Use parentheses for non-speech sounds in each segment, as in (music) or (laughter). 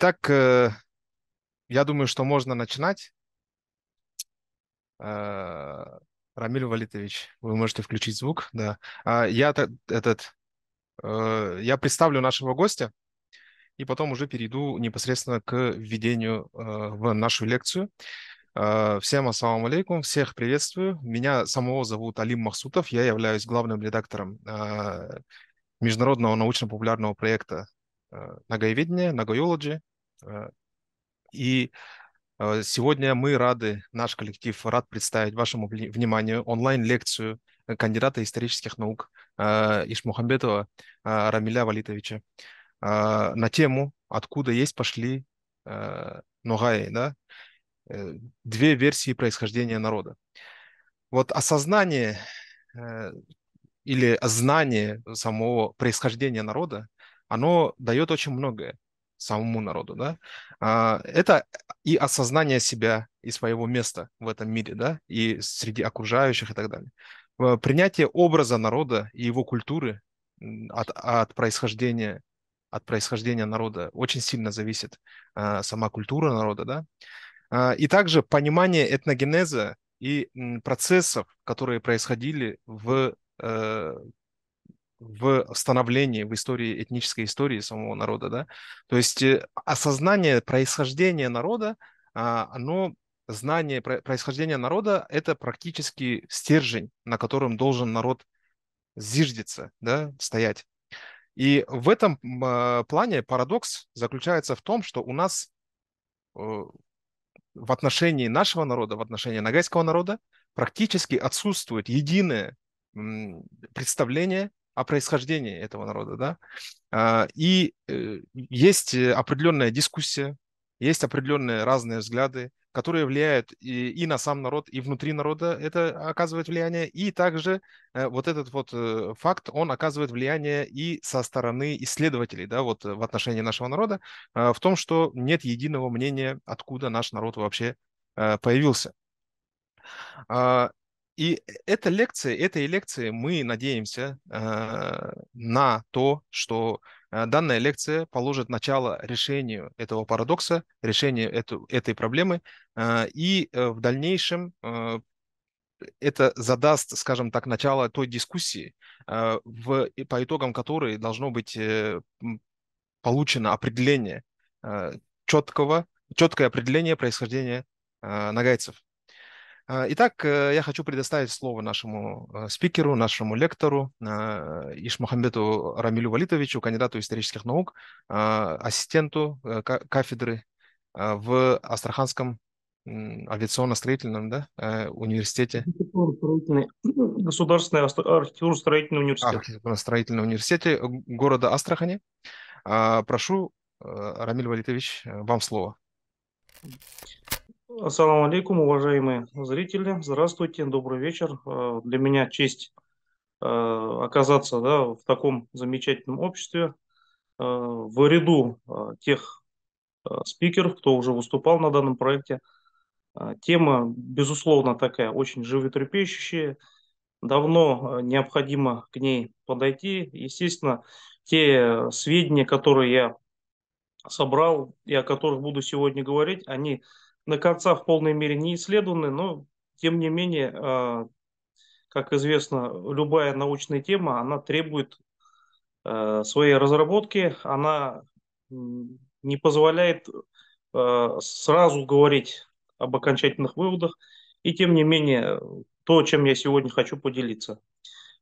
Итак, э, я думаю, что можно начинать. Э, Рамиль Валитович, вы можете включить звук, да. А, я этот, э, я представлю нашего гостя и потом уже перейду непосредственно к введению в нашу лекцию. Всем ассаламу алейкум, всех приветствую. Меня самого зовут Алим Махсутов, я являюсь главным редактором международного научно-популярного проекта Э, нагоеведения, нагоеологи. Э. И э, сегодня мы рады, наш коллектив рад представить вашему вниманию онлайн-лекцию кандидата исторических наук Ишмухамбетова Рамиля Валитовича на тему «Откуда есть пошли Ногаи?» да? Две версии происхождения народа. Вот осознание или знание самого происхождения народа оно дает очень многое самому народу, да. А, это и осознание себя и своего места в этом мире, да, и среди окружающих и так далее. Э, принятие образа народа и его культуры от, от происхождения от происхождения народа очень сильно зависит э, сама культура народа, да. А, и также понимание этногенеза и процессов, которые происходили в э, в становлении, в истории, этнической истории самого народа, да. То есть э, осознание происхождения народа, а, оно знание происхождения народа – это практически стержень, на котором должен народ зиждется, да, стоять. И в этом а, плане парадокс заключается в том, что у нас э, в отношении нашего народа, в отношении нагайского народа практически отсутствует единое представление о происхождении этого народа, да. А, и э, есть э, определенная дискуссия, есть определенные разные взгляды, которые влияют и, и на сам народ, и внутри народа это оказывает влияние, и также э, вот этот вот факт, он оказывает влияние и со стороны исследователей, да, вот в отношении нашего народа, в том, что нет единого мнения, откуда наш народ вообще появился. А, и эта лекция, этой лекции мы надеемся э, на то, что э, данная лекция положит начало решению этого парадокса, решению эту, этой проблемы, э, и э, в дальнейшем э, это задаст, скажем так, начало той дискуссии, э, в, по итогам которой должно быть э, получено определение э, четкого, четкое определение происхождения э, нагайцев. А, итак, э, я хочу предоставить слово нашему э, спикеру, нашему лектору э, Ишмухамбету Рамилю Валитовичу, кандидату исторических наук, ассистенту кафедры в Астраханском авиационно-строительном да, университете. (clears throat) Государственный архитектурно-строительный университет. Архитектурно-строительном университете города Астрахани. А, прошу, Рамиль Валитович, вам слово. Ассаламу алейкум, уважаемые зрители. Здравствуйте, добрый вечер. Э, для меня честь э, оказаться да, в таком замечательном обществе. Э, в ряду тех спикеров, кто уже выступал на данном проекте, тема, безусловно, такая очень животрепещущая. Давно необходимо к ней подойти. Естественно, те сведения, которые я собрал и о которых буду сегодня говорить, они до конца в полной мере не исследованы, но тем не менее, а, как известно, любая научная тема, она требует а, своей разработки, она не позволяет а, сразу говорить об окончательных выводах, и тем не менее, то, чем я сегодня хочу поделиться.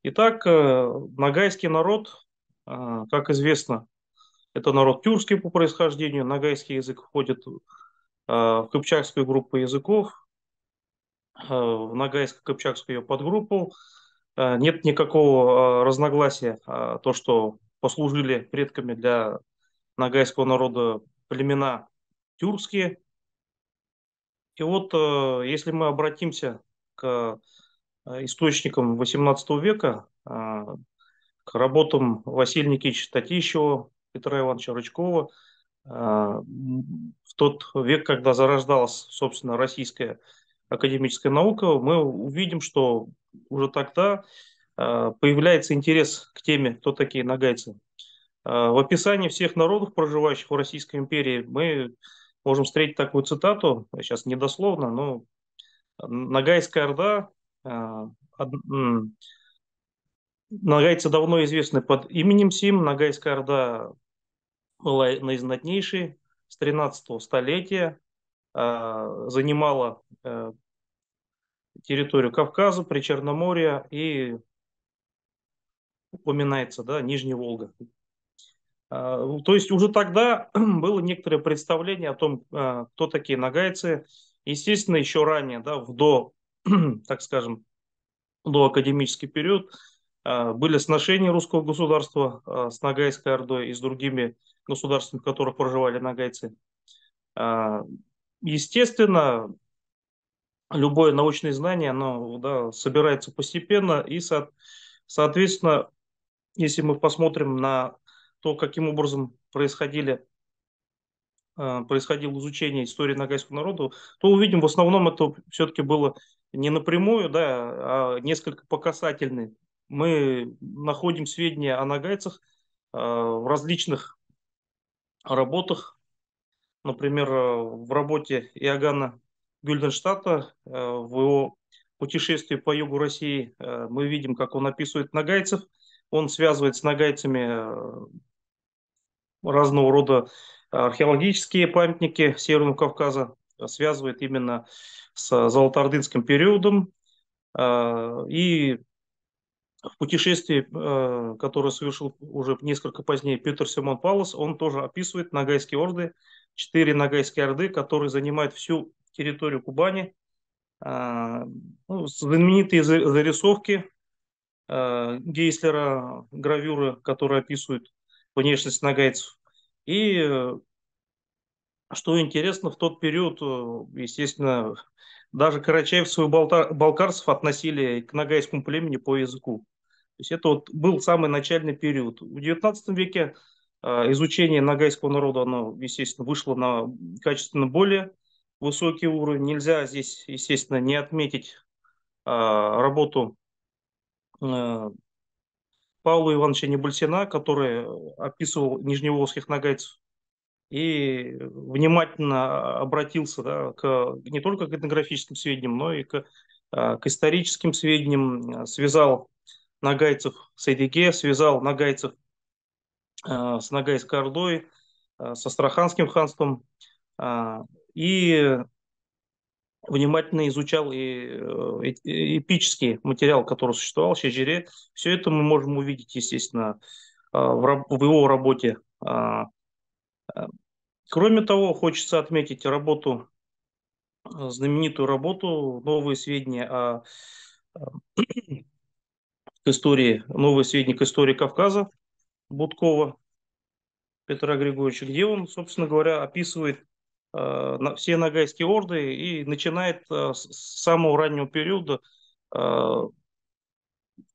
Итак, нагайский народ, как известно, это народ тюркский по происхождению, нагайский язык входит в Э, в Кыпчакскую группу языков, э, в Ногайско-Кыпчакскую ее подгруппу. Э, нет никакого разногласия, то, что послужили предками для ногайского народа племена тюркские. И вот если мы обратимся к источникам XVIII века, к работам Василия Никитича Татищева, Петра Ивановича Рычкова – а, в тот век, когда зарождалась, собственно, российская академическая наука, мы увидим, что уже тогда а, появляется интерес к теме, кто такие нагайцы. А, в описании всех народов, проживающих в Российской империи, мы можем встретить такую цитату, сейчас недословно, но Нагайская Орда, нагайцы давно известны под именем Сим, Нагайская Орда была наизнатнейшей с 13 столетия, а, занимала э, территорию Кавказа, Причерноморья и упоминается, да, Нижняя Волга. А, то есть уже тогда (clears throat) было некоторое представление о том, а, кто такие нагайцы. Естественно, еще ранее, да, в до, (clears throat) так скажем, до академический период были сношения русского государства с нагайской Ордой и с другими государствами, в которых проживали нагайцы. А, естественно, любое научное знание, оно да, собирается постепенно, и, соответственно, если мы посмотрим на то, каким образом происходили а, происходило изучение истории нагайского народа, то увидим, в основном это все-таки было не напрямую, да, а несколько по Мы находим сведения о нагайцах а, в различных работах. Например, в работе Иоганна Гюльденштата э, в его путешествии по югу России, э, мы видим, как он описывает нагайцев. Он связывает с нагайцами э, разного рода археологические памятники Северного Кавказа, связывает именно с Золотоордынским периодом и в путешествии, э, которое совершил уже несколько позднее Петр Симон Павлос, он тоже описывает Ногайские орды, четыре Ногайские орды, которые занимают всю территорию Кубани. Э, ну, знаменитые зарисовки э, Гейслера, гравюры, которые описывают внешность нагайцев. И что интересно, в тот период, естественно, даже карачаевцев и балкарцев относили к нагайскому племени по языку. То есть это вот был самый начальный период. В XIX веке а, изучение нагайского народа, оно, естественно, вышло на качественно более высокий уровень. Нельзя здесь, естественно, не отметить а, работу а, Павла Ивановича Небольсина, который описывал нижневолжских нагайцев и внимательно обратился да, к, не только к этнографическим сведениям, но и к, к историческим сведениям, связал Нагайцев с Эдиге, связал Нагайцев с Ногайской Ордой, э, с Астраханским э, ханством э, и внимательно изучал и, э, эпический материал, который существовал в Шежире. Все это мы можем увидеть, естественно, в, его работе. кроме того, хочется отметить работу, знаменитую работу «Новые сведения о к истории, новый сведения истории Кавказа Будкова Петра Григорьевича, где он, собственно говоря, описывает э, все нагайские орды и начинает э, с самого раннего периода э,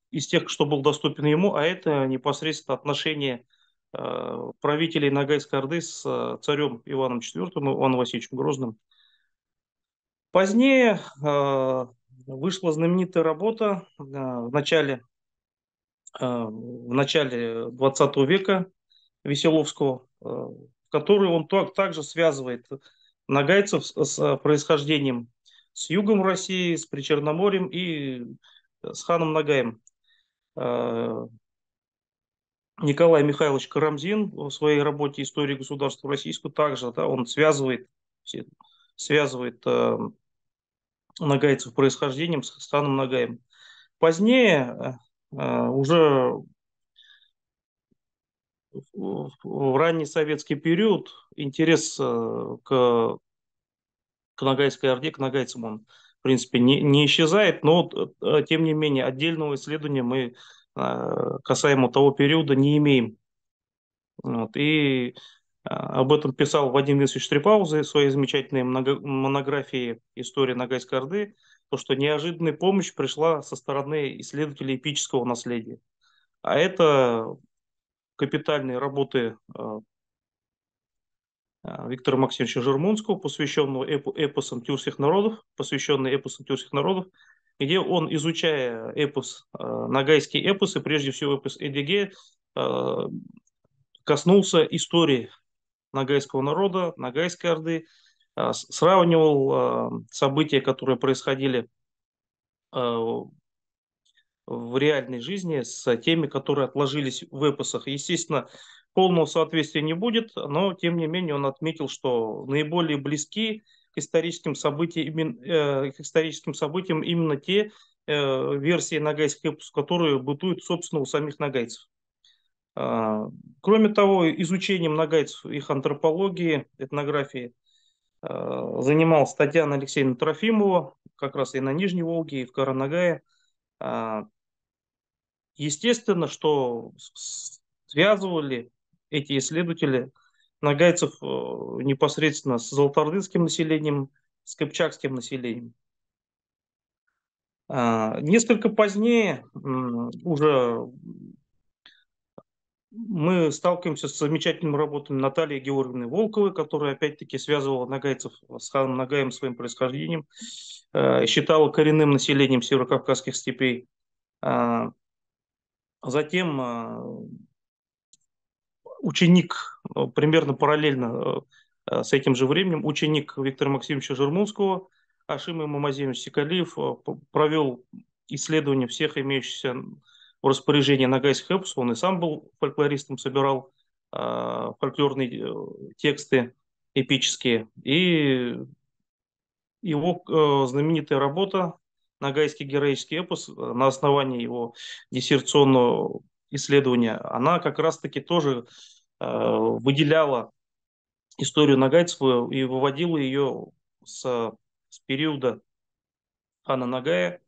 из тех, что был доступен ему, а это непосредственно отношение правителей Ногайской Орды с царем Иваном IV, Иваном Васильевичем Грозным. Позднее вышла знаменитая работа в начале Э, в начале 20 века Веселовского, э, в который он также связывает нагайцев с происхождением с югом России, с Причерноморьем и э, с ханом Нагаем. Николай Михайлович Карамзин в своей работе «История государства российского» также да, он связывает, связывает нагайцев происхождением с Ханом Нагаем. Позднее а, уже в ранний советский период интерес э, к, к Ногайской Орде, к нагайцам он, в принципе, не, не исчезает, но, э, тем не менее, отдельного исследования мы э, касаемо того периода не имеем. Вот. И а, об этом писал Вадим Винсович Трепаузы в своей замечательной монографии «История Ногайской Орды», то, что неожиданная помощь пришла со стороны исследователей эпического наследия. А это капитальные работы а, а, Виктора Максимовича Жермунского, посвященного эпосам тюркских народов, посвященный эпосам тюркских народов, где он, изучая эпос, а, нагайские эпосы, прежде всего эпос Эдиге, коснулся истории нагайского народа, нагайской орды, а, сравнивал а, события, которые происходили а, в реальной жизни с теми, которые отложились в эпосах. Естественно, полного соответствия не будет, но тем не менее он отметил, что наиболее близки к историческим событиям, э, к историческим событиям именно те э, версии нагайских эпосов, которые бытуют, собственно, у самих нагайцев. кроме того, изучением нагайцев, их антропологии, этнографии, Э, занималась Татьяна Алексеевна Трофимова, как раз и на Нижней Волге, и в Каранагае. Э, естественно, что связывали эти исследователи нагайцев э, непосредственно с золотардынским населением, с кыпчакским населением. Несколько позднее, уже мы сталкиваемся с замечательными работами Натальи Георгиевны Волковой, которая опять-таки связывала нагайцев с ханом Нагаем своим происхождением, э, считала коренным населением северокавказских степей. А, а затем а, ученик э, примерно параллельно э, с этим же временем, ученик Виктора Максимовича Жирмунского, Ашима Мамазевич Секалиев провел исследование всех имеющихся в распоряжении Нагайс Хэпс, он и сам был фольклористом, собирал а, э, фольклорные тексты эпические. И его э, знаменитая работа «Нагайский героический эпос» на основании его диссертационного исследования, она как раз-таки тоже э, выделяла историю Нагайцевую и выводила ее с, с периода Хана Нагая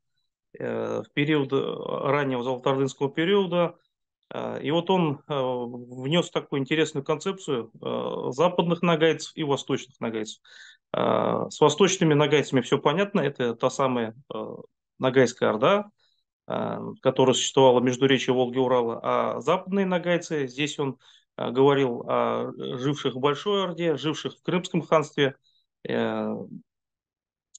Э, в период э, раннего золотардынского периода. Э, и вот он внес такую интересную концепцию западных нагайцев и восточных нагайцев. С восточными нагайцами все понятно, это та самая нагайская Орда, которая существовала между речью Волги и Урала, а западные нагайцы, здесь он говорил о живших в Большой Орде, живших в Крымском ханстве,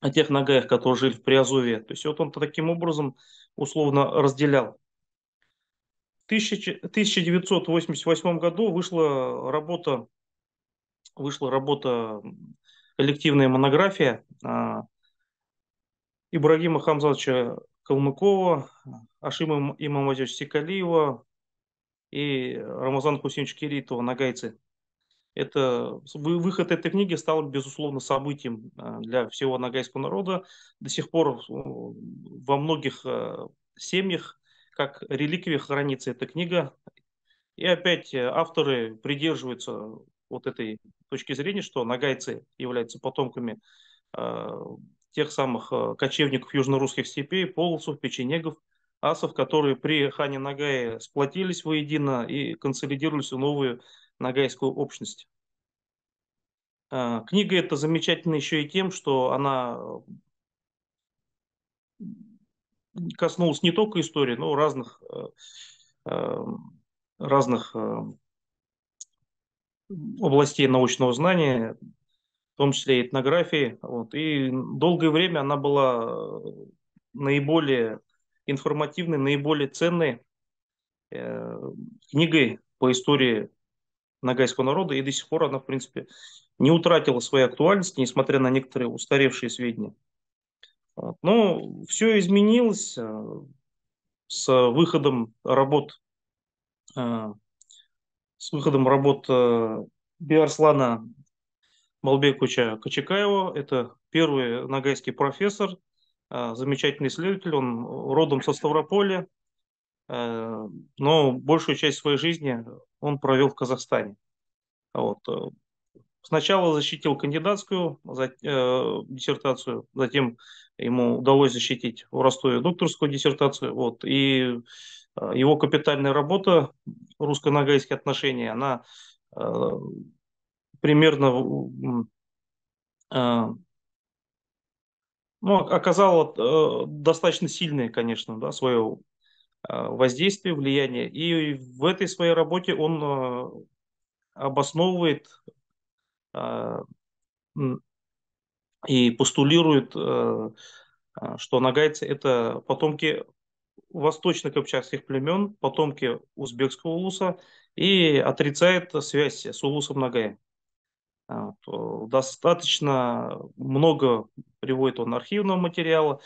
о тех ногаях, которые жили в Приазове. То есть вот он таким образом условно разделял. В 1988 году вышла работа, вышла работа коллективная монография а, Ибрагима Хамзадовича Калмыкова, Ашима Имамазевича Сикалиева и Рамазана Хусиновича Киритова «Нагайцы». Это, выход этой книги стал, безусловно, событием а, для всего нагайского народа. До сих пор во многих а, семьях, как реликвия, хранится эта книга. И опять э, авторы придерживаются вот этой точки зрения, что нагайцы являются потомками а, тех самых э, кочевников южно-русских степей, полосов, печенегов, асов, которые при хане Нагае сплотились воедино и консолидировались в новую нагайскую общность. А, книга эта замечательна еще и тем, что она коснулась не только истории, но разных, э, э, разных э, областей научного знания, в том числе и этнографии. Вот. И долгое время она была наиболее информативной, наиболее ценной книгой по истории нагайского народа, и до сих пор она, в принципе, не утратила своей актуальности, несмотря на некоторые устаревшие сведения. Вот. Но ну, все изменилось э, с выходом работ э, с выходом работ э, Биарслана Малбековича Кочекаева. Это первый нагайский профессор, замечательный исследователь. Он родом со Ставрополя, но большую часть своей жизни он провел в Казахстане. Вот. Э, сначала защитил кандидатскую э, диссертацию, затем ему удалось защитить в Ростове докторскую диссертацию. Вот. И э, его капитальная работа «Русско-ногайские отношения», она примерно ну, оказала достаточно сильное, конечно, да, свое а, воздействие, влияние. И в этой своей работе он а, обосновывает а, и постулирует, что нагайцы – это потомки восточно-копчакских племен, потомки узбекского улуса, и отрицает связь с улусом нагая. Достаточно много приводит он архивного материала,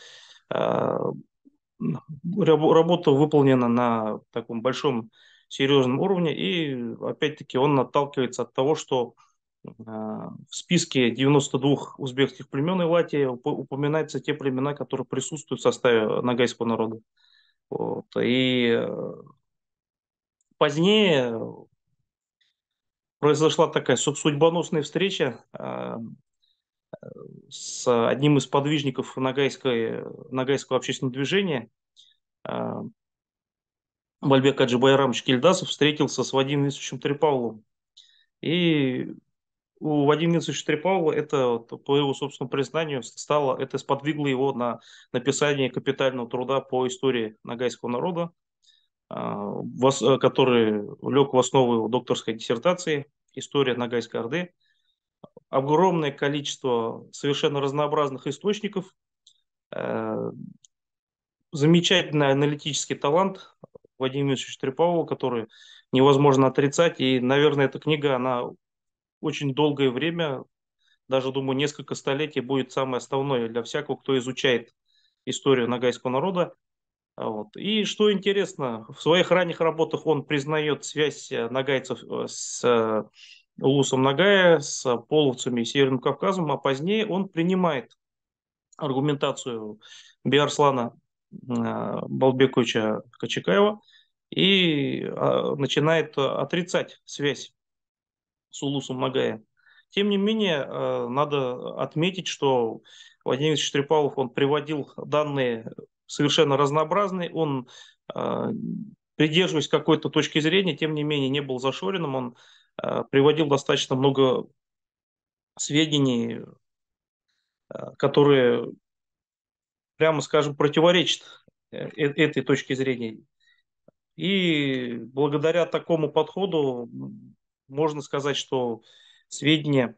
работа выполнена на таком большом серьезном уровне, и опять-таки он отталкивается от того, что а, в списке 92 узбекских племен и Илати упоминаются те племена, которые присутствуют в составе нагайского народа. Вот. И э, позднее произошла такая судьбоносная встреча а, с одним из подвижников Ногайской, Ногайского общественного движения, Бальбек э, Аджибайрамович Кельдасов, встретился с Вадимом Винсовичем Трипавловым. И у Вадима Винсовича Трипавлова это, по его собственному признанию, стало, это сподвигло его на написание капитального труда по истории нагайского народа, э, который лег в основу его докторской диссертации «История Ногайской Орды», огромное количество совершенно разнообразных источников, э, замечательный аналитический талант Владимира Штрепавова, который невозможно отрицать. И, наверное, эта книга, она очень долгое время, даже, думаю, несколько столетий будет самой основной для всякого, кто изучает историю нагайского народа. А вот. И что интересно, в своих ранних работах он признает связь нагайцев э, с э, Улусом Нагая с половцами и Северным Кавказом, а позднее он принимает аргументацию Биарслана э, Балбековича Качекаева и а, начинает отрицать связь с Улусом Нагая. Тем не менее, э, надо отметить, что Владимир Ильич Трепалов, он приводил данные совершенно разнообразные, он, э, придерживаясь какой-то точки зрения, тем не менее, не был зашоренным, он Э, приводил достаточно много сведений, э, которые, прямо скажем, противоречат э, этой точке зрения. И благодаря такому подходу можно сказать, что сведения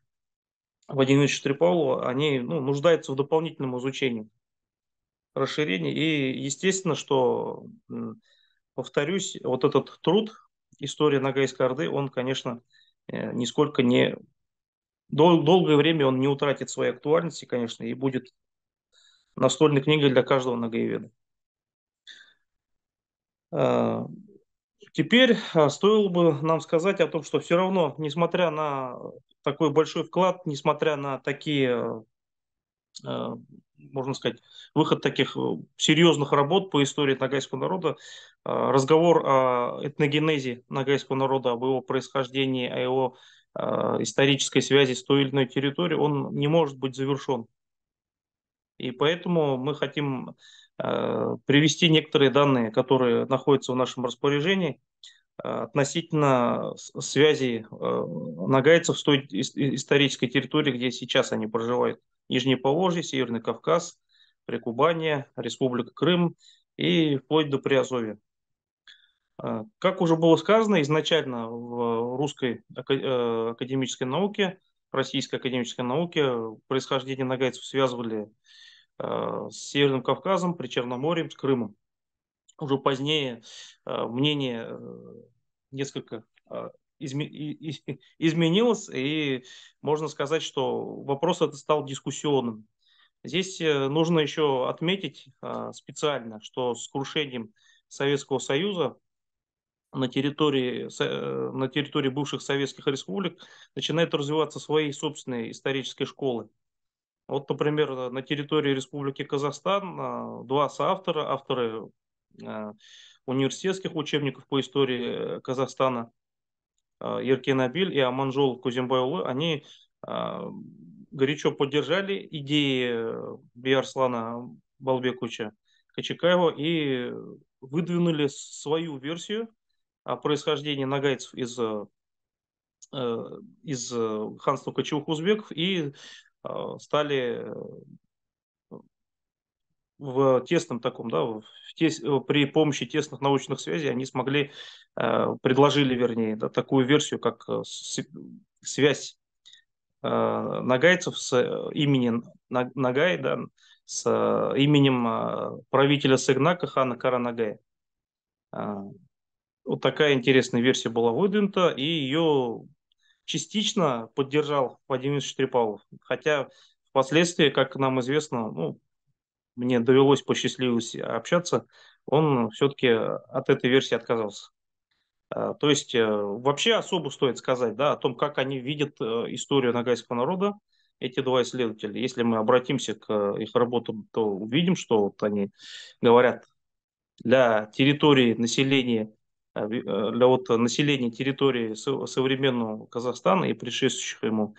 Владимира Ильича Трипалова, они ну, нуждаются в дополнительном изучении, расширении. И естественно, что, повторюсь, вот этот труд история Ногайской Орды, он, конечно, э, нисколько не... Дол- долгое время он не утратит своей актуальности, конечно, и будет настольной книгой для каждого многоеведа. А, теперь а, стоило бы нам сказать о том, что все равно, несмотря на такой большой вклад, несмотря на такие а, можно сказать, выход таких э, серьезных работ по истории нагайского народа, а, разговор о этногенезе нагайского народа, об его происхождении, о его а, исторической связи с той или иной территорией, он не может быть завершен. И поэтому мы хотим а, привести некоторые данные, которые находятся в нашем распоряжении, относительно связи нагайцев с той исторической территорией, где сейчас они проживают. Нижнее Поволжье, Северный Кавказ, Прикубание, Республика Крым и вплоть до Приазовья. А, как уже было сказано, изначально в русской э, академической науке, российской академической науке происхождение нагайцев связывали э, с Северным Кавказом, при Черноморьем, с Крымом. Уже позднее э, мнение несколько (laughs) изменилось, и можно сказать, что вопрос этот стал дискуссионным. Здесь э, нужно еще отметить э, специально, что с крушением Советского Союза на территории, э, на территории бывших советских республик начинают развиваться свои собственные исторические школы. Вот, например, на территории Республики Казахстан два соавтора, авторы университетских учебников по истории Казахстана Э, Еркен Абиль и Аманжол Кузимбайулы, они э, горячо поддержали идеи э, Биарслана Балбекуча Кочекаева и выдвинули свою версию о происхождении нагайцев из, из ханства кочевых узбеков и стали в тесном таком, да, в тес... Э, при помощи тесных научных связей они смогли, э, предложили, вернее, да, такую версию, как э, связь нагайцев с именем Нагай, да, с именем правителя Сыгнака хана Каранагая. Вот такая интересная версия была выдвинута, и ее частично поддержал Владимир Штрипалов. Хотя впоследствии, как нам известно, ну, мне довелось посчастливилось общаться, он все-таки от этой версии отказался. Э, то есть э, вообще особо стоит сказать да, о том, как они видят э, историю нагайского народа, эти два исследователя. Если мы обратимся к их работам, то увидим, что вот они говорят для территории населения, для вот населения территории современного Казахстана и предшествующих ему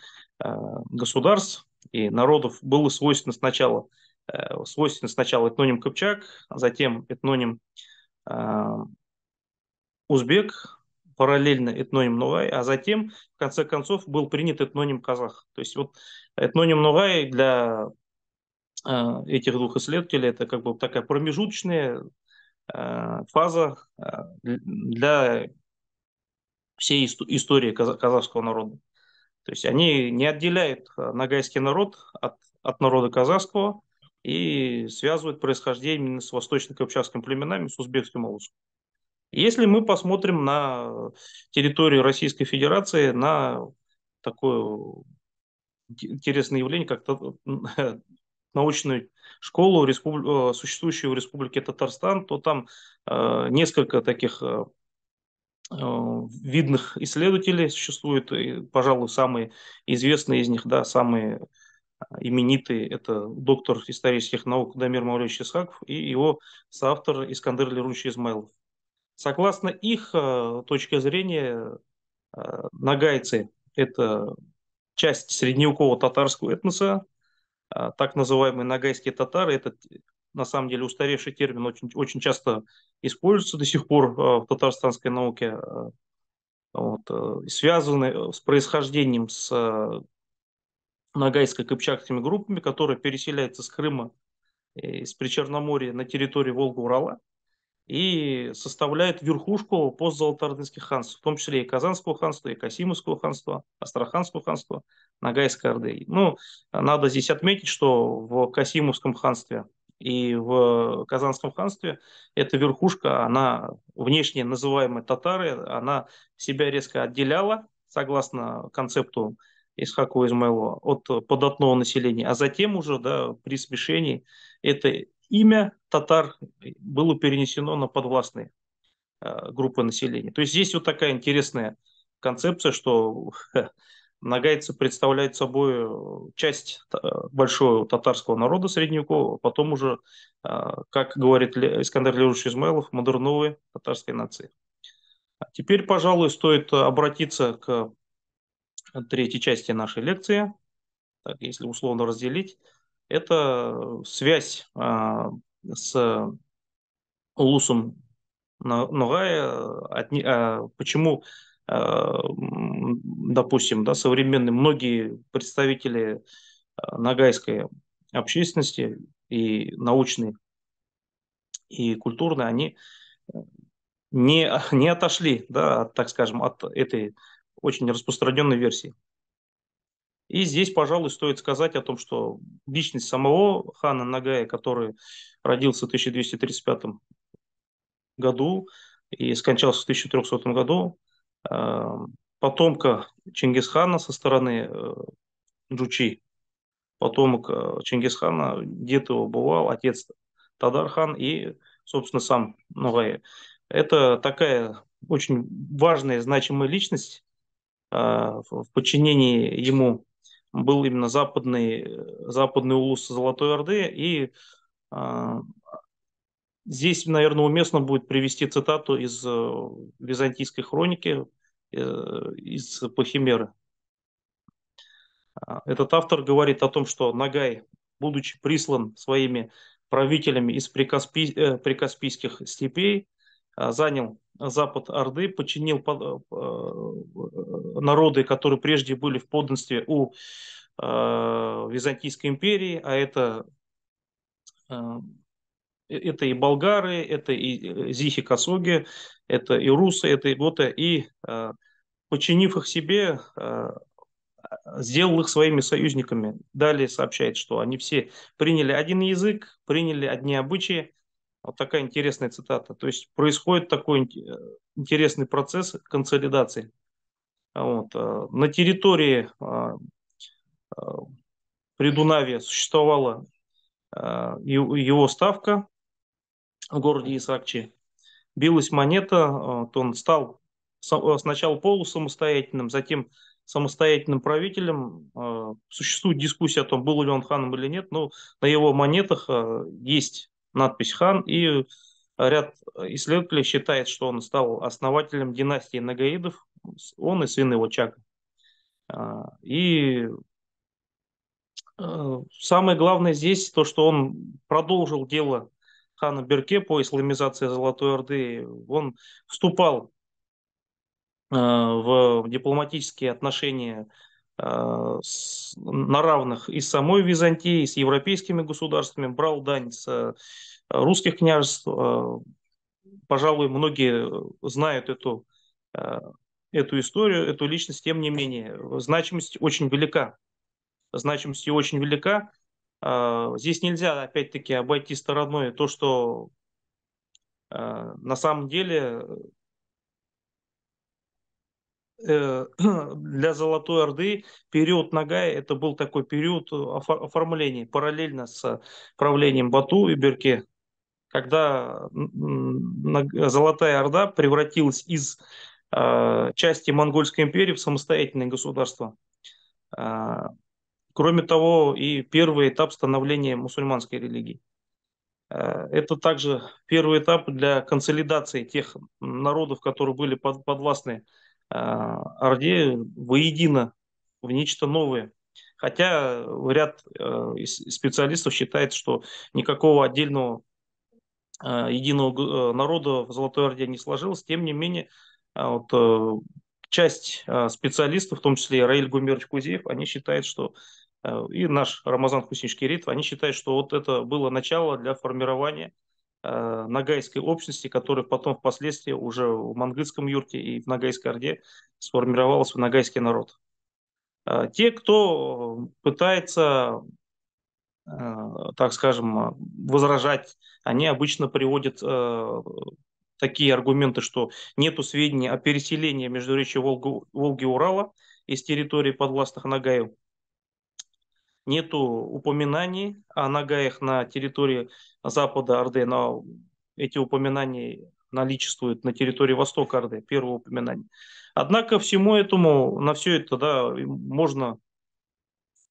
государств и народов было свойственно сначала – Э, свойственно сначала этноним Копчак, а затем этноним э, Узбек, параллельно этноним Нугай, а затем, в конце концов, был принят этноним Казах. То есть вот этноним Нугай для э, этих двух исследователей это как бы такая промежуточная фаза для всей истории казахского народа. То есть они не отделяют нагайский народ от, от народа казахского, и связывает происхождение с восточно-кавказскими племенами, с узбекским улусом. Если мы посмотрим на территорию Российской Федерации, на такое интересное явление, как (laughs) научную школу, э, существующую в Республике Татарстан, то там э, несколько таких э, видных исследователей существует, и, пожалуй, самые известные из них, да, самые именитый, это доктор исторических наук Дамир Мавлевич Исаков и его соавтор Искандер Леручий Измайлов. Согласно их э, точке зрения, э, нагайцы – это часть средневекового татарского этноса, э, так называемые нагайские татары – это на самом деле устаревший термин, очень, очень часто используется до сих пор в татарстанской науке, вот, связаны с происхождением с нагайско-кыпчакскими группами, которые переселяются с Крыма, э, из Причерноморья на территории Волга-Урала и составляют верхушку постзолотардынских ханств, в том числе и Казанского ханства, и Касимовского ханства, Астраханского ханства, Ногайской Орды. Ну, надо здесь отметить, что в Касимовском ханстве и в Казанском ханстве эта верхушка, она внешне называемая татары, она себя резко отделяла согласно концепту из Исхакова Измайлова, от податного населения. А затем уже да, при смешении это имя татар было перенесено на подвластные э, группы населения. То есть здесь вот такая интересная концепция, что нагайцы представляют собой э, часть э, большого татарского народа средневекового, а потом уже, как говорит Искандер Леонидович Измайлов, модерновые татарской нации. А теперь, пожалуй, стоит обратиться к третьей части нашей лекции, так, если условно разделить, это связь а, с Лусом Ногая, от, а, почему, а, допустим, да, современные многие представители а, нагайской общественности и научные и культурные они не, не отошли, да, от, так скажем, от этой очень распространенной версии. И здесь, пожалуй, стоит сказать о том, что личность самого хана Нагая, который родился в 1235 году и скончался в 1300 году, э, потомка Чингисхана со стороны э, Джучи, потомок э, Чингисхана, дед его бывал, отец Тадархан и, собственно, сам Нагая. Это такая очень важная, значимая личность, а, в подчинении ему был именно западный, западный улус Золотой Орды. И а, здесь, наверное, уместно будет привести цитату из э, византийской хроники, э, из Пахимеры. А, этот автор говорит о том, что Нагай, будучи прислан своими правителями из прикаспи... Э, прикаспийских степей, Э, занял запад Орды, подчинил э, э, народы, которые прежде были в подданстве у Византийской империи, а это, это и болгары, это и зихи косоги, это и русы, это и готы, и подчинив их себе, сделал их своими союзниками. Далее сообщает, что они все приняли один язык, приняли одни обычаи, вот такая интересная цитата. То есть происходит такой э, интересный процесс консолидации. Вот. Э, на территории э, Придунавия существовала его ставка в городе Исакчи. Билась монета, то он стал сначала полусамостоятельным, затем самостоятельным правителем. Существует дискуссия о том, был ли он ханом или нет, но на его монетах есть надпись хан, и э, ряд исследователей считает, что он стал основателем династии нагаидов, он и сын его Чака. А, и э, самое главное здесь то, что он продолжил дело хана Берке по исламизации Золотой Орды. Он вступал э, в дипломатические отношения а, на равных и с самой Византией, и с европейскими государствами, брал дань с а, русских княжеств. А, пожалуй, многие знают эту, эту историю, эту личность, тем не менее. Значимость очень велика. Значимость очень велика. Здесь нельзя, опять-таки, обойти стороной то, что на самом деле Э, (clears throat) для Золотой Орды период Нагая это был такой период э, оформления параллельно с правлением Бату и Берке, когда Золотая Орда превратилась из э, части Монгольской империи в самостоятельное государство. Кроме того, и первый этап становления мусульманской религии. Это также первый этап для консолидации тех народов, которые были подвластны а, Орде воедино в нечто новое. Хотя ряд э, специалистов считает, что никакого отдельного э, единого э, народа в Золотой Орде не сложилось. Тем не менее, а, вот, часть а, специалистов, в том числе и Раиль Гумерович Кузеев, они считают, что и наш Рамазан Хусинский ритм, они считают, что вот это было начало для формирования Э, нагайской общности, которая потом впоследствии уже в Мангытском юрте и в Нагайской Орде сформировалась в Нагайский народ. Э, те, кто пытается, э, так скажем, возражать, они обычно приводят такие аргументы, что нет сведений о переселении между речи Волги и Урала из территории подвластных Нагаев нету упоминаний о нагаях на территории Запада Орды, но эти упоминания наличествуют на территории Востока Орды, первое упоминание. Однако всему этому, на все это, да, можно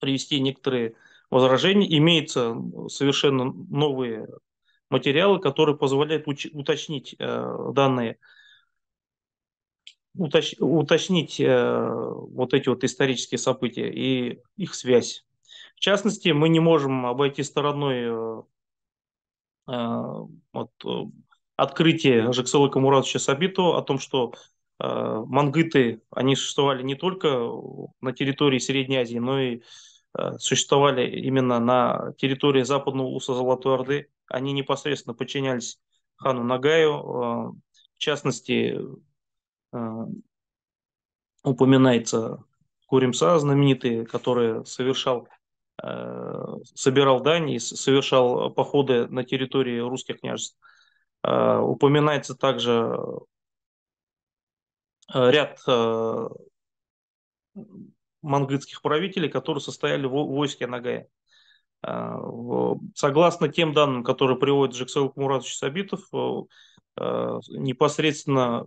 привести некоторые возражения. Имеются совершенно новые материалы, которые позволяют уточнить э, данные, уточ, уточнить э, вот эти вот исторические события и их связь в частности, мы не можем обойти стороной э, э, вот, э, открытие Жексовой Камуратовича Сабиту о том, что мангыты, они существовали не только на территории Средней Азии, но и существовали именно на территории западного уса Золотой Орды. Они непосредственно подчинялись хану Нагаю. В частности, упоминается Куримса знаменитый, который совершал Э, собирал дань и совершал походы на территории русских княжеств. Э, упоминается также э, ряд мангытских правителей, которые состояли в войске Нагая. Согласно тем данным, которые приводит Жексел Муратович Сабитов, непосредственно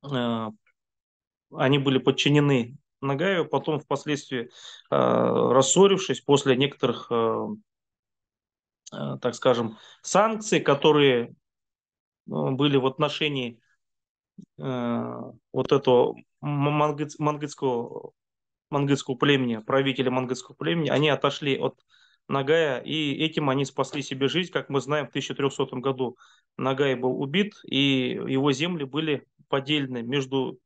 они были подчинены Нагаева, потом впоследствии э, рассорившись после некоторых, э, э, так скажем, санкций, которые были в отношении вот этого мангыцкого, мангыцкого племени, правителя мангыцкого племени, они отошли от Нагая, и этим они спасли себе жизнь. Как мы знаем, в 1300 году Нагай был убит, и его земли были поделены между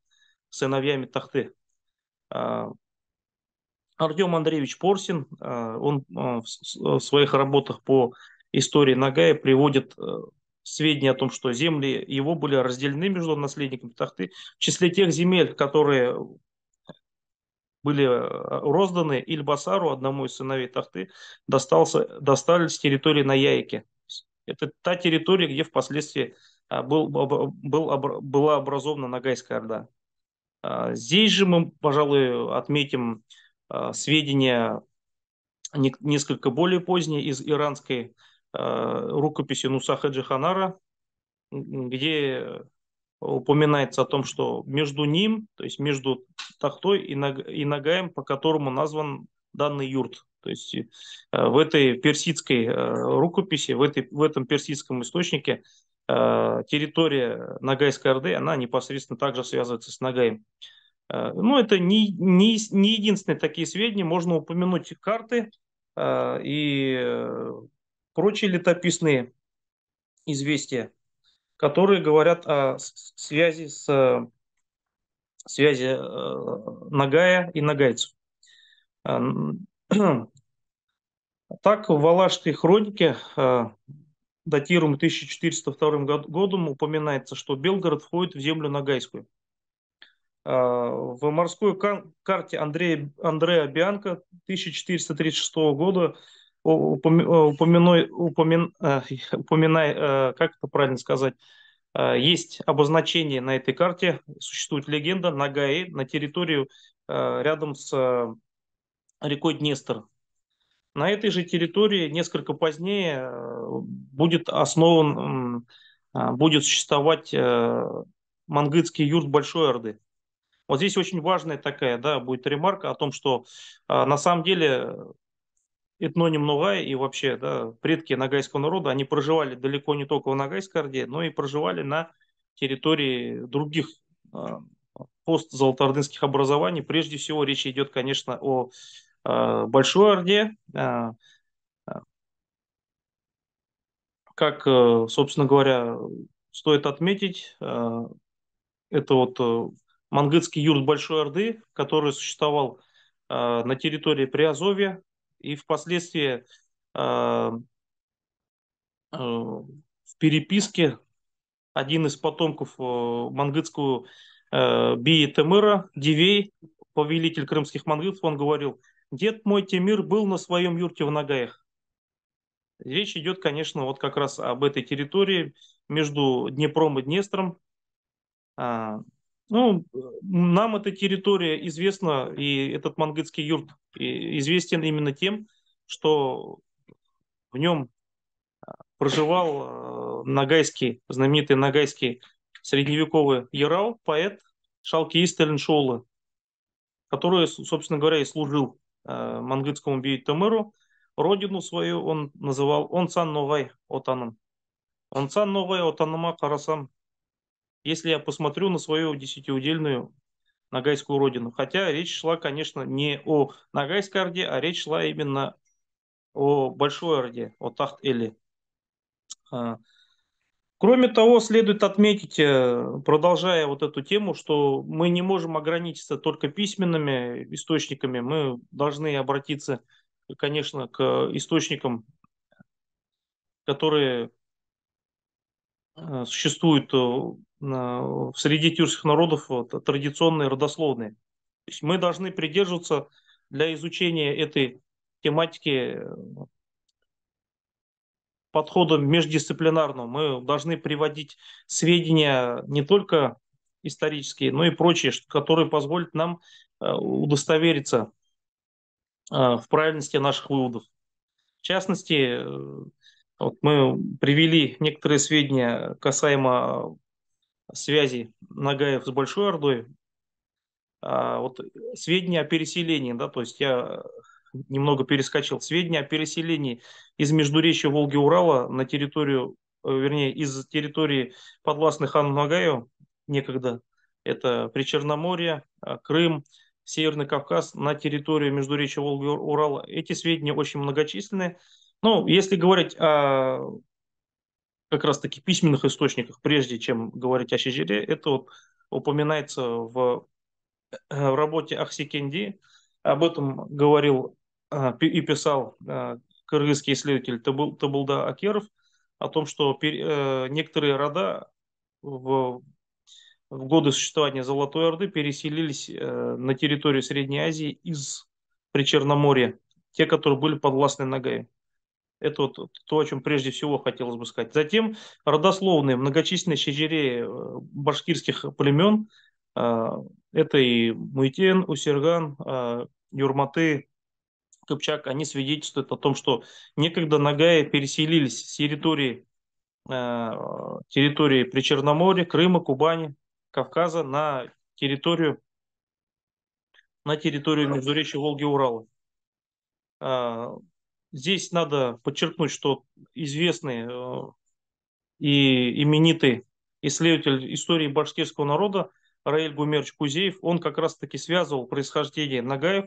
сыновьями Тахты. А, Артем Андреевич Порсин, а, он а, в своих работах по истории Нагая приводит э, сведения о том, что земли его были разделены между наследниками тахты. В числе тех земель, которые были розданы Ильбасару, одному из сыновей тахты, достался, достались территории на Яйке. Это та территория, где впоследствии был, был, была образована Нагайская Орда. А, здесь же мы, пожалуй, отметим а, сведения несколько более поздние из иранской а, рукописи Нусаха Джиханара, где упоминается о том, что между ним, то есть между Тахтой и Нагаем, по которому назван данный юрт. То есть в этой персидской рукописи, в, этой, в этом персидском источнике Э, территория Ногайской Орды, она непосредственно также связывается с Ногаем. Э, но ну, это не, не, не единственные такие сведения. Можно упомянуть карты э, и прочие летописные известия, которые говорят о связи с связи Нагая и нагайцев. (clears throat) Так, в Валашской хронике датируем 1402 годом, упоминается, что Белгород входит в землю Ногайскую. А, в морской карте Андрея, Андрея Бианка 1436 года упомяной, э, э, (laughs) упоминай, э, как это правильно сказать, есть обозначение на этой карте, существует легенда Нагаи на территорию рядом с рекой Днестр. На этой же территории несколько позднее э, будет основан, а, будет существовать э, мангытский юрт Большой Орды. Вот здесь очень важная такая, да, будет ремарка о том, что а, на самом деле этноним Ногай и вообще да, предки ногайского народа, они проживали далеко не только в Ногайской Орде, но и проживали на территории других а, постзолотоордынских образований. Прежде всего речь идет, конечно, о Э, большой Орде, э, как, э, собственно говоря, стоит отметить, это вот мангытский юрт Большой Орды, который существовал на территории Приазовья и впоследствии в переписке один из потомков мангытского Бии Темыра, Дивей, повелитель крымских мангытов, он говорил – Дед мой Темир был на своем юрте в Нагаях. Речь идет, конечно, вот как раз об этой территории между Днепром и Днестром. А, ну, нам эта территория известна, и этот мангытский юрт известен именно тем, что в нем а, проживал а, нагайский, знаменитый нагайский средневековый ярау, поэт Шалки Истелен который, собственно говоря, и служил монгольскому э, биитомыру, родину свою он называл он Онсан Новай Отаном. он Онсан Новай отанома Карасам. Если я посмотрю на свою десятиудельную Ногайскую родину. Хотя речь шла, конечно, не о Ногайской Орде, а речь шла именно о Большой Орде, о Тахт-Эле. А, Кроме того, следует отметить, э, продолжая вот эту тему, что мы не можем ограничиться только письменными источниками, мы должны обратиться, конечно, к источникам, которые э, существуют э, в среде тюркских народов традиционные родословные. То есть мы должны придерживаться для изучения этой тематики подходу междисциплинарному мы должны приводить сведения не только исторические, но и прочие, которые позволят нам э, удостовериться э, в правильности наших выводов. В частности, э, вот мы привели некоторые сведения касаемо связи Нагаев с Большой Ордой. А, вот сведения о переселении, да, то есть я немного перескочил, сведения о переселении из Междуречья Волги-Урала на территорию, э, вернее, из территории подвластных хан Магаю некогда, это Причерноморье, э, Крым, Северный Кавказ на территорию Междуречья Волги-Урала. Эти сведения очень многочисленные. Ну, если говорить о как раз-таки письменных источниках, прежде чем говорить о Шижире, это вот упоминается в, в э, работе Ахсикенди. Об этом говорил а, и писал а, кыргызский исследователь Табулда Акеров о том, что э, некоторые рода в, в годы существования Золотой Орды переселились э, на территорию Средней Азии из Причерноморья, те, которые были подвластны Нагаю. Это вот то, о чем прежде всего хотелось бы сказать. Затем родословные, многочисленные шежереи э, башкирских племен, это и Муйтен, Усерган, Юрматы, Копчак. они свидетельствуют о том, что некогда Нагаи переселились с территории, э, территории Причерноморья, Крыма, Кубани, Кавказа на территорию, на территорию Междуречия Волги Урала. Э, здесь надо подчеркнуть, что известный э, и именитый исследователь истории башкирского народа Раиль Гумерович Кузеев, он как раз-таки связывал происхождение Нагаев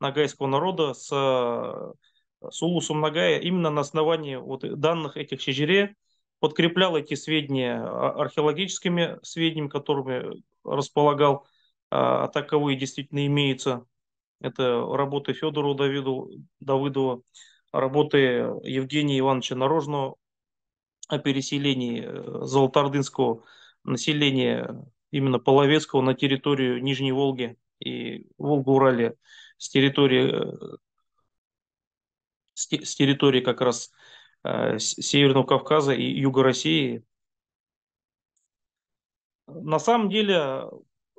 нагайского народа с, э, с улусом Нагая именно на основании вот данных этих шежере, подкреплял эти сведения а, археологическими сведениями, которыми располагал, а, а таковые действительно имеются. Это работы Федора Давиду, Давыдова, работы Евгения Ивановича Нарожного о переселении э, золотардынского населения именно половецкого на территорию Нижней Волги и волга урале с территории, э, с территории как раз э, Северного Кавказа и Юга России. На самом деле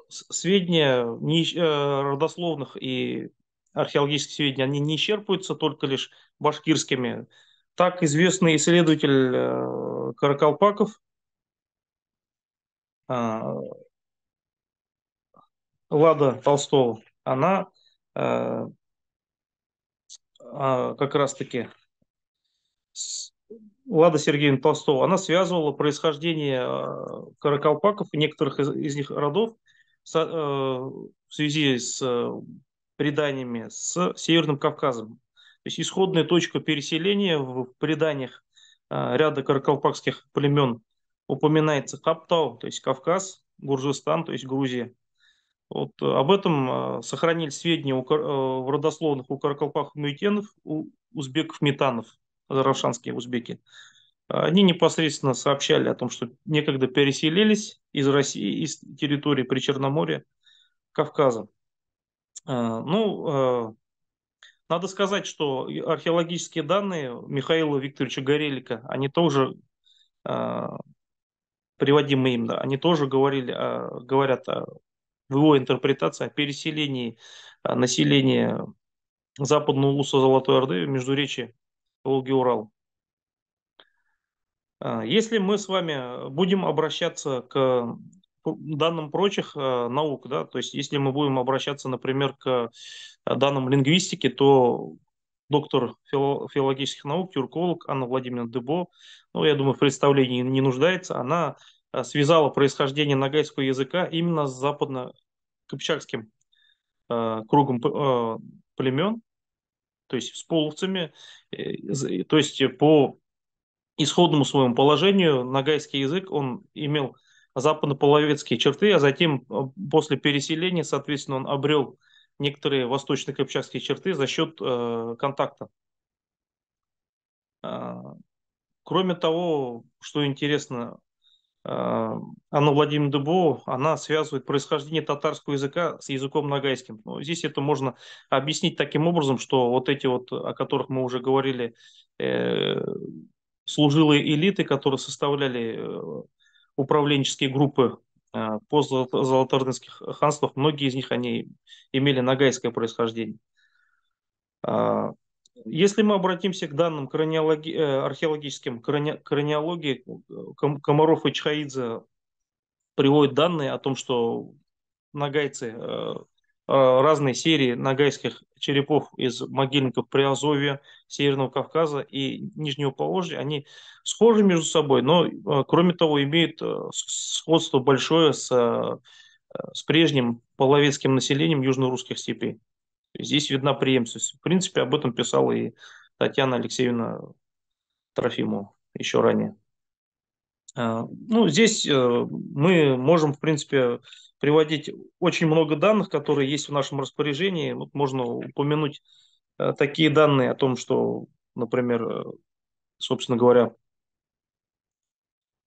сведения не, э, родословных и археологических сведений, они не исчерпываются только лишь башкирскими. Так известный исследователь Каракалпаков Лада Толстого, она Э, а, как раз-таки Лада Сергеевна Толстого, она связывала происхождение а, каракалпаков и некоторых из, из них родов с, э, в связи с э, преданиями с Северным Кавказом. То есть исходная точка переселения в преданиях э, ряда каракалпакских племен упоминается Каптау, то есть Кавказ, Гуржистан, то есть Грузия, вот, э, об этом э, сохранились сведения у, э, в родословных у каракалпах муитенов, у узбеков метанов, равшанские узбеки. Они непосредственно сообщали о том, что некогда переселились из России, из территории Причерноморья, Кавказа. Ну, надо сказать, что археологические данные Михаила Викторовича Горелика, они тоже приводимые им, да, они тоже говорили, говорят о его интерпретация о переселении а, населения западного уса Золотой Орды между речи Волги Урал. А, если мы с вами будем обращаться к данным прочих а, наук, да, то есть если мы будем обращаться, например, к данным лингвистики, то доктор филологических наук, тюрколог Анна Владимировна Дебо, ну, я думаю, в представлении не нуждается, она а, связала происхождение нагайского языка именно с западно-кыпчакским а, кругом а, племен, то есть с половцами, э, то есть по исходному своему положению нагайский язык, он имел западно западнополовецкие черты, а затем после переселения, соответственно, он обрел некоторые восточно-копчакские черты за счет э, контакта. кроме того, что интересно, а, Анна Владимировна Дубо, она связывает происхождение татарского языка с языком нагайским. Но ну, здесь это можно объяснить таким образом, что вот эти вот, о которых мы уже говорили, э, служилые элиты, которые составляли э, управленческие группы э, а, пост ханствах, многие из них, они имели нагайское происхождение. А, если мы обратимся к данным краниологи... Э, археологическим, крани... краниологии Ком... Комаров и Чхаидзе приводят данные о том, что нагайцы э, э, разные серии нагайских черепов из могильников Приазовья, Северного Кавказа и Нижнего Поволжья, они схожи между собой, но, кроме того, имеют сходство большое с, с прежним половецким населением южно-русских степей. Здесь видна преемственность. В принципе, об этом писала и Татьяна Алексеевна Трофимова еще ранее. А, ну, здесь э, мы можем, в принципе, приводить очень много данных, которые есть в нашем распоряжении. Вот можно упомянуть э, такие данные о том, что, например, э, собственно говоря,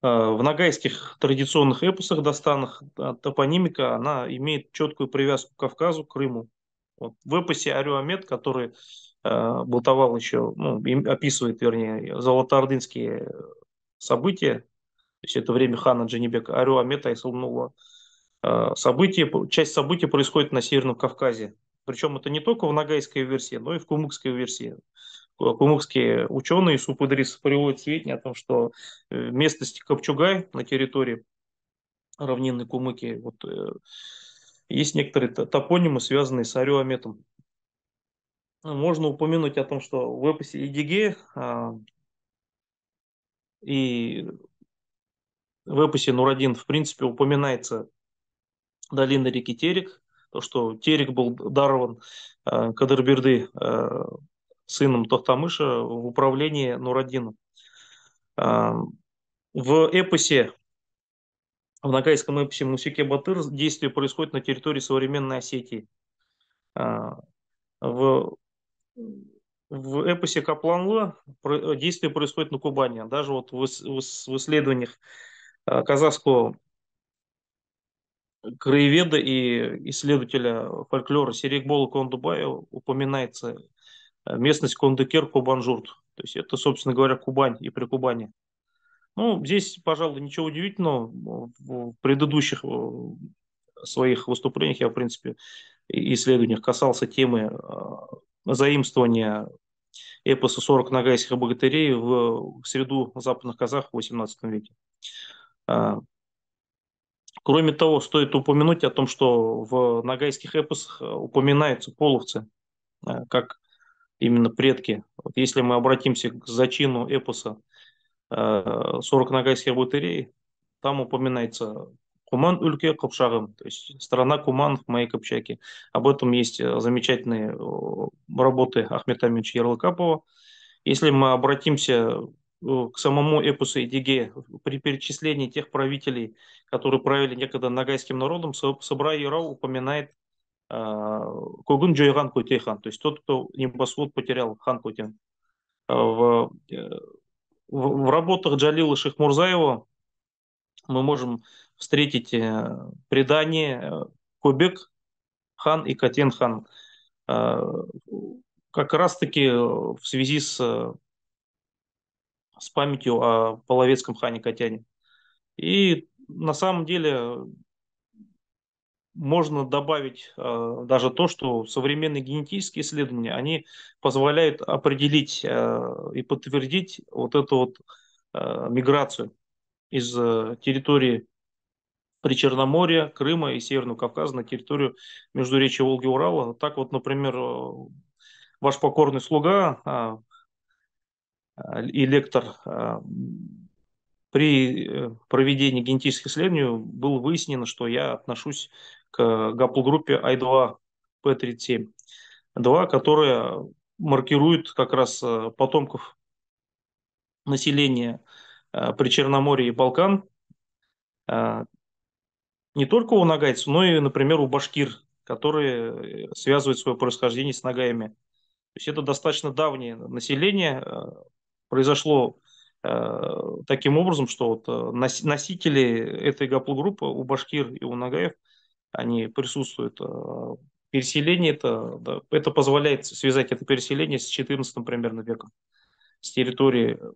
в нагайских традиционных эпосах, достанах, а, топонимика, она имеет четкую привязку к Кавказу, к Крыму, вот в эпосе Ариомед, который э, болтовал еще, ну, описывает, вернее, золотоордынские события, то есть это время хана Джанибека Ариомеда и а Сулмнула. Э, события, часть событий происходит на Северном Кавказе. Причем это не только в Ногайской версии, но и в Кумыкской версии. Кумыкские ученые Супадрис приводят сведения о том, что в э, местности Копчугай на территории равнины Кумыки вот, э, есть некоторые топонимы, связанные с Ариометом. Ну, можно упомянуть о том, что в эпосе Идиге а, и в эпосе Нурадин, в принципе, упоминается долина реки Терек, то, что Терек был дарован э, Кадырберды э, сыном Тохтамыша в управлении Нурадину. Э, а, в эпосе в нагайском эпосе Мусике-Батыр действие происходит на территории современной Осетии. А, в, в эпосе Капланлы действие происходит на Кубани. Даже вот в, в исследованиях а, казахского краеведа и исследователя фольклора Серикбола Кондубая упоминается а, местность Кондыкер Кубанжурт. То есть это, собственно говоря, Кубань и при Кубани. Ну, здесь, пожалуй, ничего удивительного. В предыдущих э, своих выступлениях я, в принципе, исследованиях касался темы э, заимствования эпоса 40 нагайских богатырей в среду западных казах в XVIII веке. Э, кроме того, стоит упомянуть о том, что в нагайских эпосах упоминаются половцы, как именно предки. Вот если мы обратимся к зачину эпоса 40 нагайских бутырей, там упоминается Куман Ульке Копшагом, то есть страна Куманов моей копчаке. Об этом есть э, замечательные работы Ахмета Аминча Ярлыкапова. Если мы обратимся э, к самому эпосу Эдиге при перечислении тех правителей, которые правили некогда нагайским народом, Сабра Ярау упоминает э, Когун Джойган Кутейхан, то есть тот, кто небосвод потерял хан Кутен. В в, в работах Джалила Шихмурзаева мы можем встретить э, предание э, Кубек хан и Катен хан. Э, как раз-таки в связи с, с памятью о половецком хане Катяне. И на самом деле можно добавить э, даже то, что современные генетические исследования, они позволяют определить э, и подтвердить вот эту вот э, миграцию из э, территории Причерноморья, Крыма и Северного Кавказа на территорию между Междуречия Волги Урала. Так вот, например, э, ваш покорный слуга э, и лектор при проведении генетических исследований было выяснено, что я отношусь к гаплогруппе I2P37. 2, которая маркирует как раз э, потомков населения э, при Причерноморья и Балкан, э, не только у нагайцев, но и, например, у башкир, которые связывают свое происхождение с нагаями. То есть это достаточно давнее население. Произошло таким образом, что вот носители этой гаплогруппы у башкир и у нагаев они присутствуют. Э, переселение это, да, это позволяет связать это переселение с 14 примерно веком, с территории э,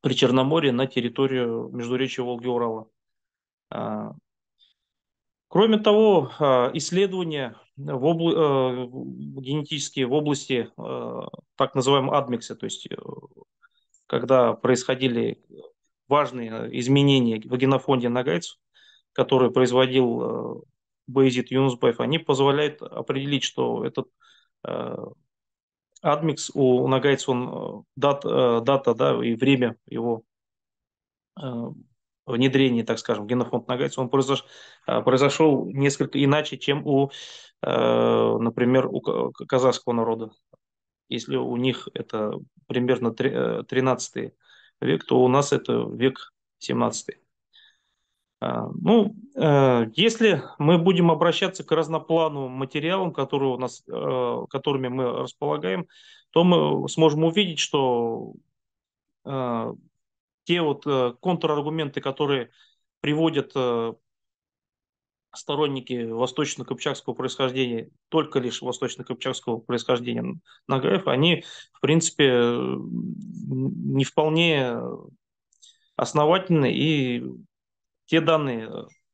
при Черноморье на территорию Междуречия Волги-Урала. Э, кроме того, исследования в обла... генетические в области так называемого адмикса, то есть когда происходили важные изменения в генофонде нагайцев, который производил Бейзит э, Юнусбаев, они позволяют определить, что этот э, адмикс у нагайца, он э, дат, дата да, и время его внедрения, так скажем, генофонд нагайца, он произош, произошел несколько иначе, чем у, например, у казахского народа. Если у них это примерно 13 век, то у нас это век 17. А, ну, э, если мы будем обращаться к разноплановым материалам, которые у нас, э, которыми мы располагаем, то мы сможем увидеть, что э, те вот контраргументы, которые приводят сторонники восточно-копчакского происхождения, только лишь восточно-копчакского происхождения Нагаев, они, в принципе, не вполне основательны и те данные,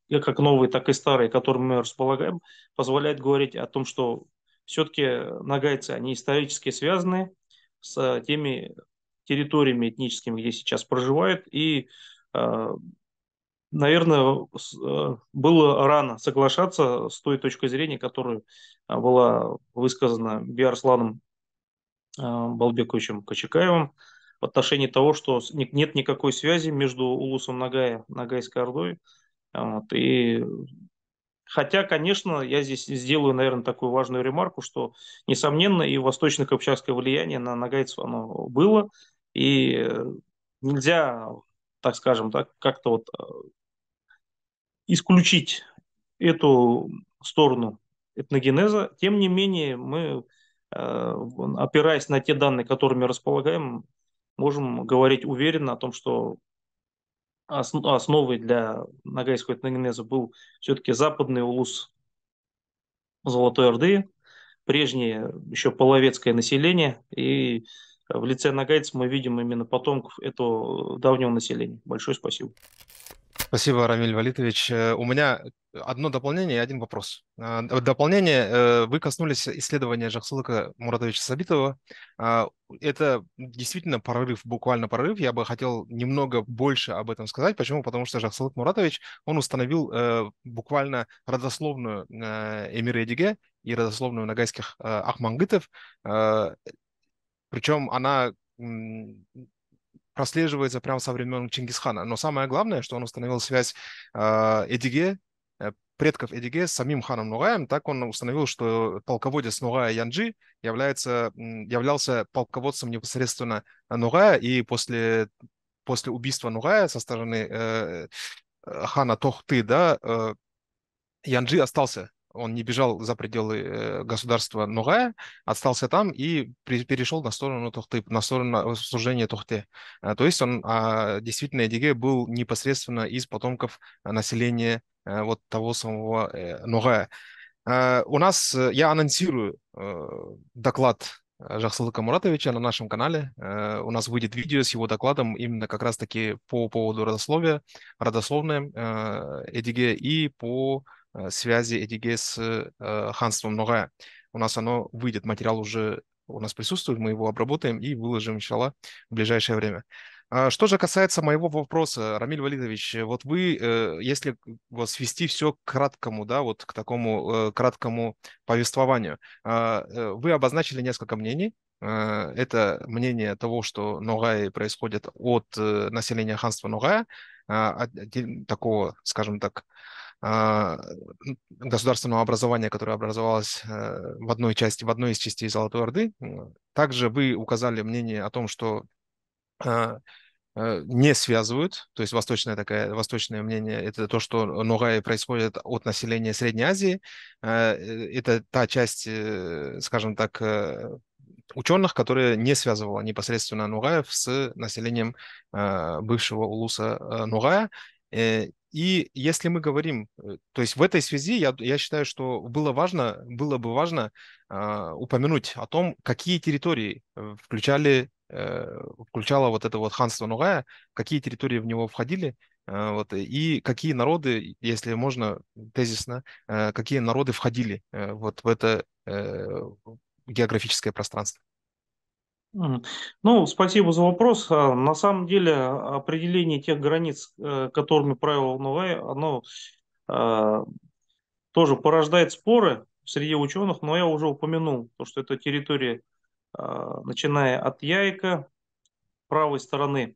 э, как новые, так и старые, которые мы располагаем, позволяют говорить о том, что все-таки э, нагайцы, они исторически связаны с э, теми территориями этническими, где сейчас проживают, и, наверное, было рано соглашаться с той точкой зрения, которая была высказана Биарсланом Балбековичем Кочекаевым, отношении того, что нет никакой связи между Улусом Нагая, Нагайской Ордой. Вот, и Хотя, конечно, я здесь сделаю, наверное, такую важную ремарку, что, несомненно, и восточно-копчакское влияние на нагайцев оно было, и э, нельзя, так скажем, так, как-то вот э, исключить эту сторону этногенеза. Тем не менее, мы, э, опираясь на те данные, которыми располагаем, можем говорить уверенно о том, что основой для ногайского этногенеза был все-таки западный улус Золотой Орды, прежнее еще половецкое население, и в лице нагайцев мы видим именно потомков этого давнего населения. Большое спасибо. Спасибо, Рамиль Валитович. Э, у меня одно дополнение и один вопрос. А, дополнение. Э, вы коснулись исследования Жахсулыка Муратовича Сабитова. А, это действительно прорыв, буквально прорыв. Я бы хотел немного больше об этом сказать. Почему? Потому что Жахсулык Муратович, он установил э, буквально родословную Эмира Эдиге и родословную нагайских ахмангитов. Причем она прослеживается прямо со времен Чингисхана. Но самое главное, что он установил связь а, Эдиге, э, предков Эдиге с самим ханом Нугаем, так он установил, что полководец Нугая Янджи является, являлся полководцем непосредственно Нугая, и после, после убийства Нугая со стороны э, э, хана Тохты, да, э, Янджи остался он не бежал за пределы э, государства Ногая, остался там и перешел на сторону Тохты, на сторону э, служения Тохте. Э, то есть он а, действительно Эдиге был непосредственно из потомков населения вот того самого Ногая. У нас, я анонсирую доклад Жахсалыка Муратовича на нашем канале. У нас выйдет видео с его докладом именно как раз-таки по поводу родословия, родословной Эдиге и по Э, связи EDG с э, э, ханством Ногая. У нас оно выйдет, материал уже у нас присутствует, мы его обработаем и выложим, иншалла, в ближайшее время. А что же касается моего вопроса, Рамиль Валидович, вот вы, если вот свести все к краткому, да, вот к такому краткому повествованию, а, вы обозначили несколько мнений. Это мнение того, что Ногай происходит от населения ханства Ногая, а, такого, скажем так, а, государственного образования, которое образовалось э, в одной части, в одной из частей Золотой Орды. Также вы указали мнение о том, что а, э, не связывают, то есть восточное, такое, восточное мнение, это то, что Ногаи происходит от населения Средней Азии, э, это та часть, скажем так, ученых, которые не связывала непосредственно Ногаев с населением бывшего улуса Ногая, и если мы говорим, э, то есть в этой связи я, я считаю, что было важно, было бы важно э, упомянуть о том, какие территории э, включали, э, включало вот это вот ханство Нугая, какие территории в него входили, э, вот, и какие народы, если можно тезисно, э, какие народы входили э, вот в это э, географическое пространство. Ну, спасибо за вопрос. А, на самом деле а, определение тех границ, э, которыми правил НОЭ, оно а, тоже порождает споры среди ученых, но я уже упомянул, то, что это территория, начиная от Яйка, правой стороны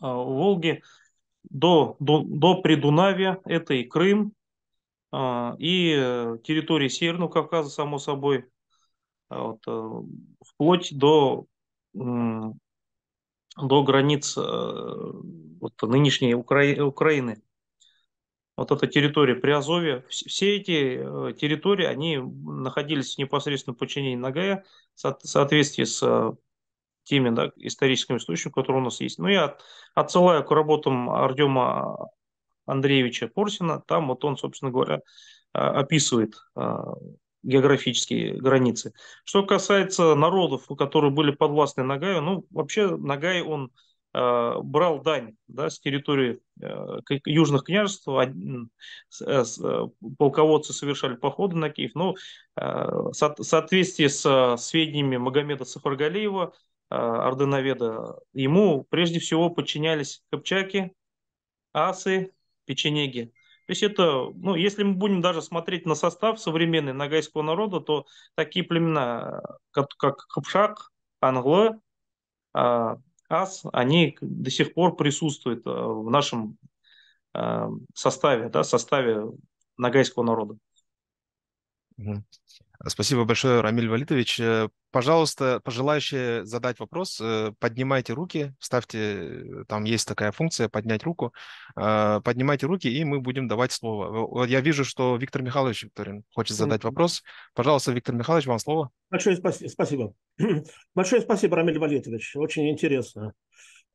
Волги, до, до, до Придунавия, это и Крым, и э, территория Северного Кавказа, само собой, вот, э, вплоть до, до границ э, вот, нынешней Укра... Украины. Вот эта территория Приазовья, все эти э, территории, они находились в непосредственном подчинении Нагая в соответствии с э, теми да, историческими источниками, которые у нас есть. Но ну я отсылаю к работам Артема Андреевича Порсина, там вот он, собственно говоря, описывает географические границы. Что касается народов, которые были подвластны Нагаю, ну, вообще Нагай, он э, брал дань да, с территории э, южных княжеств, один, э, э, полководцы совершали походы на Киев, но ну, э, в соответствии с сведениями Магомеда Сафаргалиева, э, орденоведа, ему прежде всего подчинялись копчаки, асы, печенеги – то есть это, ну, если мы будем даже смотреть на состав современный нагайского народа, то такие племена, э, как, как Хапшак, Англо, а, Ас, они до сих пор присутствуют э, в нашем э, составе, да, составе нагайского народа. Спасибо большое, Рамиль Валитович. Э, пожалуйста, пожелающие задать вопрос, э, поднимайте руки, ставьте, э, там есть такая функция, поднять руку. Поднимайте руки, и мы будем давать слово. Я вижу, что Виктор Михайлович Викторин хочет задать вопрос. Пожалуйста, Виктор Михайлович, вам слово. Большое спасибо. (clears throat) Большое спасибо, Рамиль Валитович. Очень интересно.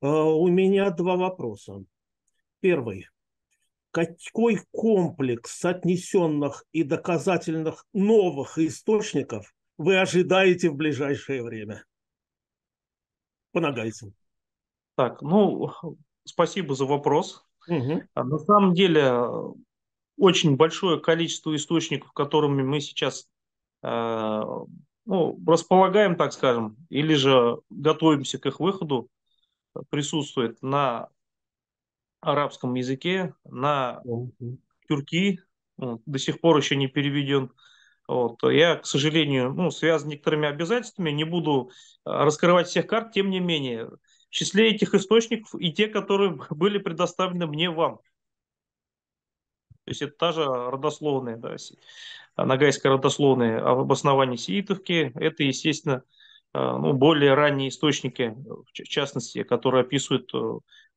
У меня два вопроса. Первый какой комплекс отнесенных и доказательных новых источников вы ожидаете в ближайшее время? По нагайцам. Так, ну, спасибо за вопрос. Угу. На самом деле, очень большое количество источников, которыми мы сейчас э, ну, располагаем, так скажем, или же готовимся к их выходу, присутствует на арабском языке, на тюрки, до сих пор еще не переведен. Вот. Я, к сожалению, ну, связан некоторыми обязательствами, не буду а, раскрывать всех карт, тем не менее, в числе этих источников и те, которые (laughs) были предоставлены мне вам. То есть это та же родословная, да, нагайская родословная об основании сиитовки. Это, естественно, а, ну, более ранние источники, в частности, которые описывают э,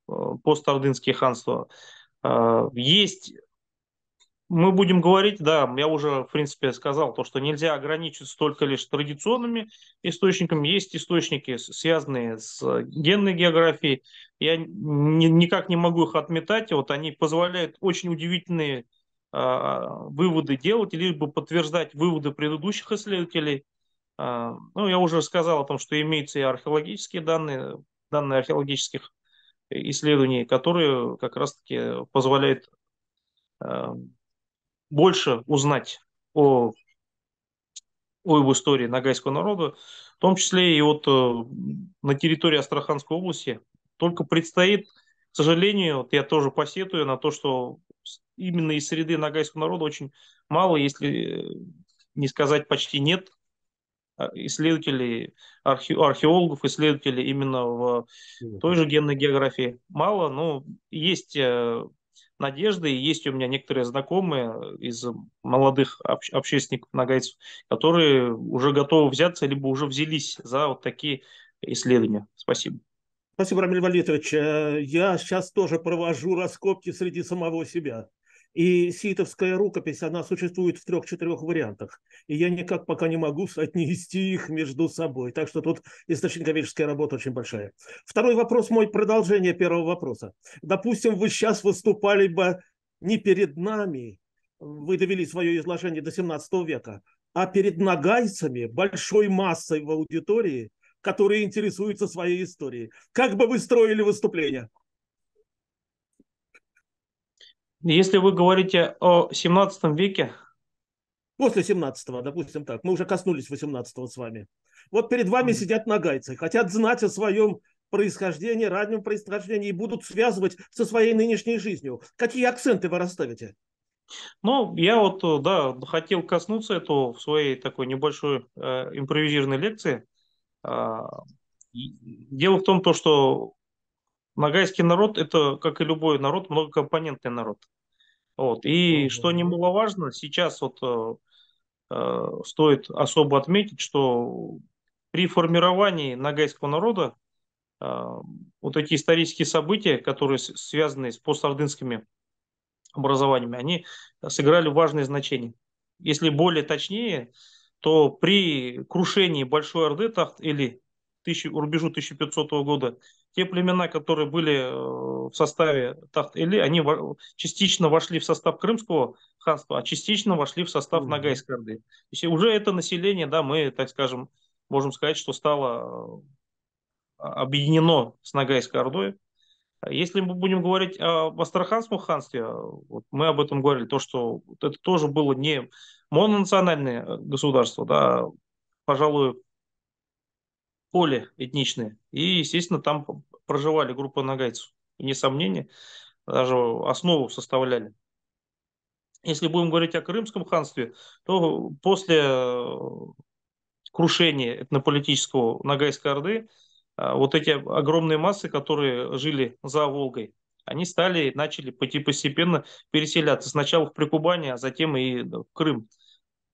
постордынские ханства. А, есть, мы будем говорить, да, я уже, в принципе, сказал то, что нельзя ограничиться только лишь традиционными источниками. Есть источники, связанные с генной географией. Я ни, никак не могу их отметать. Вот они позволяют очень удивительные а, выводы делать, либо подтверждать выводы предыдущих исследователей. А, ну, я уже сказал о том, что имеются и археологические данные, данные археологических исследований, которые как раз-таки позволяют э, больше узнать о, о его истории нагайского народа, в том числе и вот э, на территории Астраханской области. Только предстоит, к сожалению, вот я тоже посетую на то, что именно из среды нагайского народа очень мало, если э, не сказать почти нет а, исследователей, архе, археологов, исследователей именно в той же генной географии. Мало, но есть э, надежды, и есть у меня некоторые знакомые из молодых об, общественников, нагайцев, которые уже готовы взяться, либо уже взялись за вот такие исследования. Спасибо. Спасибо, Рамиль Валитович. Э, я сейчас тоже провожу раскопки среди самого себя. И Ситовская рукопись, она существует в трех-четырех вариантах. И я никак пока не могу отнести их между собой. Так что тут источниковедческая работа очень большая. Второй вопрос мой, продолжение первого вопроса. Допустим, вы сейчас выступали бы не перед нами, вы довели свое изложение до 17 века, а перед нагайцами, большой массой в аудитории, которые интересуются своей историей. Как бы вы строили выступление? Если вы говорите о 17 веке... После 17 допустим так. Мы уже коснулись 18 с вами. Вот перед вами mm сидят нагайцы, хотят знать о своем происхождении, раннем происхождении, и будут связывать со своей нынешней жизнью. Какие акценты вы расставите? Ну, я вот, да, хотел коснуться этого в своей такой небольшой э, импровизированной лекции. Э, дело в том, то, что Ногайский народ – это, как и любой народ, многокомпонентный народ. Вот. И mm-hmm. что немаловажно, сейчас вот э, э, стоит особо отметить, что при формировании ногайского народа э, вот эти исторические события, которые связаны с постардынскими образованиями, они сыграли важное значение. Если более точнее, то при крушении Большой Орды Тахт или тысяч, рубежу 1500 года – те племена, которые были э, в составе Тахт-Эли, они частично вошли в состав Крымского ханства, а частично вошли в состав нагайской hmm Ногайской Орды. То есть уже это население, да, мы, так скажем, можем сказать, что стало э, объединено с нагайской Ордой. Если мы будем говорить об Астраханском ханстве, вот мы об этом говорили, то, что это тоже было не мононациональное э, государство, да, а, пожалуй, поле этничное. И, естественно, там проживали группа нагайцев. Вне сомнения, даже основу составляли. Если будем говорить о Крымском ханстве, то после э, крушения этнополитического Ногайской Орды э, вот эти огромные массы, которые жили за Волгой, они стали, начали постепенно переселяться. Сначала в Прикубане, а затем и э, в Крым.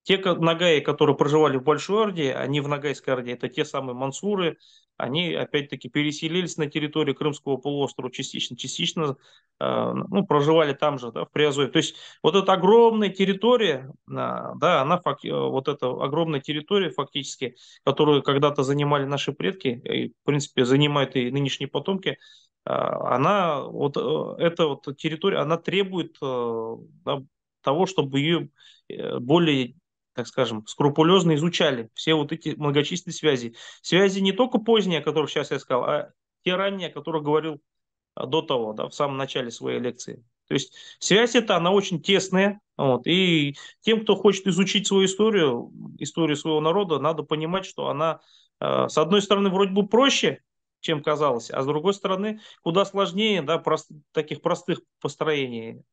Те нагаи, которые проживали в Большой Орде, они в Ногайской Орде, это те самые мансуры, они опять-таки переселились на территорию Крымского полуострова частично, частично э, ну, проживали там же, да, в Приазове. То есть вот эта огромная территория, а, да, она э, вот эта огромная территория фактически, которую когда-то занимали наши предки, и, в принципе, занимают и нынешние потомки, а, она вот э, эта вот территория, она требует да, того, чтобы ее более так скажем, скрупулезно изучали все вот эти многочисленные связи. Связи не только поздние, о которых сейчас я сказал, а те ранние, о которых говорил а, до того, да, в самом начале своей лекции. То есть связь эта, она очень тесная, вот, и тем, кто хочет изучить свою историю, историю своего народа, надо понимать, что она, а, с одной стороны, вроде бы проще, чем казалось, а с другой стороны, куда сложнее да, прост, таких простых построений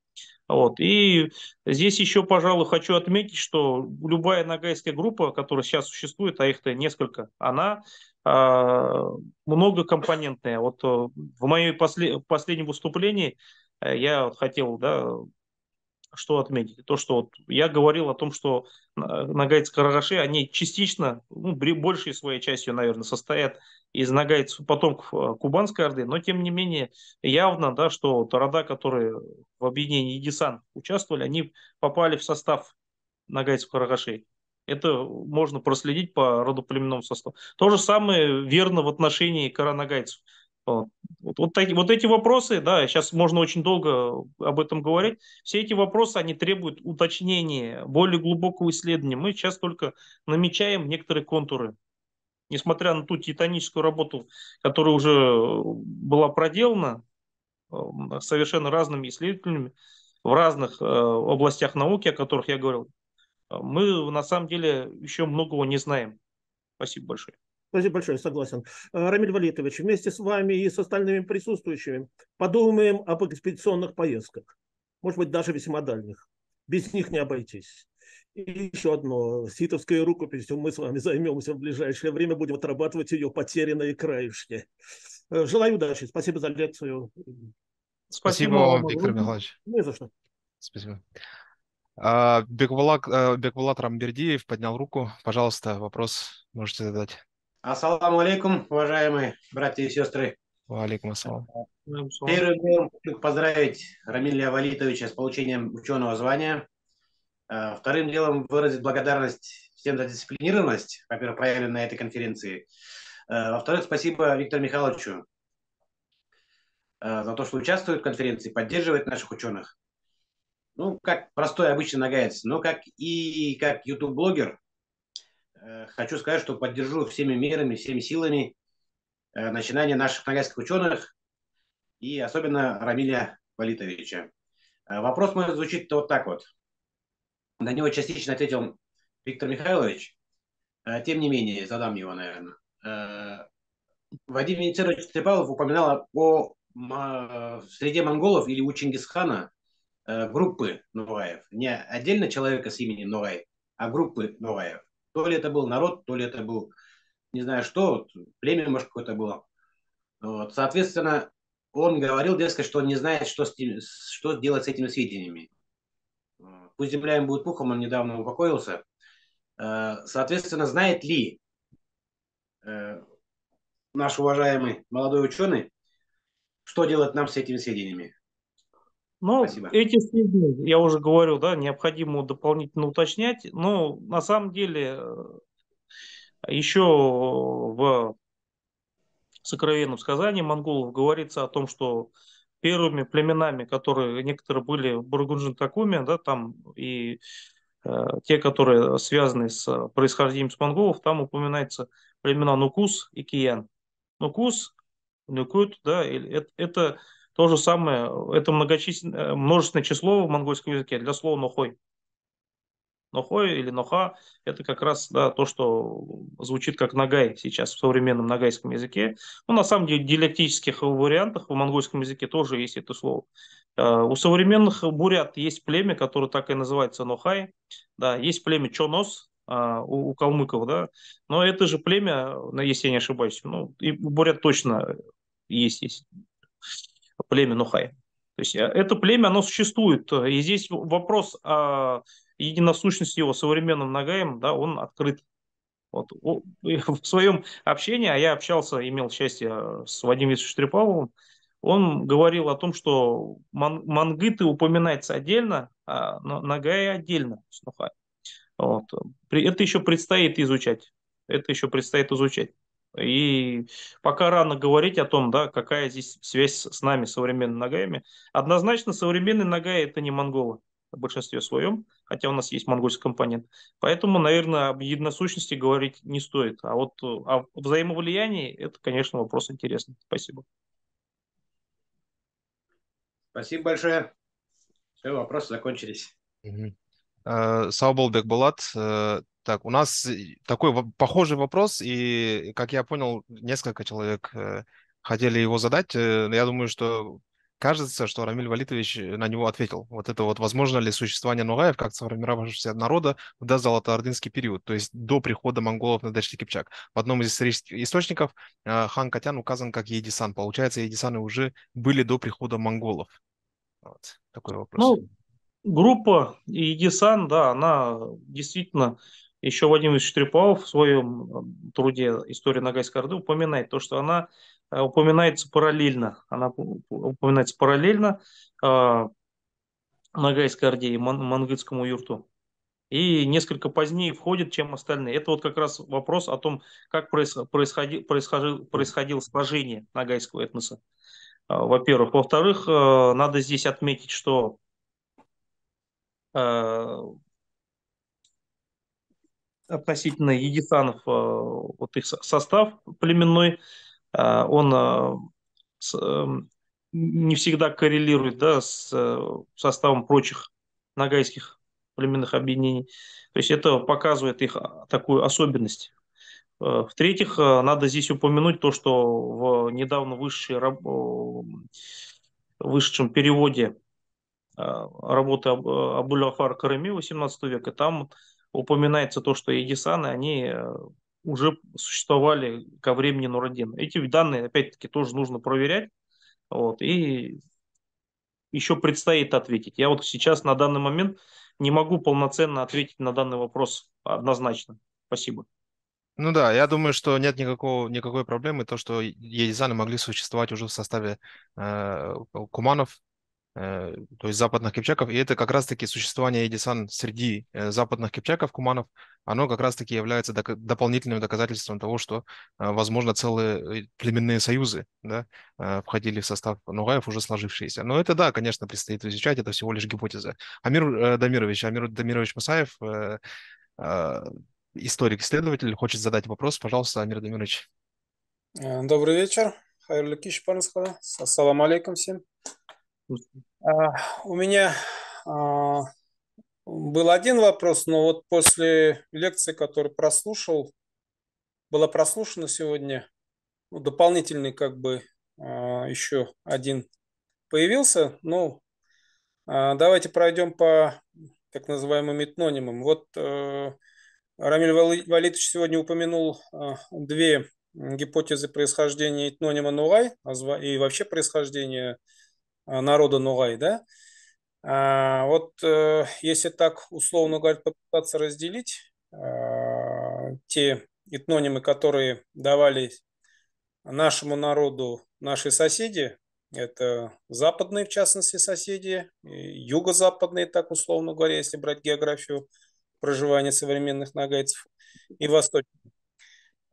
вот. И здесь еще, пожалуй, хочу отметить, что любая нагайская группа, которая сейчас существует, а их-то несколько, она э, многокомпонентная. Вот э, в моем после, последнем выступлении э, я вот хотел да, что отметить. То, что вот я говорил о том, что э, нагайцы-карагаши, они частично, ну, большей своей частью, наверное, состоят из нагайцев потомков э, Кубанской Орды, но тем не менее явно, да, что вот рода, которые в объединении десант участвовали, они попали в состав нагайцев-карагашей. Это можно проследить по родоплеменному составу. То же самое верно в отношении каранагайцев. А, вот, вот, эти, вот эти вопросы, да, сейчас можно очень долго об этом говорить, все эти вопросы, они требуют уточнения, более глубокого исследования. Мы сейчас только намечаем некоторые контуры. Несмотря на ту титаническую работу, которая уже была проделана э, совершенно разными исследователями в разных э, областях науки, о которых я говорил, э, мы на самом деле еще многого не знаем. Спасибо большое. Спасибо большое, согласен. Э, Рамиль Валитович, вместе с вами и с остальными присутствующими подумаем об экспедиционных поездках, может быть, даже весьма дальних. Без них не обойтись. И еще одно, ситовской рукописью мы с вами займемся в ближайшее время, будем отрабатывать ее потерянные краешки. Э, желаю удачи, спасибо за лекцию. Спасибо, спасибо вам, Виктор Михайлович. Не за что. Спасибо. А, Беквалат э, Рамбердиев поднял руку. Пожалуйста, вопрос можете задать. Ассаламу алейкум, уважаемые братья и сестры. Алейкум ассалам. Первым хочу поздравить Рамиля Валитовича с получением ученого звания. Э, вторым делом выразить благодарность всем за дисциплинированность, во-первых, проявленную на этой конференции. Э, во-вторых, спасибо Виктору Михайловичу э, за то, что участвует в конференции, поддерживает наших ученых. Ну, как простой обычный нагаец, но как и как YouTube-блогер, Э, хочу сказать, что поддержу всеми мерами, всеми силами э, начинания наших ногайских ученых и особенно Рамиля Валитовича. Э, вопрос мой звучит вот так вот. На него частично ответил Виктор Михайлович. Тем не менее, задам его, наверное. Вадим Венецерович Трепалов упоминал о среде монголов или у Чингисхана группы Нуваев. Не отдельно человека с именем Нувай, а группы Нуваев. То ли это был народ, то ли это был, не знаю что, вот, племя, может, какое-то было. Вот. Соответственно, он говорил, дескать, что он не знает, что, с тем, что делать с этими сведениями. Пусть земля им будет пухом, он недавно упокоился. Э, соответственно, знает ли э, наш уважаемый молодой ученый, что делать нам с этими сведениями? Ну, эти сведения, я уже говорил, да, необходимо дополнительно уточнять, но на самом деле э, еще в сокровенном сказании монголов говорится о том, что первыми племенами, которые некоторые были в Бургунджин-Такуме, да, там и э, те, которые связаны с э, происхождением с монголов, там упоминается племена Нукус и Киян. Нукус, Нукут, да, это, это то же самое, это многочисленное, э, множественное число в монгольском языке для слова «нохой». «Нохой» или «ноха» – это как раз да, то, что звучит как «нагай» сейчас в современном нагайском языке. Ну, на самом деле, в диалектических вариантах в монгольском языке тоже есть это слово. Э, у современных бурят есть племя, которое так и называется «нохай». Да, есть племя «чонос», э, у, у калмыков, да, но это же племя, если я не ошибаюсь, ну, и бурят точно есть, есть племя Нухай. То есть э, это племя, оно существует. И здесь вопрос о единосущности его современным Нагаем, да, он открыт. Вот. (laughs) В своем общении, а я общался, имел счастье э, с Вадимом Витовичем Штрепаловым, он говорил о том, что мангиты упоминается отдельно, а Нагая отдельно. Вот. Это еще предстоит изучать. Это еще предстоит изучать. И пока рано говорить о том, да, какая здесь связь с нами, современными ногами. Однозначно современные ногая это не монголы в большинстве своем, хотя у нас есть монгольский компонент. Поэтому, наверное, об единосущности говорить не стоит. А вот э, о взаимовлиянии – это, конечно, вопрос интересный. Спасибо. Спасибо большое. Все, вопросы закончились. А, Саубалбек Бекбулат, э, так, у нас э, такой похожий вопрос, и, как я понял, несколько человек э, хотели его задать. Э, я думаю, что кажется, что Рамиль Валитович на него ответил. Вот это вот, возможно ли существование Ногаев как сформировавшегося народа в дозолотоордынский период, то есть до прихода монголов на Дачный Кипчак. В одном из исторических источников хан Катян указан как Едисан. Получается, Едисаны уже были до прихода монголов. Вот такой вопрос. Ну, группа Едисан, да, она действительно еще Владимир Штрюпов в своем э, труде «История Ногайской Орды» упоминает то, что она э, упоминается параллельно. Она упоминается параллельно э, Ногайской Орде и ман- Мангытскому юрту. И несколько позднее входит, чем остальные. Это вот как раз вопрос о том, как происходи, происходил, происходило сложение Ногайского этноса. Э, во-первых. Во-вторых, э, надо здесь отметить, что э, относительно егистанов, э, вот их состав племенной, э, он э, не всегда коррелирует да, с составом прочих нагайских племенных объединений. То есть это показывает их а, такую особенность. В-третьих, надо здесь упомянуть то, что в недавно высшей, вышедшем переводе работы Абуляфар Карами 18 века, там упоминается то, что едисаны они э, уже существовали ко времени Нурадина. Эти данные, опять-таки, тоже нужно проверять. Вот, и еще предстоит ответить. Я вот сейчас на данный момент не могу полноценно ответить на данный вопрос однозначно. Спасибо. Ну да, я думаю, что нет никакого, никакой проблемы, то, что едизаны могли существовать уже в составе э, куманов, Э, то есть западных кипчаков. И это как раз-таки существование Эдисан среди э, западных кипчаков, куманов, оно как раз-таки является док- дополнительным доказательством того, что, э, возможно, целые племенные союзы да, входили в состав Нугаев, уже сложившиеся. Но это, да, конечно, предстоит изучать, это всего лишь гипотеза. Амир Дамирович, Амир Дамирович Масаев, историк-исследователь, хочет задать вопрос. Пожалуйста, Амир Дамирович. Добрый вечер. Хайрлики Шпарнского. Ассаламу алейкум всем. А, у меня а, был один вопрос, но вот после лекции, которую прослушал, была прослушана сегодня, ну, дополнительный как бы а, еще один появился. Ну, давайте пройдем по так называемым этнонимам. Вот э, Рамиль Валитович сегодня упомянул две гипотезы происхождения этнонима Нурай и вообще происхождения а, народа Нугай, да? А, вот э, если так условно говоря, попытаться разделить а, те этнонимы, которые давали нашему народу наши соседи, это западные, в частности, соседи, юго-западные, так условно говоря, если брать географию проживания современных нагайцев, и восточные.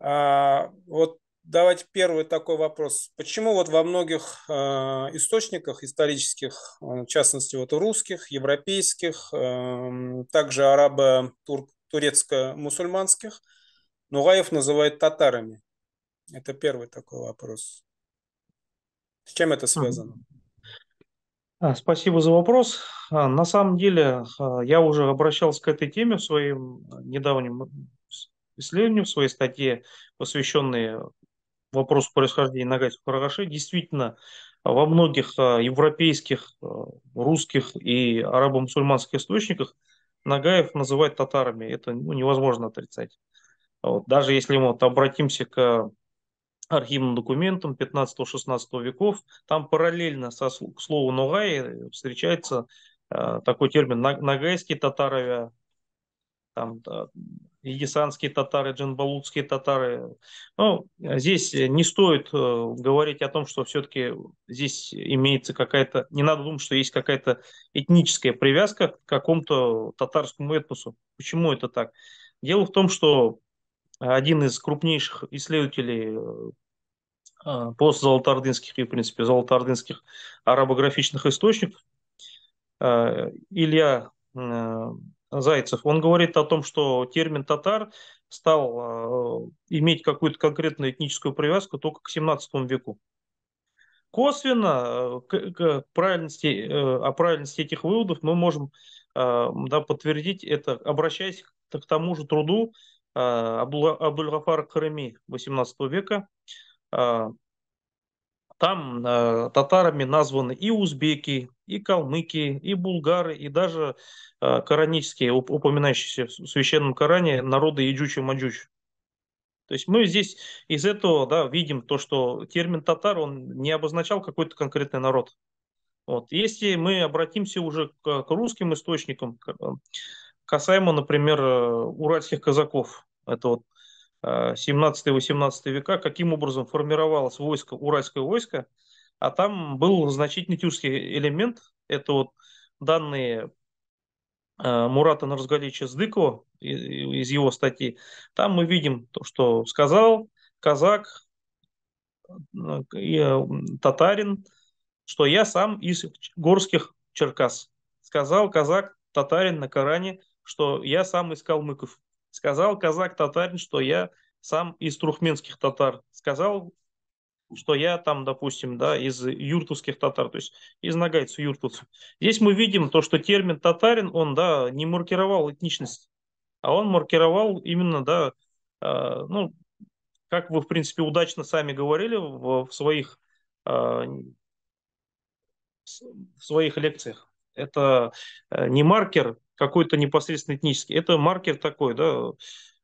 А вот давайте первый такой вопрос. Почему вот во многих а, источниках исторических, в частности вот русских, европейских, эм, также арабо-турецко-мусульманских, Нугаев называет татарами? Это первый такой вопрос. С чем это связано? А, спасибо за вопрос. А, на самом деле, я уже обращался к этой теме в своем недавнем исследовании, в своей статье, посвященной вопросу происхождения нагайцев карагашей. Действительно, а, во многих а, европейских, а, русских и арабо-мусульманских источниках Нагаев называют татарами. Это ну, невозможно отрицать. Вот, даже если мы вот, обратимся к архивным документам 15-16 веков, там параллельно со, к слову Ногай встречается э, такой термин нагайские татары, там да, татары, джинбалутские татары. Ну, здесь не стоит э, говорить о том, что все-таки здесь имеется какая-то, не надо думать, что есть какая-то этническая привязка к какому-то татарскому этносу. Почему это так? Дело в том, что один из крупнейших исследователей э, постзолотоордынских и, в принципе, золотоордынских арабографичных источников, э, Илья Зайцев, он говорит о том, что термин «татар» стал э, иметь какую-то конкретную этническую привязку только к 17 веку. Косвенно э, к, к правильности, э, о правильности этих выводов мы можем э, да, подтвердить это, обращаясь к, тому же труду э, Абдул-Гафара Карами 18 века, э, там э, татарами названы и узбеки, и калмыки, и булгары, и даже э, коранические, уп упоминающиеся в Священном Коране, народы Иджуча-Маджуч. То есть мы здесь из этого да, видим то, что термин татар, он не обозначал какой-то конкретный народ. Вот. Если мы обратимся уже к, к русским источникам, э, касаемо, например, э, уральских казаков, это вот 17-18 э, века, каким образом формировалось войско, уральское войско, а там был значительный тюркский элемент, это вот данные э, Мурата Нарзгалича Сдыкова из его статьи, там мы видим то, что сказал казак, и э, татарин, что я сам из горских Черкас. Сказал казак, татарин на Коране, что я сам из калмыков. Сказал казак-татарин, что я сам из трухменских татар. Сказал, что я там, допустим, да, из юртовских татар, то есть из нагайцев, юртовцев. Здесь мы видим то, что термин татарин, он, да, не маркировал этничность, а он маркировал именно, да, э, ну, как вы, в принципе, удачно сами говорили в, в своих, э, в своих лекциях. Это э, не маркер какой-то непосредственно этнический, это маркер такой, да,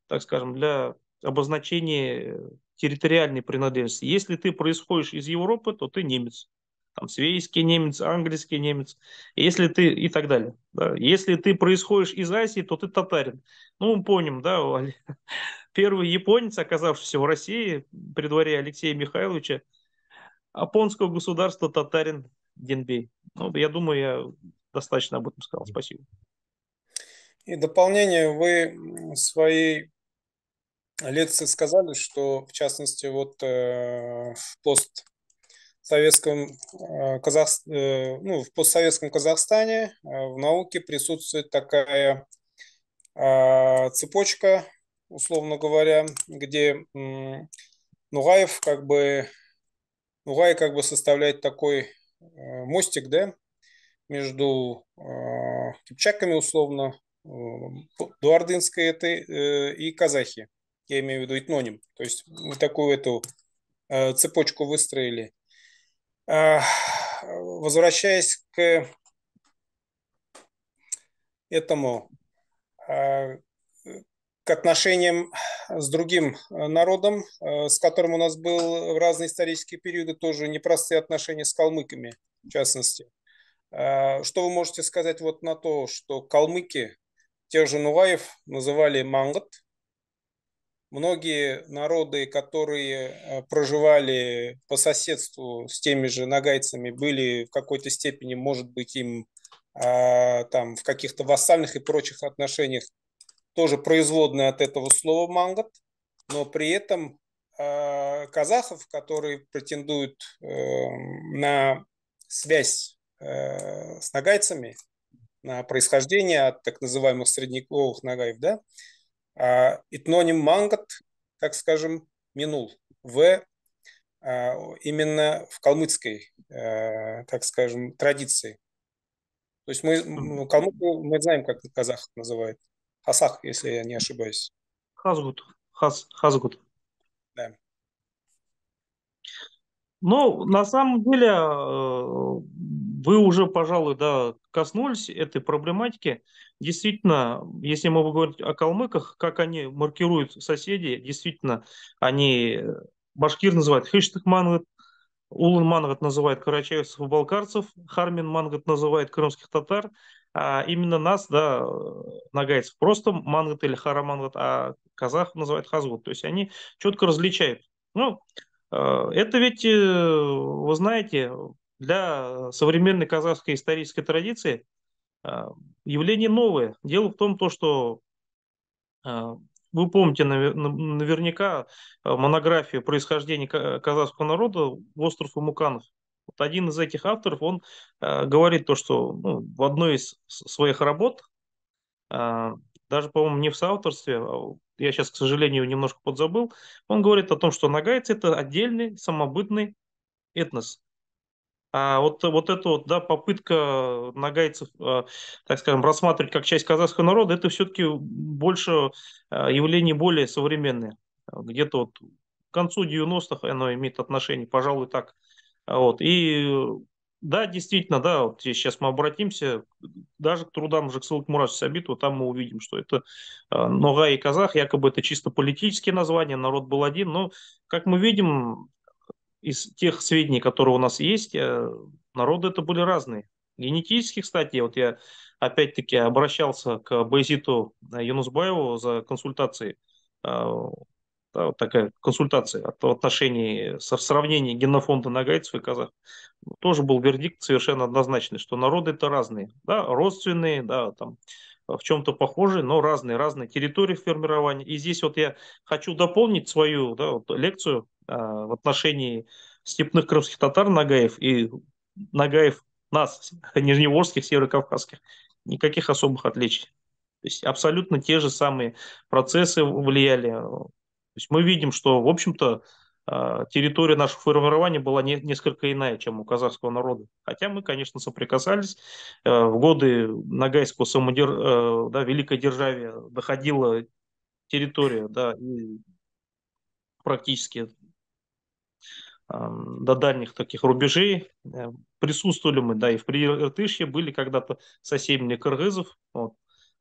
так скажем, для обозначения территориальной принадлежности. Если ты происходишь из Европы, то ты немец. Там свейский немец, английский немец, если ты и так далее. Да. Если ты происходишь из Азии, то ты татарин. Ну, мы помним, да, (laughs) первый японец, оказавшийся в России при дворе Алексея Михайловича, японского государства татарин Денбей. Ну, я думаю, я достаточно об этом сказал. Спасибо. И дополнение, вы в своей лекции сказали, что в частности вот э, в пост советском э, Казахст... э, ну, в постсоветском Казахстане э, в науке присутствует такая э, цепочка, условно говоря, где э, Нугаев как бы Нугай как бы составляет такой э, мостик, да, между э, кипчаками, условно, э, дуардынской этой э, и казахи. Я имею в виду этноним. То есть мы такую эту э, цепочку выстроили. Э, возвращаясь к этому, э, к отношениям с другим народом, э, с которым у нас был в разные исторические периоды тоже непростые отношения с калмыками, в частности. А, что вы можете сказать вот на то, что калмыки, тех же Нугаев, называли мангат? Многие народы, которые э, проживали по соседству с теми же нагайцами, были в какой-то степени, может быть, им а, там в каких-то вассальных и прочих отношениях тоже производные от этого слова мангат, но при этом а, казахов, которые претендуют эм, на связь Э, с нагайцами, на происхождение от так называемых средневековых нагаев, да, а этноним мангат, так скажем, минул в а, именно в калмыцкой, э, так скажем, традиции. То есть мы ну, калмыку мы знаем, как казах называют. Хасах, если я не ошибаюсь. Хазгут. Хаз, хазгут. Да. Ну, на самом деле, э, вы уже, пожалуй, да, коснулись этой проблематики. Действительно, если мы говорим о калмыках, как они маркируют соседей, действительно, они э, башкир называют хештег мангат, улан мангат называет карачаевцев и балкарцев, хармин мангат называет крымских татар, а именно нас, да, э, нагайцев, просто мангат или харамангат, а казах называют хазгут. То есть они четко различают. Ну, э, это ведь, вы знаете, для э, современной казахской исторической традиции э, явление новое. Дело в том, то, что э, вы помните наверняка монографию происхождения казахского народа «Остров и Муканов». Вот один из этих авторов, он говорит то, что ну, в одной из своих работ, даже, по-моему, не в соавторстве, а я сейчас, к сожалению, немножко подзабыл, он говорит о том, что нагайцы – это отдельный самобытный этнос. А вот, вот эта вот, да, попытка нагайцев, а, так скажем, рассматривать как часть казахского народа, это все-таки больше а, явление более современное. Где-то вот к концу 90-х оно имеет отношение, пожалуй, так. Вот. И да, действительно, да, вот сейчас мы обратимся даже к трудам Жексалык Мураш Сабиту, там мы увидим, что это э, и Казах, якобы это чисто политические названия, народ был один, но, как мы видим, из тех сведений, которые у нас есть, э, народы это были разные. Генетически, кстати, вот я опять-таки обращался к Байзиту э, Юнусбаеву за консультацией. Э, да, вот такая консультация от отношений, со сравнения генофонда нагайцев и казах. Тоже был вердикт совершенно однозначный, что народы это разные, да, родственные, да, там, в чем-то похожие, но разные, разные территории формирования. И здесь вот я хочу дополнить свою да, вот, лекцию а, в отношении степных крымских татар Нагаев и Нагаев нас, (laughs) нижневорских, северокавказских, никаких особых отличий. То есть абсолютно те же самые процессы влияли. То есть мы видим, что, в общем-то, а, территория нашего формирования была не, несколько иная, чем у казахского народа. Хотя мы, конечно, соприкасались. А, в годы Ногайского самодер... да, Великой Державе доходила территория, да, и практически до дальних таких рубежей. Э, присутствовали мы, да, и в Прииртышье были когда-то соседними кыргызов, вот.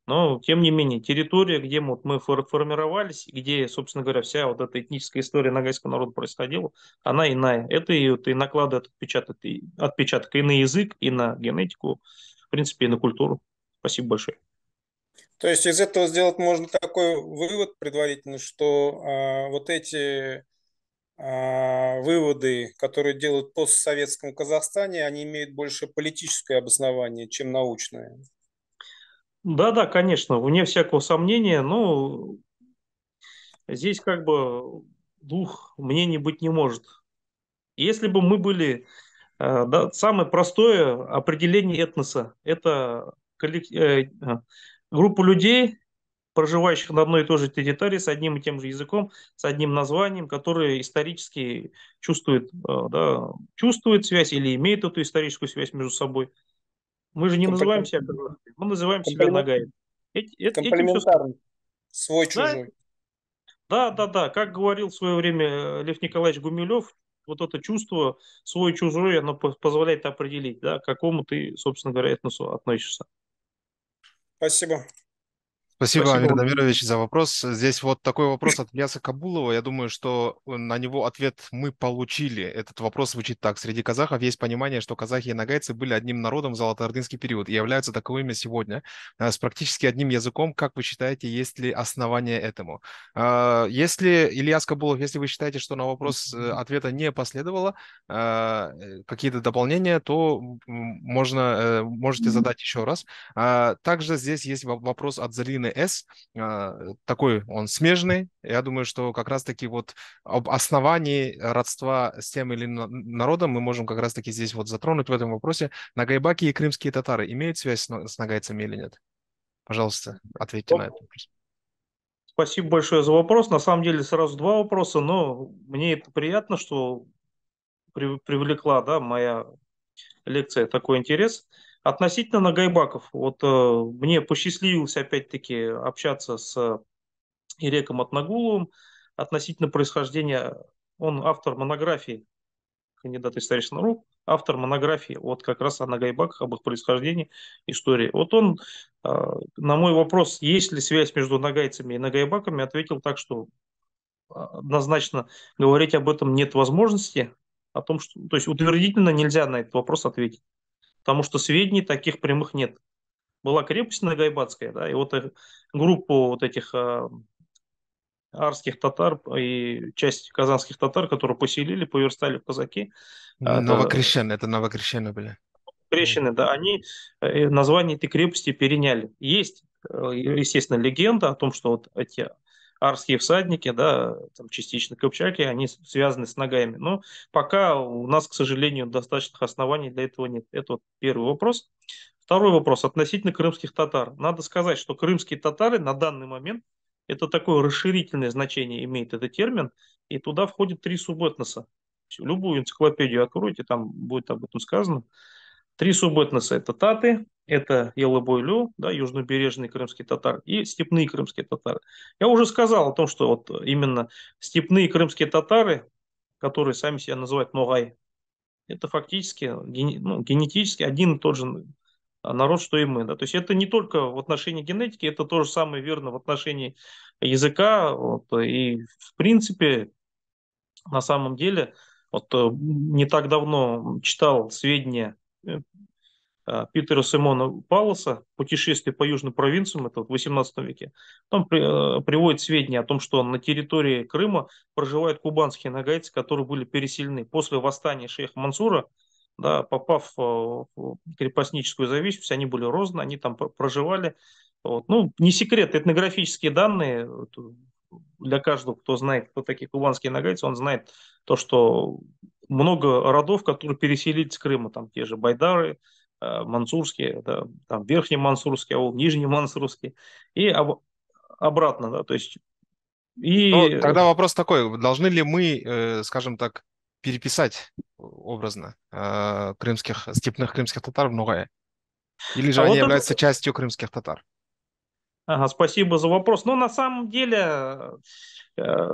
но, тем не менее, территория, где мы, вот мы формировались, где, собственно говоря, вся вот эта этническая история нагайского народа происходила, она иная. Это и, вот, и наклады отпечаток, и, отпечаток и на язык, и на генетику, в принципе, и на культуру. Спасибо большое. То есть из этого сделать можно такой вывод предварительно, что э, вот эти а, выводы, которые делают постсоветском Казахстане, они имеют больше политическое обоснование, чем научное. Да, да, конечно, вне всякого сомнения, но здесь как бы двух мнений быть не может. Если бы мы были, а, да, самое простое определение этноса, это коллек... Э, группа людей, проживающих на одной и той же территории, с одним и тем же языком, с одним названием, которые исторически чувствуют, э, да, чувствуют связь или имеют эту историческую связь между собой. Мы же не называем себя мы называем себя нагаем. Комплементарно. Свой чужой. Да, да, да. Как говорил в свое время э, Лев Николаевич Гумилев, вот это чувство свой чужой, оно позволяет определить, да, к какому ты, собственно говоря, этносу относишься. Спасибо. Спасибо, Спасибо. Амир Дамирович, за вопрос. Здесь вот такой вопрос от Ильяса Кабулова. Я думаю, что э, на него ответ мы получили. Этот вопрос звучит так. Среди казахов есть понимание, что казахи и нагайцы были одним народом в золотоордынский период и являются таковыми сегодня, э, с практически одним языком. Как вы считаете, есть ли основание этому? А, если, Ильяс Кабулов, если вы считаете, что на вопрос э, ответа не последовало, а, какие-то дополнения, то можно, можете задать еще раз. А, также здесь есть вопрос от Залины определенный S, а, такой он смежный. Я думаю, что как раз-таки вот об основании родства с тем или иным народом мы можем как раз-таки здесь вот затронуть в этом вопросе. Нагайбаки и крымские татары имеют связь с нагайцами или нет? Пожалуйста, ответьте на этот вопрос. Спасибо большое за вопрос. На самом деле сразу два вопроса, но мне это приятно, что привлекла да, моя лекция такой интерес. Относительно Нагайбаков, вот э, мне посчастливилось опять-таки общаться с Иреком Атнагуловым относительно происхождения. Он автор монографии, кандидат исторических наук, автор монографии вот как раз о Нагайбаках, об их происхождении, истории. Вот он э, на мой вопрос, есть ли связь между нагайцами и нагайбаками, ответил так, что э, однозначно говорить об этом нет возможности, о том, что, то есть утвердительно нельзя на этот вопрос ответить потому что сведений таких прямых нет. Была крепость Нагайбатская, да, и вот группу вот этих э, арских татар и часть казанских татар, которые поселили, поверстали в казаки. Новокрещены, это, это новокрещены были. Крещены, да, они э, название этой крепости переняли. Есть, э, естественно, легенда о том, что вот эти арские всадники, да, там частично копчаки, они связаны с ногами. Но пока у нас, к сожалению, достаточных оснований для этого нет. Это вот первый вопрос. Второй вопрос относительно крымских татар. Надо сказать, что крымские татары на данный момент это такое расширительное значение имеет этот термин, и туда входит три субэтноса. Любую энциклопедию откройте, там будет об этом сказано. Три субэтноса – это таты, это Елабойлю, да, южнобережный крымский татар и степные крымские татары. Я уже сказал о том, что вот именно степные крымские татары, которые сами себя называют Ногай, это фактически ну, генетически один и тот же народ, что и мы. Да? То есть это не только в отношении генетики, это то же самое верно в отношении языка. Вот, и в принципе, на самом деле, вот э, не так давно читал сведения э, Э, Питера Симона Палласа «Путешествие по южным провинциям», это вот в 18 веке, там э, приводит сведения о том, что на территории Крыма проживают кубанские нагайцы, которые были переселены после восстания шейха Мансура, да, попав э, в крепостническую зависимость, они были розданы, они там проживали. Вот. Ну, не секрет, этнографические данные, для каждого, кто знает, кто такие кубанские нагайцы, он знает то, что много родов, которые переселились с Крыма, там те же Байдары, Э, мансурский, это там Верхний Мансурский аул, Нижний (laughs) Мансурский, и об, обратно, да, то есть... Ну, и... Ну, тогда вопрос такой, должны ли мы, э, скажем так, переписать образно э, крымских, степных крымских татар в Нугае? Или же а они вот являются это... частью крымских татар? Ага, спасибо за вопрос. Но ну, на самом деле, э,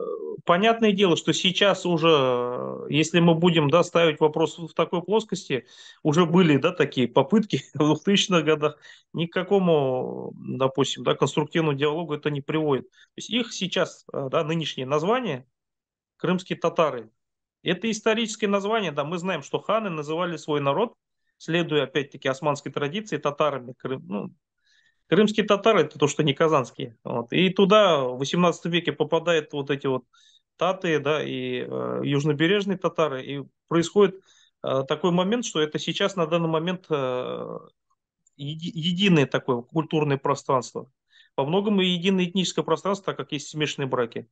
понятное дело, что сейчас уже, если мы будем да, ставить вопрос в такой плоскости, уже были да, такие попытки (laughs) в 2000-х годах, ни к какому, допустим, да, конструктивному диалогу это не приводит. То есть их сейчас, э, да, нынешнее название, крымские татары, это историческое название, да, мы знаем, что ханы называли свой народ, следуя, опять-таки, османской традиции, татарами, Крым, ну, Крымские татары – это то, что не казанские. Вот. И туда в 18 веке попадают вот эти вот таты, да, и э, южнобережные татары, и происходит э, такой момент, что это сейчас на данный момент э, единое такое культурное пространство. Во многом и единое этническое пространство, так как есть смешанные браки.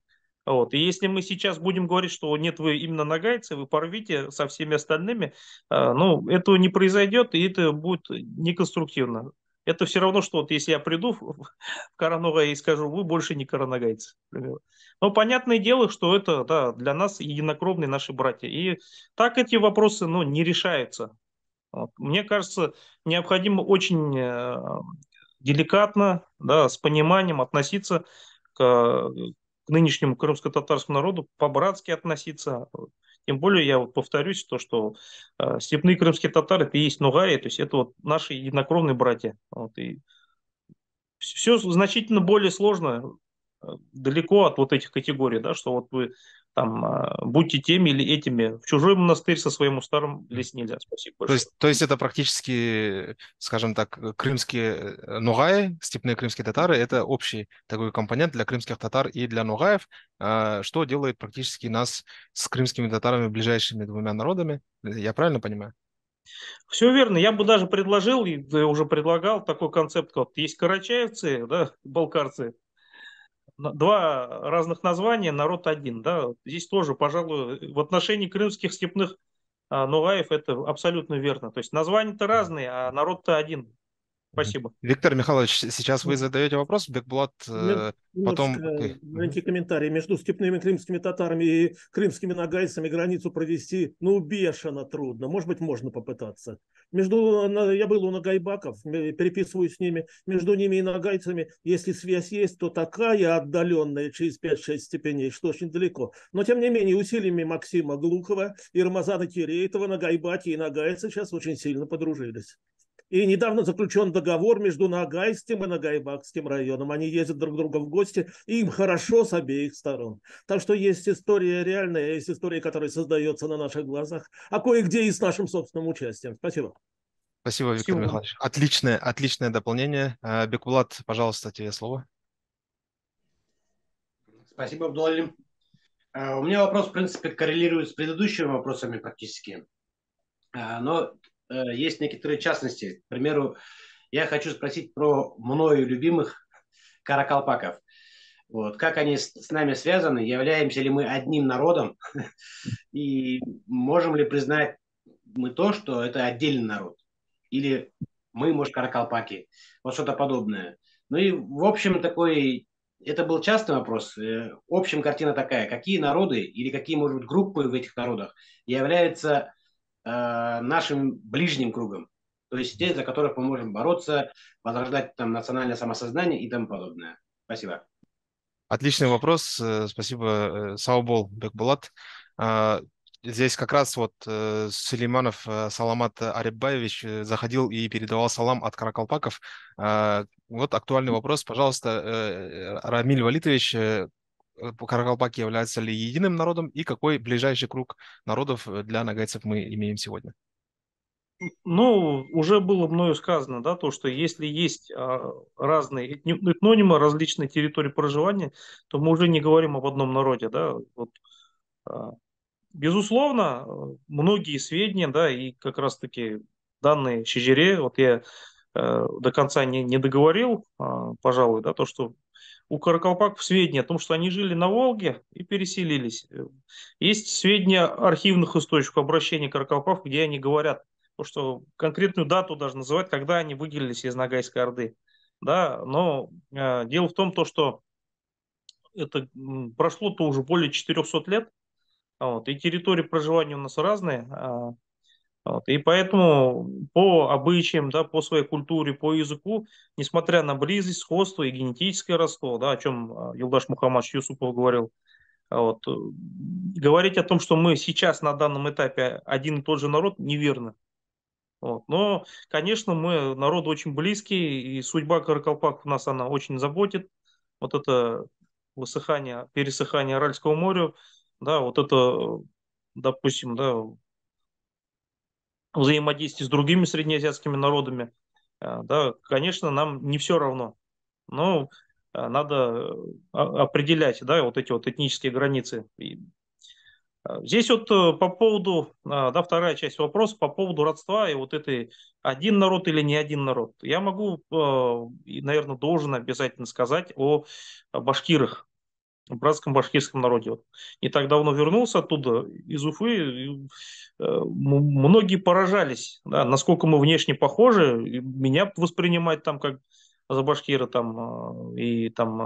Вот. И если мы сейчас будем говорить, что нет, вы именно нагайцы, вы порвите со всеми остальными, э, ну, этого не произойдет, и это будет неконструктивно. Это все равно, что вот если я приду в Коронога и скажу, вы больше не короногайцы. Например. Но понятное дело, что это да, для нас единокровные наши братья. И так эти вопросы ну, не решаются. Вот. Мне кажется, необходимо очень э, деликатно, да, с пониманием относиться к, к нынешнему крымско-татарскому народу, по-братски относиться. Тем более, я вот повторюсь, то, что э, степные крымские татары, это и есть Нугаи, то есть это вот наши единокровные братья. Вот, и все значительно более сложно, э, далеко от вот этих категорий, да, что вот вы там, а, будьте теми или этими. В чужой монастырь со своим устаром лезть нельзя. Спасибо большое. То есть, то есть это практически, скажем так, крымские э, нугаи, степные крымские татары, это общий такой компонент для крымских татар и для нугаев, а, что делает практически нас с крымскими татарами ближайшими двумя народами. Я правильно понимаю? Все верно. Я бы даже предложил, и уже предлагал такой концепт, как есть карачаевцы, да, балкарцы, два разных названия, народ один. Да? Здесь тоже, пожалуй, в отношении крымских степных а, нуваев это абсолютно верно. То есть названия-то разные, а народ-то один. Спасибо. Виктор Михайлович, сейчас вы задаете вопрос, Бекбулат э, потом... Маленький комментарий. Между степными крымскими татарами и крымскими нагайцами границу провести, ну, бешено трудно. Может быть, можно попытаться. Между, я был у нагайбаков, переписываюсь с ними. Между ними и нагайцами, если связь есть, то такая отдаленная через 5-6 степеней, что очень далеко. Но, тем не менее, усилиями Максима Глухова и Рамазана Кирейтова нагайбаки и нагайцы сейчас очень сильно подружились. И недавно заключен договор между Нагайским и Нагайбакским районом. Они ездят друг к в гости, и им хорошо с обеих сторон. Так что есть история реальная, есть история, которая создается на наших глазах, а кое-где и с нашим собственным участием. Спасибо. Спасибо, Виктор Всего. Михайлович. Отличное, отличное дополнение. А, Бекулат, пожалуйста, тебе слово. Спасибо, Абдулалим. А, у меня вопрос, в принципе, коррелирует с предыдущими вопросами практически. А, но Э, есть некоторые частности. К примеру, я хочу спросить про мною любимых каракалпаков. Вот. Как они с, нами связаны, являемся ли мы одним народом (laughs) и можем ли признать мы то, что это отдельный народ? Или мы, может, каракалпаки, вот что-то подобное. Ну и, в общем, такой, это был частный вопрос. В э, общем, картина такая, какие народы или какие, может быть, группы в этих народах являются Э, нашим ближним кругом. То есть те, за которых мы можем бороться, возрождать там национальное самосознание и тому подобное. Спасибо. Отличный вопрос. Э, спасибо, э, Саубол Бекбулат. А, здесь как раз вот Сулейманов Саламат Арибаевич заходил и передавал салам от каракалпаков. А, вот актуальный вопрос, пожалуйста, Рамиль Валитович, Э, Каракалпаки являются ли единым народом и какой ближайший круг народов э, для нагайцев мы имеем сегодня? Ну, уже было мною сказано, да, то, что если есть а, разные этнонимы, различные территории проживания, то мы уже не говорим об одном народе, да. Вот, а, безусловно, э, многие сведения, да, и как раз-таки данные Чижире, вот я до конца не, не договорил, а, пожалуй, да, то, что у каракалпаков сведения о том, что они жили на Волге и переселились. Есть сведения архивных источников обращения каракалпаков, где они говорят, что конкретную дату даже называть, когда они выделились из Ногайской Орды. Да, но э, дело в том, то, что это прошло-то уже более 400 лет, вот, и территории проживания у нас разные. А вот. И поэтому по обычаям, да, по своей культуре, по языку, несмотря на близость, сходство и генетическое родство, да, о чем а, Юлдаш Мухаммадович Юсупов говорил, вот, э, говорить о том, что мы сейчас на данном этапе один и тот же народ, неверно. Вот. Но, конечно, мы народ очень близкий, и судьба у нас она очень заботит. Вот это высыхание, пересыхание Аральского моря, да, вот это, допустим, да, взаимодействии с другими среднеазиатскими народами, э, да, конечно, нам не все равно. Но э, надо э, определять да, вот эти вот этнические границы. Здесь вот по поводу, да, вторая часть вопроса, по поводу родства и вот этой один народ или не один народ. Я могу, наверное, должен обязательно сказать о башкирах братском башкирском народе. Вот. Не так давно вернулся оттуда, из Уфы. Э, многие поражались, да, насколько мы внешне похожи. меня воспринимать там как за башкира там э, и там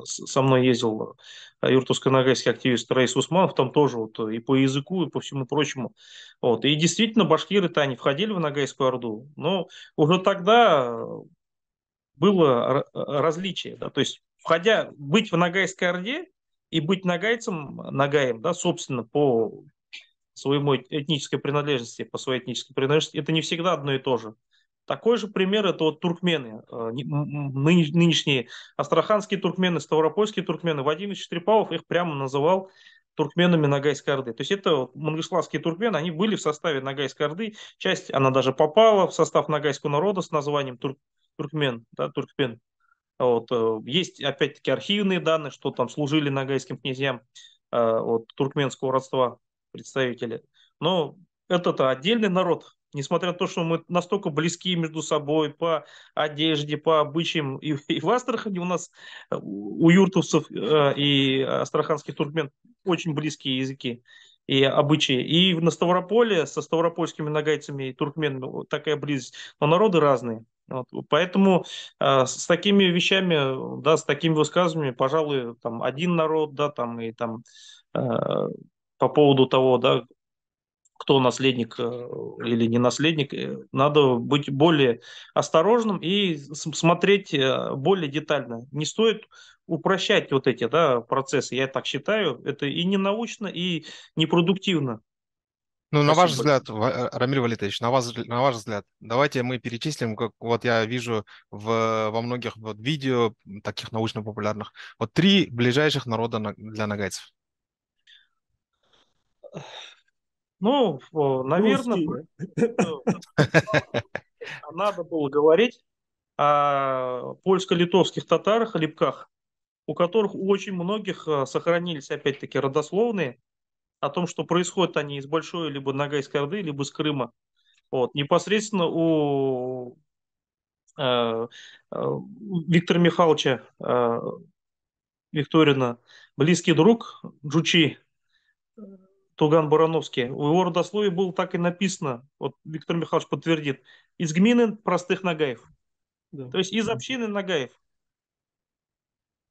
э, со мной ездил юртовско-нагайский активист Раис Усманов, там тоже вот и по языку, и по всему прочему. Вот. И действительно, башкиры-то они входили в Нагайскую Орду, но уже тогда было различие, да, то есть входя, быть в Ногайской Орде и быть нагайцем, нагаем, да, собственно, по своему этнической принадлежности, по своей этнической принадлежности, это не всегда одно и то же. Такой же пример это вот туркмены, э, нынешние астраханские туркмены, ставропольские туркмены. Вадим Четрепалов их прямо называл туркменами Ногайской Орды. То есть это вот мангышлавские туркмены, они были в составе Ногайской Орды, часть, она даже попала в состав Ногайского народа с названием тур, туркмен, да, туркмен. А вот, э, есть, опять-таки, архивные данные, что там служили нагайским князьям вот, э, туркменского родства представители. Но это-то отдельный народ, несмотря на то, что мы настолько близки между собой по одежде, по обычаям. И, (laughs) и в Астрахани у нас э, у юртовцев и астраханских туркмен очень близкие языки и обычаи. И на Ставрополе со ставропольскими нагайцами и туркменами такая близость. Но народы разные. Вот. Поэтому э, с такими вещами, да, с такими высказываниями, пожалуй, там один народ, да, там и там э, по поводу того, да, кто наследник э, или не наследник, э, надо быть более осторожным и смотреть э, более детально. Не стоит упрощать вот эти да, процессы, я так считаю, это и не научно, и непродуктивно. Ну, на ваш взгляд, Рамиль Валитович, на, вас, на ваш взгляд, давайте мы перечислим, как вот я вижу в, во многих вот видео, таких научно-популярных, вот три ближайших народа на, для нагайцев. Ну, наверное, (laughs) надо было говорить о польско-литовских татарах, липках, у которых у очень многих э, сохранились, опять-таки, родословные, о том, что происходят они из Большой, либо Ногайской Орды, либо из Крыма. Вот. Непосредственно у э, э, Виктора Михайловича э, Викторина близкий друг Джучи э, Туган Барановский. У его родословии было так и написано, вот Виктор Михайлович подтвердит, из гмины простых Нагаев. Да. То есть из общины Нагаев.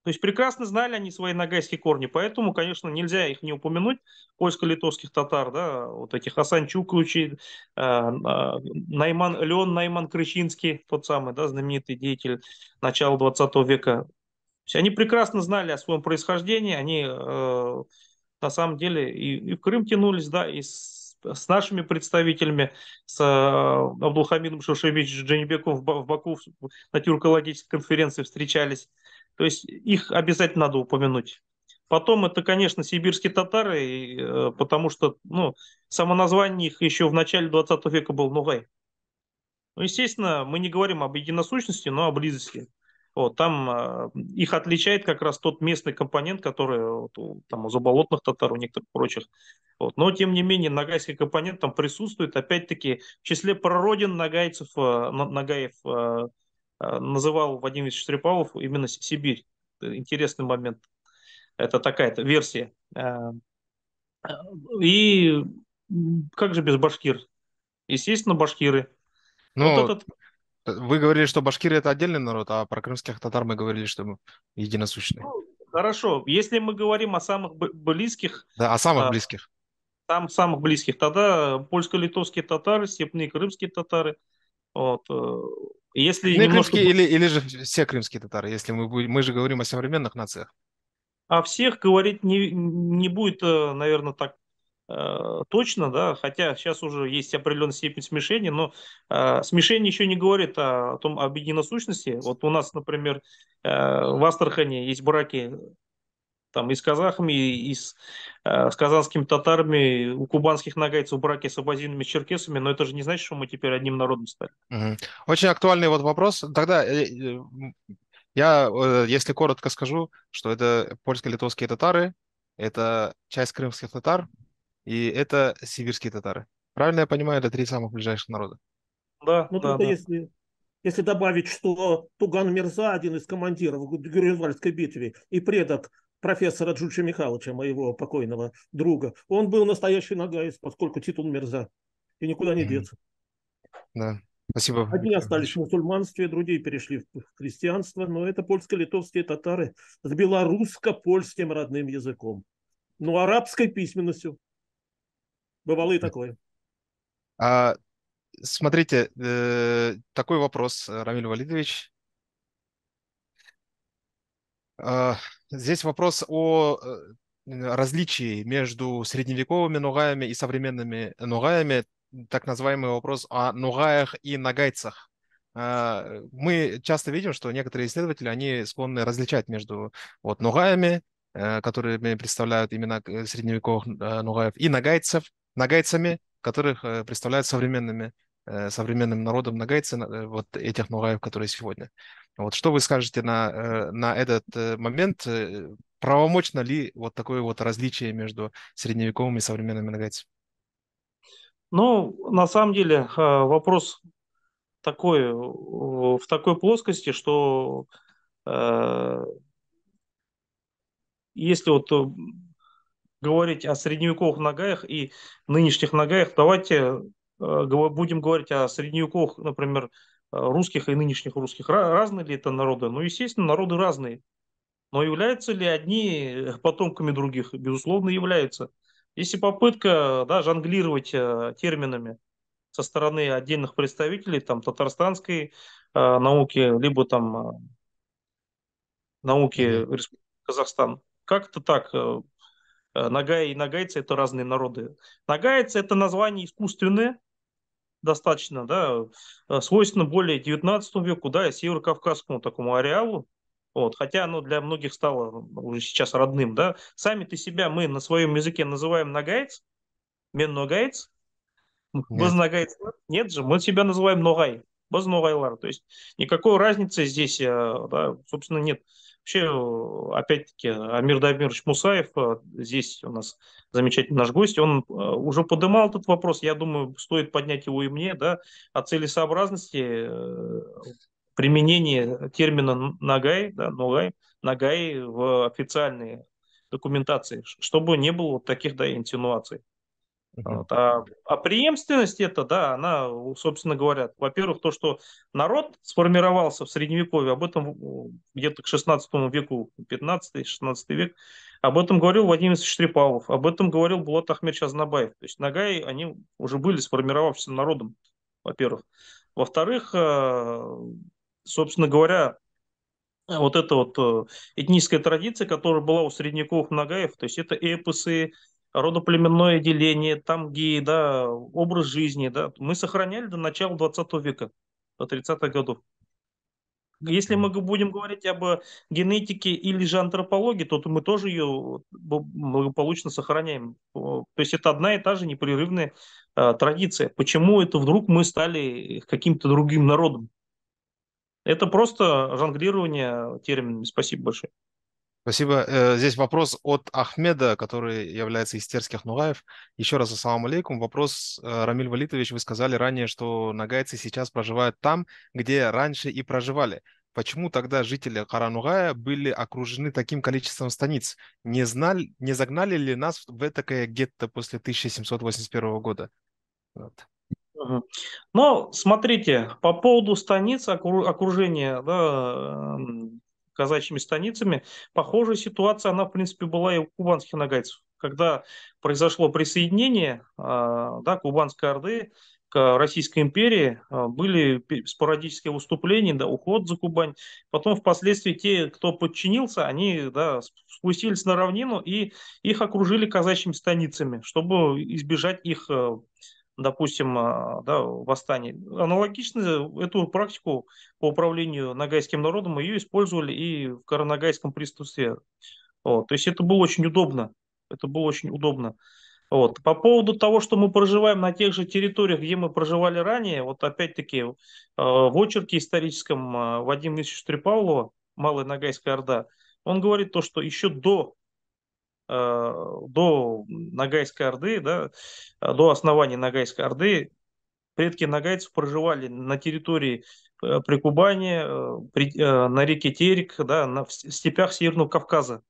То есть прекрасно знали они свои ногайские корни, поэтому, конечно, нельзя их не упомянуть, польско-литовских татар, да, вот эти Хасан Чуклучи, э, э, Найман, Леон Найман Крыщинский, тот самый, да, знаменитый деятель начала 20 века. Они прекрасно знали о своем происхождении, они э, на самом деле и, и в Крым тянулись, да, и с, с нашими представителями, с э, Абдулхамидом Шушевичем Джанибеком в, в Баку на тюркологической конференции встречались. То есть их обязательно надо упомянуть. Потом это, конечно, сибирские татары, э, потому что ну, само название их еще в начале 20 века было Ногай. Ну, естественно, мы не говорим об единосущности, но о близости. Вот, там э, их отличает как раз тот местный компонент, который вот, у, там, у заболотных татар, у некоторых прочих. Вот. Но, тем не менее, нагайский компонент там присутствует. Опять-таки, в числе прародин нагайцев, э, нагаев э, Э, называл Вадим Ильич Трепалов именно Сибирь. Э, интересный момент. Это такая-то версия. Э, и как же без башкир? Естественно, башкиры. Ну, вот этот... Вы говорили, что башкиры это отдельный народ, а про крымских татар мы говорили, что мы единосущные. Ну, хорошо, если мы говорим о самых близких... Да, о самых а, близких. Там самых близких. Тогда польско-литовские татары, степные крымские татары – вот. Э, если ну, немножко... крымские, или, или же все крымские татары, если мы, будем, мы же говорим о современных нациях. О всех говорить не, не будет, э, наверное, так э, точно, да, хотя сейчас уже есть определенная степень смешения, но э, смешение еще не говорит о, о том об единосущности. Вот у нас, например, э, в Астрахане есть браки там и с казахами, и с, э, с казанскими татарами, у кубанских нагайцев браки с абазинами, с черкесами, но это же не значит, что мы теперь одним народом стали. Очень актуальный вот вопрос. Тогда э, э, я, э, если коротко скажу, что это польско-литовские татары, это часть крымских татар, и это сибирские татары. Правильно я понимаю, это три самых ближайших народа? Да, ну, да, да. Если, если добавить, что Туган Мирза, один из командиров Грюнвальдской битвы и предок профессора Джуча Михайловича, моего покойного друга. Он был настоящий нагаец, поскольку титул мерза. И никуда не деться. Да. Спасибо. Одни остались в мусульманстве, другие перешли в христианство, но это польско-литовские татары с белорусско-польским родным языком. Ну, арабской письменностью. Бывало и такое. А, смотрите, э, такой вопрос, Рамиль Валидович. Э, здесь вопрос о э, различии между средневековыми нугаями и современными нугаями, так называемый вопрос о нугаях и нагайцах. Э, мы часто видим, что некоторые исследователи, они склонны различать между вот, нугаями, которые представляют именно средневековых ногаев, и нагайцев, нагайцами, которых представляют современными, современным народом нагайцы, вот этих ногаев, которые сегодня. Вот что вы скажете на, э, на этот э, момент? Э, правомочно ли вот такое вот различие между средневековым и современным Энгельсом? Ну, на самом деле а, вопрос такой, в такой плоскости, что если вот говорить о средневековых нагаях и нынешних нагаях, давайте будем говорить о средневековых, например, русских и нынешних русских. Разные ли это народы? Ну, естественно, народы разные. Но являются ли одни э, потомками других? Безусловно, являются. Если попытка да, жонглировать э, терминами со стороны отдельных представителей там, татарстанской э, науки, либо там э, науки Республики Казахстан, как-то так. Нагай и нагайцы – это разные народы. Нагайцы – это название искусственное, достаточно, да, э, свойственно более 19 веку, да, и северокавказскому такому ареалу, вот, хотя оно для многих стало уже сейчас родным, да. Сами ты себя мы на своем языке называем ногайц, мен ногайц, без ногайц, нет же, мы себя называем ногай, без ногайлар, то есть никакой разницы здесь, э, да, собственно, нет. Вообще, опять-таки, Амир Дамирович Мусаев, э, здесь у нас замечательный наш гость, он э, уже поднимал этот вопрос, я думаю, стоит поднять его и мне, да, о целесообразности э, применения термина «нагай», да, «ногай», «нагай» в официальной документации, чтобы не было таких, да, инсинуаций. Вот. А, а преемственность это, да, она, собственно говоря, во-первых, то, что народ сформировался в Средневековье, об этом где-то к 16 веку, 15-16 век, об этом говорил Владимир Штрипалов, об этом говорил Булат Ахмедович Азнабаев. То есть Нагаи, они уже были сформировавшимся народом, во-первых. Во-вторых, а, собственно говоря, вот эта вот э, этническая традиция, которая была у средневековых нагаев, то есть это эпосы, родоплеменное деление, тамги, да, образ жизни, да, мы сохраняли до начала 20 века, до 30-х годов. Если мы будем говорить об генетике или же антропологии, то мы тоже ее благополучно сохраняем. То есть это одна и та же непрерывная а, традиция. Почему это вдруг мы стали каким-то другим народом? Это просто жонглирование терминами. Спасибо большое. Спасибо. Э, здесь вопрос от Ахмеда, который является из терских Нугаев. Еще раз ассаламу алейкум. Вопрос, э, Рамиль Валитович, вы сказали ранее, что нагайцы сейчас проживают там, где раньше и проживали. Почему тогда жители Каранугая были окружены таким количеством станиц? Не, знали, не загнали ли нас в такое гетто после 1781 года? Ну, смотрите, по поводу станиц, окружения, да, эм, казачьими станицами. Похожая ситуация, она, в принципе, была и у кубанских нагайцев. Когда произошло присоединение а, да, Кубанской Орды к Российской империи, а, были спорадические выступления, да, уход за Кубань. Потом впоследствии те, кто подчинился, они да, спустились на равнину и их окружили казачьими станицами, чтобы избежать их а, допустим, а, да, восстаний. Аналогично эту практику по управлению нагайским народом ее использовали и в карнагайском приступстве. Вот. То есть это было очень удобно. Это было очень удобно. Вот. По поводу того, что мы проживаем на тех же территориях, где мы проживали ранее, вот опять-таки а, в очерке историческом а, Вадима Ильича Штрипавлова «Малая Ногайская Орда», он говорит то, что еще до Э, до Ногайской Орды, да, э, до основания Ногайской Орды, предки ногайцев проживали на территории э, Прикубани, при, на реке Терек, да, на, в степях Северного Кавказа,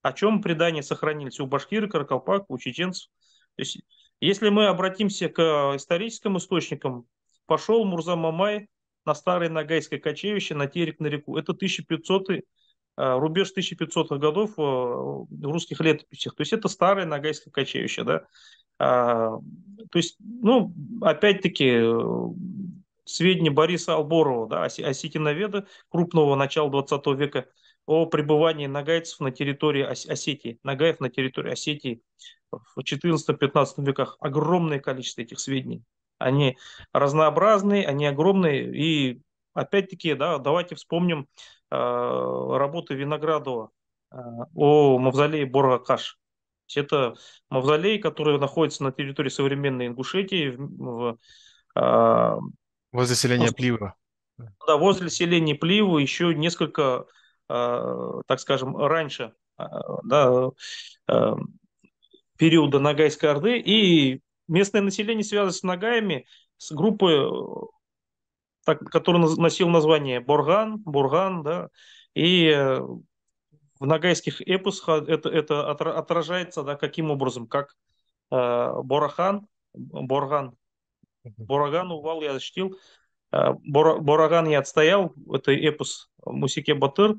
о чем предания сохранились у башкир, каракалпак, у чеченцев. То есть, если мы обратимся к историческим источникам, пошел Мурза Мамай на старое Ногайское кочевище, на Терек, на реку. Это 1500 Э, рубеж 1500-х годов э, русских летописях. То есть это старая Ногайская качающая, да. А, то есть, ну, опять-таки, э, сведения Бориса Алборова, да, осетиноведа, крупного начала 20 века, о пребывании нагайцев на территории Осетии, нагаев на территории Осетии в 14-15 веках. Огромное количество этих сведений. Они разнообразные, они огромные. И опять-таки, да, давайте вспомним Э, работы Виноградова э, о мавзолее Боргакаш. Это мавзолей, который находится на территории современной Ингушетии. В, в, э, возле селения возле, Плива. Да, возле селения Плива еще несколько, так скажем, раньше да, периода Ногайской Орды. И местное население связано с Ногаями, с группой так, который носил название Борган Бурган, да, и э, в нагайских эпосах это, это отражается, да, каким образом, как э, Борахан, Борган, Бораган увал я защитил, э, Бораган я отстоял, это эпос Мусике Батыр, э,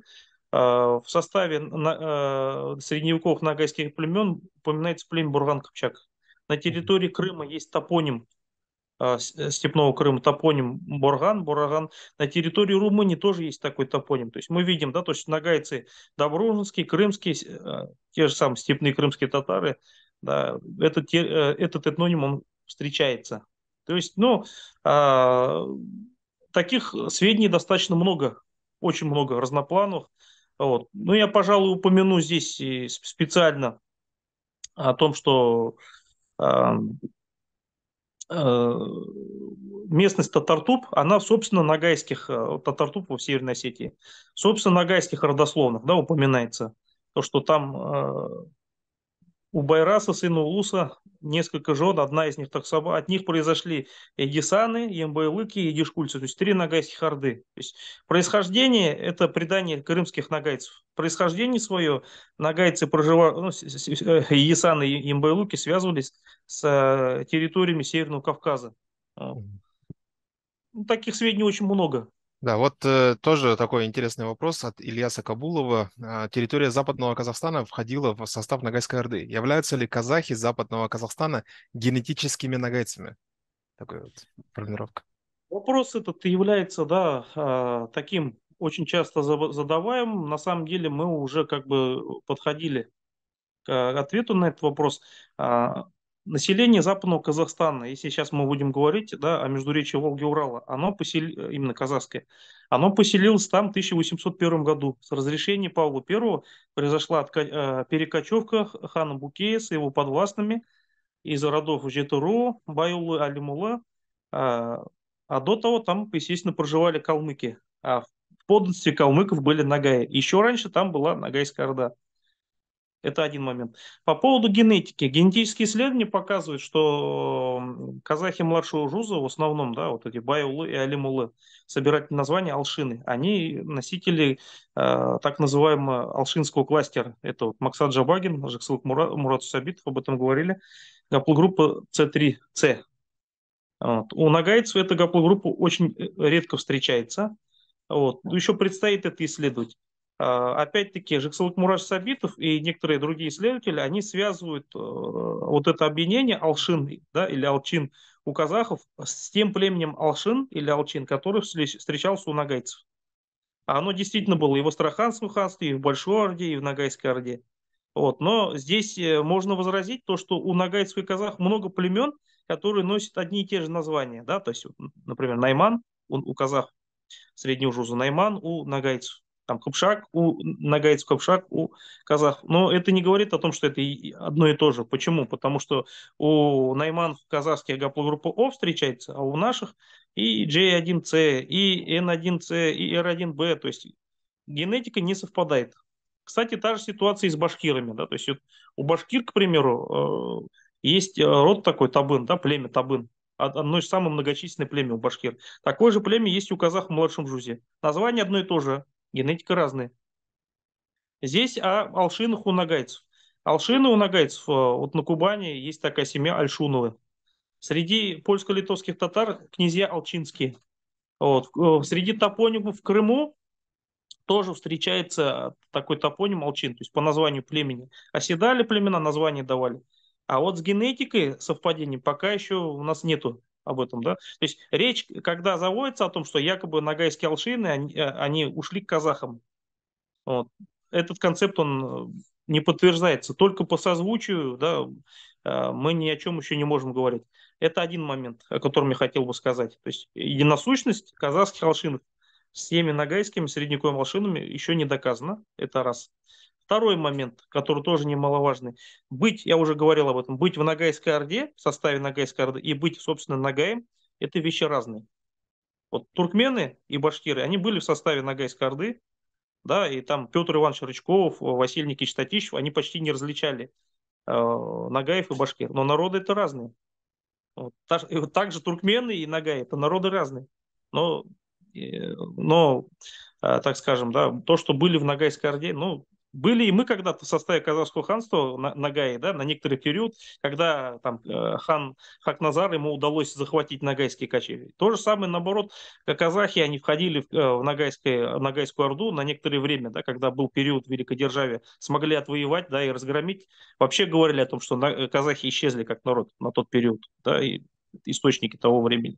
в составе э, средневековых нагайских племен упоминается племя Бурган-Копчак. На территории Крыма есть топоним а, э, степного Крыма топоним Борган, Бураган На территории Румынии тоже есть такой топоним. То есть мы видим, да, то есть нагайцы добружинские, крымские, э, те же самые степные крымские татары, да, этот, э, этот этноним, он встречается. То есть, ну, а, таких сведений достаточно много, очень много разнопланов. Вот. Ну, я, пожалуй, упомяну здесь специально о том, что а, Э, местность Татартуп, она, собственно, нагайских э, татартупов в Северной Осетии, собственно, нагайских родословных, да, упоминается, то, что там э, у Байраса, сына Улуса, несколько жен, одна из них таксова, От них произошли Эдисаны, Ямбайлыки и Эдишкульцы, то есть три нагайских орды. То есть происхождение – это предание крымских нагайцев. Происхождение свое нагайцы проживали, ну, э, Эдисаны и Ямбайлыки связывались с э, территориями Северного Кавказа. Ну, таких сведений очень много. Да, вот э, тоже такой интересный вопрос от Ильяса Кабулова. А, территория Западного Казахстана входила в состав Ногайской Орды. Являются ли казахи Западного Казахстана генетическими ногайцами? Такая вот формировка. Вопрос этот является, да, а, таким очень часто задаваем. На самом деле мы уже как бы подходили к а, ответу на этот вопрос. Население Западного Казахстана, если сейчас мы будем говорить да, о междуречии Волги-Урала, оно посел... Э, именно казахское, оно поселилось там в 1801 году. С разрешения Павла I произошла э, перекочевка хана Букея с его подвластными из родов Жетуру, Байулы, Алимула. А, а до того там, естественно, проживали калмыки. А в подданстве калмыков были Нагаи. Еще раньше там была Нагайская Орда. Это один момент. По поводу генетики. Генетические исследования показывают, что казахи младшего жуза, в основном, да, вот эти байулы и алимулы, собирать название алшины, они носители э, так называемого алшинского кластера. Это вот Максат Джабагин, Жексилк Мурат, Мурат Сабитов, об этом говорили. Гаплогруппа С3С. Вот. У нагайцев эта гаплогруппа очень э, редко встречается. Вот. Еще предстоит это исследовать. А, опять-таки, Жексалут Мураш Сабитов и некоторые другие исследователи, они связывают э, вот это объединение Алшин да, или Алчин у казахов с тем племенем Алшин или Алчин, который встречался у нагайцев. А оно действительно было и в Астраханском ханстве, и в Большой Орде, и в Ногайской Орде. Вот. Но здесь э, можно возразить то, что у нагайцев и казах много племен, которые носят одни и те же названия. Да? То есть, например, Найман у, у казах, среднеужуза Найман у нагайцев там Кыпшак у нагайцев, Кыпшак у казахов. Но это не говорит о том, что это одно и то же. Почему? Потому что у найманов казахских гаплогруппа О встречается, а у наших и J1C, и N1C, и R1B, то есть генетика не совпадает. Кстати, та же ситуация и с башкирами, да, то есть вот у башкир, к примеру, э, есть э, род такой табын, да, племя табын, одно из самых многочисленных племен у башкир. Такое же племя есть у казахов в младшем жузе. Название одно и то же, генетика разная. Здесь о а, алшинах у нагайцев. Алшины у нагайцев, э, вот на Кубани есть такая семья Альшуновы. Среди польско-литовских татар князья Алчинские. Вот. Э, среди топонимов в Крыму тоже встречается такой топоним Алчин, то есть по названию племени. Оседали племена, название давали. А вот с генетикой совпадений пока еще у нас нету об этом, да. То есть речь, когда заводится о том, что якобы нагайские алшины, они, э, они ушли к казахам. Вот. Этот концепт, он э, не подтверждается. Только по созвучию, да, э, мы ни о чем еще не можем говорить. Это один момент, о котором я хотел бы сказать. То есть единосущность казахских алшинов с теми нагайскими средневековыми алшинами еще не доказана. Это раз. Второй момент, который тоже немаловажный. Быть, я уже говорил об этом, быть в Ногайской Орде, в составе Ногайской Орды, и быть, собственно, Нагаем, это вещи разные. Вот туркмены и башкиры, они были в составе Ногайской Орды, да, и там Петр Иванович Рычков, Василий Никитич Татищев, они почти не различали э, Нагаев и башкир. Но народы это разные. Вот, так, также туркмены и Нагаи, это народы разные. Но э, но, э, так скажем, да, то, что были в Ногайской Орде, ну, были и мы когда-то в составе казахского ханства на, Нагае, да, на некоторый период, когда там э, хан Хакназар, ему удалось захватить Нагайские кочевья. То же самое, наоборот, казахи, они входили в, э, в Нагайское, Нагайскую Орду на некоторое время, да, когда был период Великодержавия, смогли отвоевать, да, и разгромить. Вообще говорили о том, что казахи исчезли как народ на тот период, да, и источники того времени.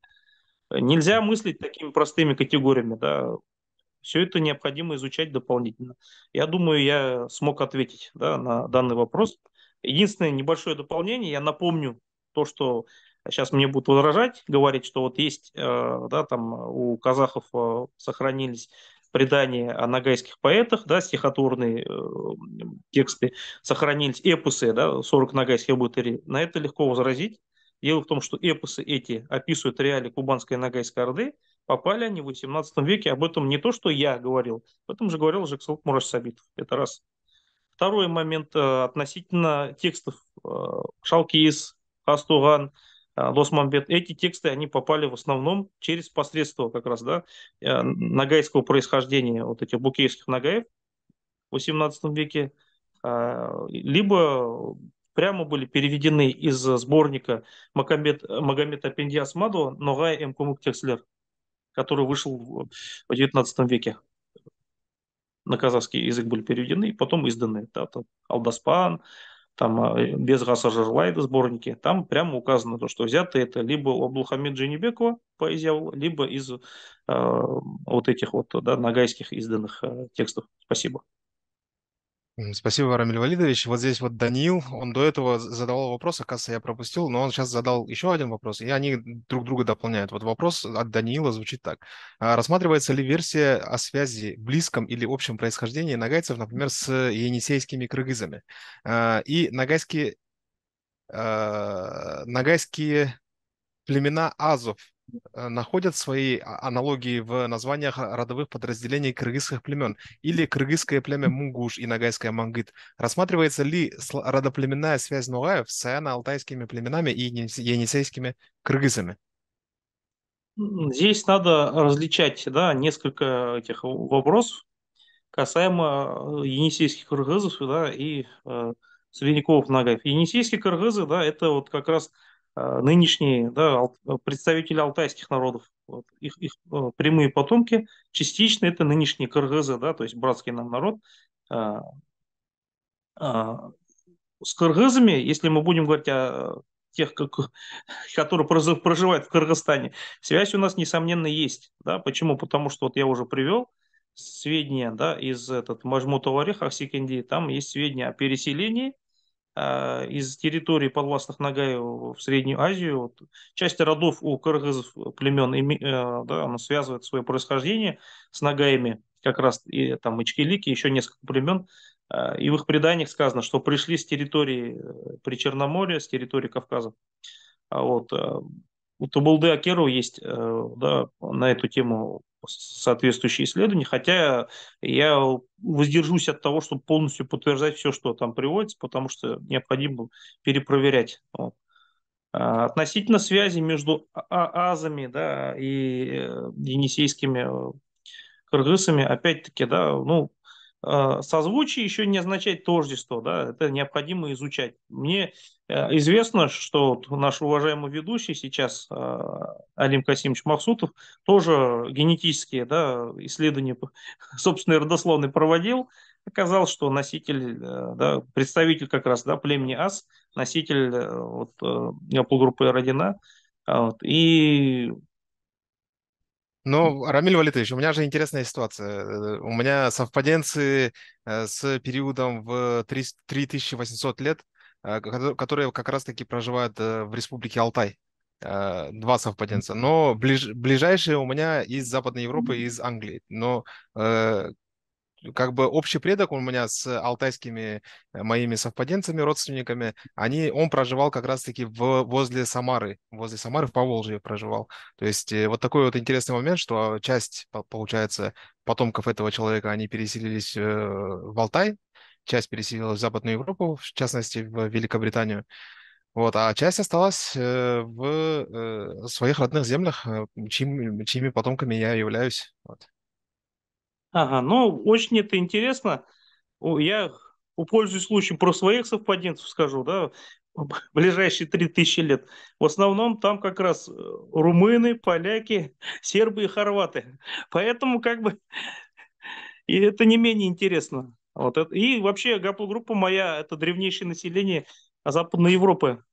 Нельзя мыслить такими простыми категориями, да, все это необходимо изучать дополнительно. Я думаю, я смог ответить да, на данный вопрос. Единственное небольшое дополнение, я напомню то, что сейчас мне будут возражать, говорить, что вот есть, э, да, там у казахов э, сохранились предания о нагайских поэтах, да, стихотворные э, тексты, сохранились эпосы, да, 40 нагайских бытырей. На это легко возразить. Дело в том, что эпосы эти описывают реалии кубанской нагайской орды, Попали они в 18 веке, об этом не то, что я говорил, об этом же говорил Жексал Мураш Сабитов. Это раз. Второй момент э, относительно текстов э, Шалкиис, э, Лос Мамбет. Эти тексты, они попали в основном через посредство как раз, да, нагайского происхождения, вот этих букейских нагаев в 18 веке, либо прямо были переведены из сборника Магомед, Магомед Апендиас Мадо «Ногай М. Эм Кумук Текслер» который вышел в XIX веке. На казахский язык были переведены и потом изданы. Э. Да, там Алдаспан, там а, э, без Гаса сборники, там прямо указано то, что взято это либо у Абдулхамид Джинибекова поэзия, либо из э, вот этих вот да, нагайских изданных э, текстов. Спасибо. Спасибо, Рамиль Валидович. Вот здесь вот Даниил, он до этого задавал вопрос, оказывается, я пропустил, но он сейчас задал еще один вопрос, и они друг друга дополняют. Вот вопрос от Даниила звучит так. А рассматривается ли версия о связи, близком или общем происхождении нагайцев, например, с енисейскими кыргызами? А, и нагайские, а, нагайские племена азов Э, находят свои а, аналогии в названиях родовых подразделений кыргызских племен или кыргызское племя Мунгуш и нагайское Мангит. Рассматривается ли родоплеменная связь Ногаев с саяно-алтайскими племенами и енисейскими кыргызами? Здесь надо различать да, несколько этих вопросов касаемо э, енисейских кыргызов да, и э, Свиняков Нагаев. Енисейские кыргызы, да, это вот как раз Э, нынешние да, э, представители алтайских народов, вот, их, их э, прямые потомки, частично это нынешние кыргызы, да, то есть братский нам народ. С кыргызами, если мы будем говорить о тех, как, (laughs) которые проживают в Кыргызстане, связь у нас, несомненно, есть. Да? Почему? Потому что вот я уже привел сведения да, из этот, Мажмутоварих, Ахсикенди, там есть сведения о переселении, а, из территории подвластных нагаю в Среднюю Азию. Вот, часть родов у кыргызов племен э, да, оно связывает свое происхождение с Нагаями, как раз и там Ичкелики, еще несколько племен. А, и в их преданиях сказано, что пришли с территории э, Причерноморья, с территории Кавказа. А вот, э, у Табулды Акеру есть э, да, на эту тему соответствующие исследования, хотя я воздержусь от того, чтобы полностью подтверждать все, что там приводится, потому что необходимо перепроверять. Вот. А, относительно связи между а, а, азами да, и э, енисейскими э, кыргызами, опять-таки, да, ну, Э, созвучие еще не означает тождество, да, это необходимо изучать. Мне э, известно, что наш уважаемый ведущий сейчас, э, Алим Касимович Максутов, тоже генетические да, исследования (laughs) собственной родословной проводил, показал, что носитель, да, представитель как раз да, племени Ас, носитель вот, полгруппы Родина, а вот, и ну, Рамиль Валитович, у меня же интересная ситуация. У меня совпаденции э, с периодом в 3800 лет, э, которые как раз-таки проживают э, в республике Алтай. Два совпаденца. Но ближ, ближайшие у меня из Западной Европы и из Англии. Но как бы общий предок у меня с алтайскими э, моими совпаденцами, родственниками, они, он проживал как раз-таки в, возле Самары, возле Самары в Поволжье проживал. То есть э, вот такой вот интересный момент, что часть, получается, потомков этого человека, они переселились э, в Алтай, часть переселилась в Западную Европу, в частности, в Великобританию. Вот, а часть осталась в своих родных землях, чьими, чьими потомками я являюсь. Вот. Ага, ну очень это интересно. Я пользуюсь случаем про своих совпаденцев скажу, да, ближайшие 3000 лет. В основном там как раз э, румыны, поляки, (laughs) сербы и хорваты. Поэтому как бы и это не менее интересно. Вот это. И вообще гаплогруппа моя – это древнейшее население Западной Европы.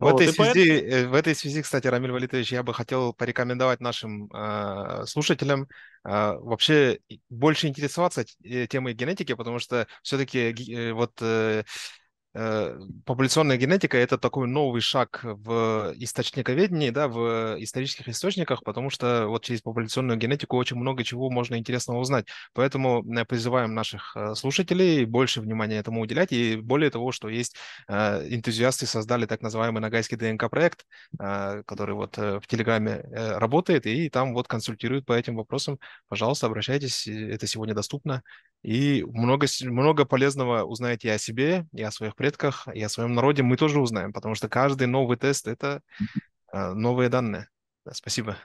В, вот, этой связи, поэтому... в этой связи, кстати, Рамиль Валитович, я бы хотел порекомендовать нашим э, слушателям э, вообще больше интересоваться э, темой генетики, потому что все-таки э, вот э, Э, популяционная генетика – это такой новый шаг в источниковедении, да, в исторических источниках, потому что вот через популяционную генетику очень много чего можно интересного узнать. Поэтому э, призываем наших э, слушателей больше внимания этому уделять. И более того, что есть энтузиасты создали так называемый Ногайский ДНК-проект, который вот в Телеграме работает, и там вот консультируют по этим вопросам. Пожалуйста, обращайтесь, это сегодня доступно, и много, много полезного узнаете и о себе, и о своих предках, и о своем народе мы тоже узнаем, потому что каждый новый тест — это а, новые данные. Да, спасибо.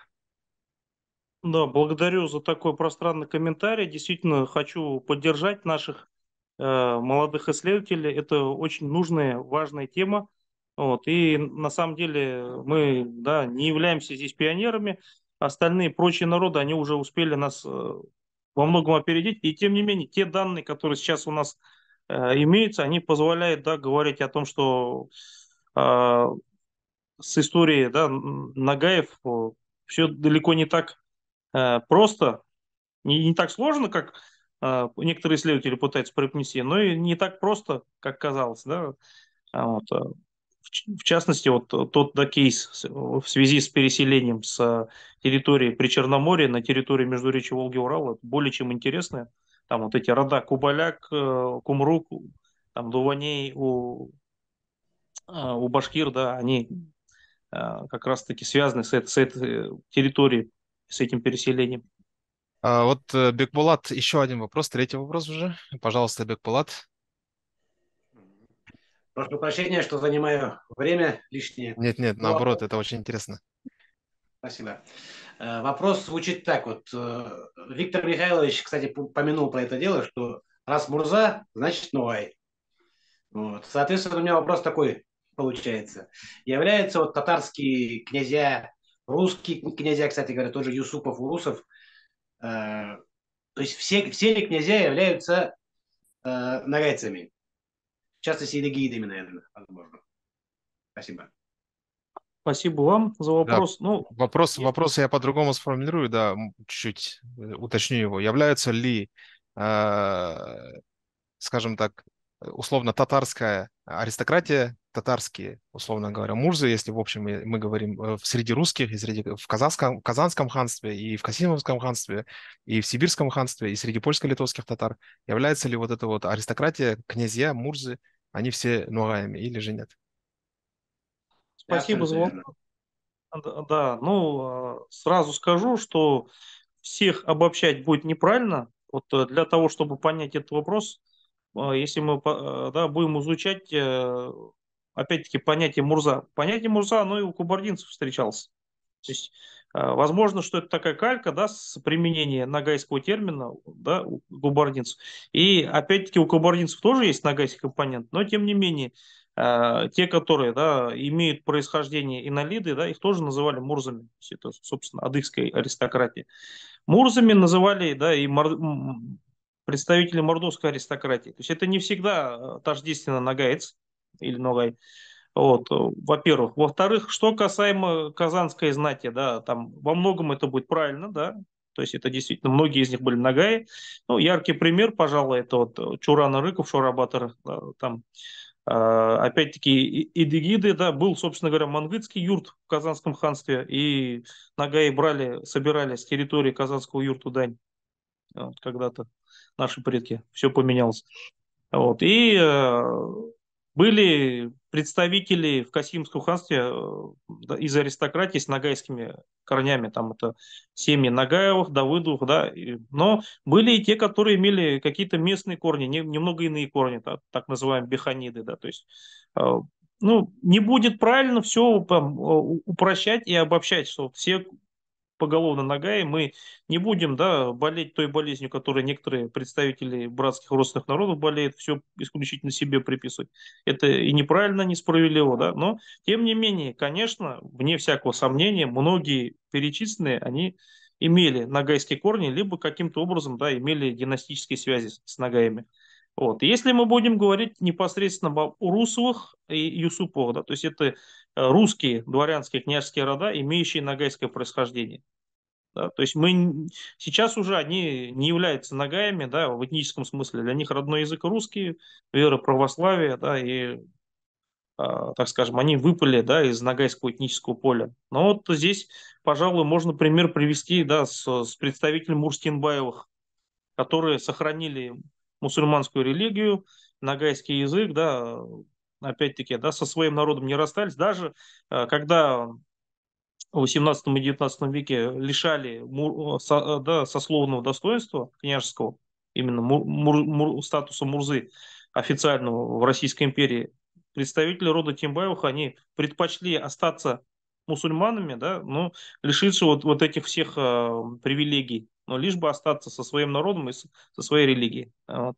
Да, благодарю за такой пространный комментарий. Действительно, хочу поддержать наших э, молодых исследователей. Это очень нужная, важная тема. Вот. И на самом деле мы да, не являемся здесь пионерами. Остальные прочие народы, они уже успели нас э, во многом опередить. И тем не менее, те данные, которые сейчас у нас э, имеются, они позволяют да, говорить о том, что э, с историей да, Нагаев все далеко не так э, просто, не, не так сложно, как э, некоторые исследователи пытаются преподнести, но и не так просто, как казалось. Да? Вот. Э. В частности, вот э, тот да, кейс в связи с переселением с э, территории Причерноморья на территорию Междуречия Волги Урала более чем интересная. Там вот эти рода Кубаляк, э, Кумрук, там Дуваней у, а, у Башкир, да, они а, как раз-таки связаны с, этой, с этой территорией, с этим переселением. А вот Бекбулат, еще один вопрос, третий вопрос уже. Пожалуйста, Бекбулат. Прошу прощения, что занимаю время лишнее. Нет, нет, наоборот, это очень интересно. Спасибо. Э, вопрос звучит так вот. Э, Виктор Михайлович, кстати, помянул про это дело, что раз Мурза, значит Нуай. Вот. Соответственно, у меня вопрос такой получается. Являются вот татарские князья, русские князья, кстати говоря, тоже Юсупов, Урусов, э, то есть все, все ли князья являются э, нагайцами? частности, и Нагиида именно, наверное, возможно. Спасибо. Спасибо вам за вопрос. Да. Ну, вопрос, вопрос я по-другому сформулирую, да, чуть-чуть э, уточню его. Являются ли, э, скажем так, условно татарская аристократия, татарские, условно говоря, мурзы, если в общем мы, мы говорим э, среди русских, и среди, в, казахском, в Казанском ханстве, и в Касимовском ханстве, и в Сибирском ханстве, и среди польско-литовских татар, является ли вот эта вот аристократия, князья, мурзы, они все нуаями или же нет? Спасибо за вопрос. Да, ну, а, сразу скажу, что всех обобщать будет неправильно. Вот э, для того, чтобы понять этот вопрос, а, если мы э, да, будем изучать, э, опять-таки, понятие Мурза. Понятие Мурза, оно и у кабардинцев встречалось. То есть а, возможно, что это такая калька, да, с применением нагайского термина, да, у кабардинцев. И, опять-таки, у кабардинцев тоже есть нагайский компонент, но, тем не менее, а, те, которые, да, имеют происхождение инолиды, да, их тоже называли мурзами. Это, собственно, адыгская аристократия. Мурзами называли, да, и мор... представители мордовской аристократии. То есть это не всегда а, тождественно нагаец или ногай. Вот, э, во-первых. Во-вторых, что касаемо казанской знати, да, там во многом это будет правильно, да, то есть это действительно, многие из них были нагаи. Ну, яркий пример, пожалуй, это вот э, Чурана Рыков, Шорабатор, да, э, там, опять-таки, Идигиды, да, был, собственно говоря, мангытский юрт в Казанском ханстве, и нагаи брали, собирали с территории казанского юрту дань. Вот, когда-то наши предки, все поменялось. Вот, и были представители в Касимском ханстве э, из аристократии с нагайскими корнями, там это семьи Нагаевых, Давыдовых, да, но были и те, которые имели какие-то местные корни, немного иные корни, так, так называемые беханиды, да, то есть э, ну, не будет правильно все там, э, упрощать и обобщать, что все поголовно нога, и мы не будем да, болеть той болезнью, которой некоторые представители братских родственных народов болеют, все исключительно себе приписывать. Это и неправильно, несправедливо, да, но тем не менее, конечно, вне всякого сомнения, многие перечисленные, они имели нагайские корни, либо каким-то образом да, имели династические связи с нагаями. Вот. Если мы будем говорить непосредственно об Урусовых и Юсуповых, да, то есть это э, русские дворянские княжеские рода, имеющие нагайское происхождение. Да, то есть мы сейчас уже они не являются нагаями, да, в этническом смысле. Для них родной язык русский, вера православия, да, и, э, так скажем, они выпали, да, из нагайского этнического поля. Но вот здесь, пожалуй, можно пример привести, да, с, с представителем Мурскинбаевых, которые сохранили мусульманскую религию, нагайский язык, да, опять-таки, да, со своим народом не расстались. Даже э, когда в 18 и 19 веке лишали э, э, да, сословного достоинства княжеского, именно мур, мур, статуса Мурзы официального в Российской империи, представители рода Тимбаевых, они предпочли остаться мусульманами, да, но лишиться вот, вот этих всех э, привилегий но ну, лишь бы остаться со своим народом и со своей религией. А вот.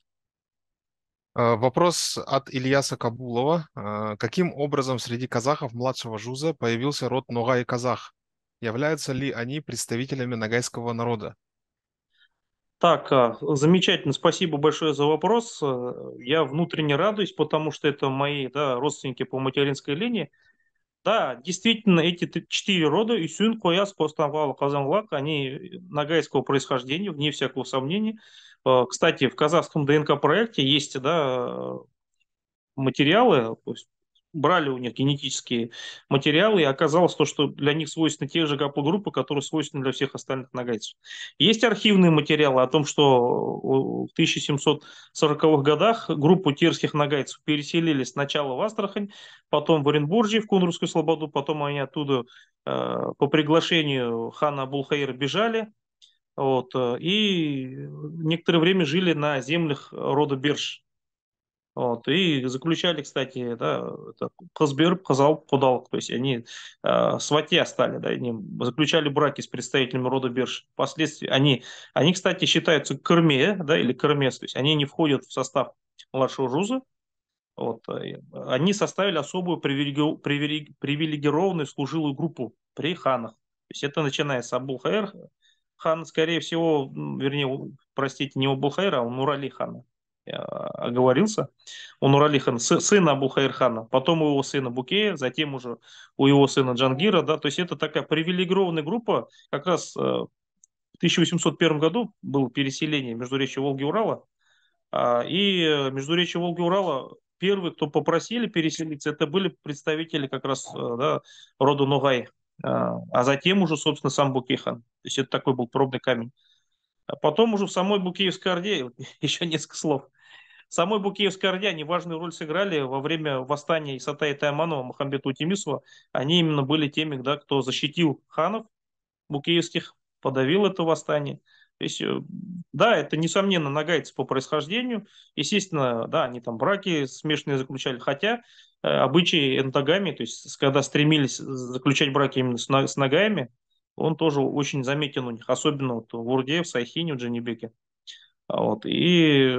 А, вопрос от Ильяса Кабулова. А, каким образом среди казахов младшего жуза появился род Ногай казах? Являются ли они представителями ногайского народа? Так, замечательно, спасибо большое за вопрос. Я внутренне радуюсь, потому что это мои да, родственники по материнской линии. Да, действительно, эти четыре рода, Исюн, Кояс, Костанвал, Казанлак, они э, нагайского происхождения, вне всякого сомнения. Э, кстати, в казахском ДНК-проекте есть да, э, материалы, то есть брали у них генетические материалы, и оказалось то, что для них свойственны те же гаплогруппы, которые свойственны для всех остальных нагайцев. Есть архивные материалы о том, что в 1740-х годах группу тирских нагайцев переселили сначала в Астрахань, потом в Оренбурге, в Кундурскую Слободу, потом они оттуда э, по приглашению хана Булхаира бежали, вот, э, и некоторое время жили на землях рода Берш. Вот. И заключали, кстати, да, это Казбир, Казал, то есть они э, сватья стали, да, они заключали браки с представителями рода Берш. Впоследствии они, они, кстати, считаются Крме, да, или Крмес, то есть они не входят в состав младшего жуза, вот. Э, они составили особую привилеги... Привилеги... привилегированную служилую группу при ханах. То есть это начиная с Абулхайр. Хан, скорее всего, вернее, простите, не Абулхайра, а Мурали хана. Э, оговорился, он Уралихан, Абу Хайрхана, потом у его сына Букея, затем уже у его сына Джангира, да, то есть это такая привилегированная группа, как раз э, в 1801 году было переселение между речи Волги а, и Урала, э, и между речи Волги и Урала первые, кто попросили переселиться, это были представители как раз да, рода Ногай, а, а затем уже, собственно, сам Букейхан. То есть это такой был пробный камень. А потом уже в самой Букеевской Орде, (laughs) еще несколько слов, Самой Букеевской Орде они важную роль сыграли во время восстания Исатая Тайманова, Мухаммеда Утимисова. Они именно были теми, да, кто защитил ханов букеевских, подавил это восстание. То есть, э, да, это, несомненно, нагайцы по происхождению. Естественно, да, они там браки смешанные заключали, хотя э, обычаи энтогами, то есть, когда стремились заключать браки именно с, ногами, он тоже очень заметен у них, особенно вот в Урде, в Сайхине, в Джанибеке. А вот. И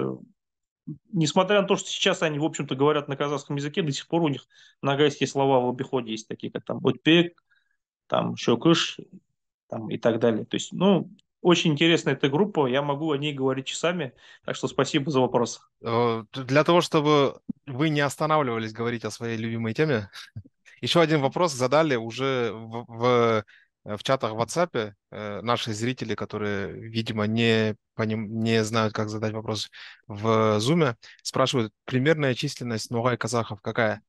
несмотря на то, что сейчас они, в общем-то, говорят на казахском языке, до сих пор у них нагайские слова в обиходе есть, такие как там «отпек», там «шокыш», там и так далее. То есть, ну, очень интересная эта группа, я могу о ней говорить часами, так что спасибо за вопрос. Э, для того, чтобы вы не останавливались говорить о своей любимой теме, (laughs) еще один вопрос задали уже в, в Э, в чатах в WhatsApp э, наши зрители, которые, видимо, не, поним... не знают, как задать вопрос в Zoom, спрашивают, примерная численность Нугай казахов какая?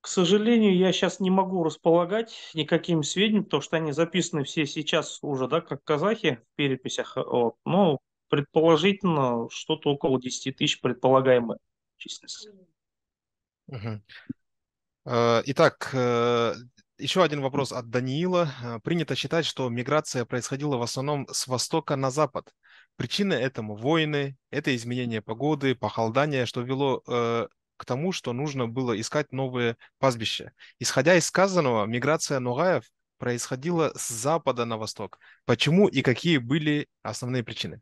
К сожалению, я сейчас не могу располагать никаким сведениям, потому что они записаны все сейчас уже, да, как казахи в переписях. Вот. Но ну, предположительно что-то около 10 тысяч предполагаемая численность. Угу. Итак, еще один вопрос от Даниила. А, принято считать, что миграция происходила в основном с востока на запад. Причины этому войны, это изменение погоды, похолдание, что вело э, к тому, что нужно было искать новые пастбища. Исходя из сказанного, миграция ногаев происходила с запада на восток. Почему и какие были основные причины?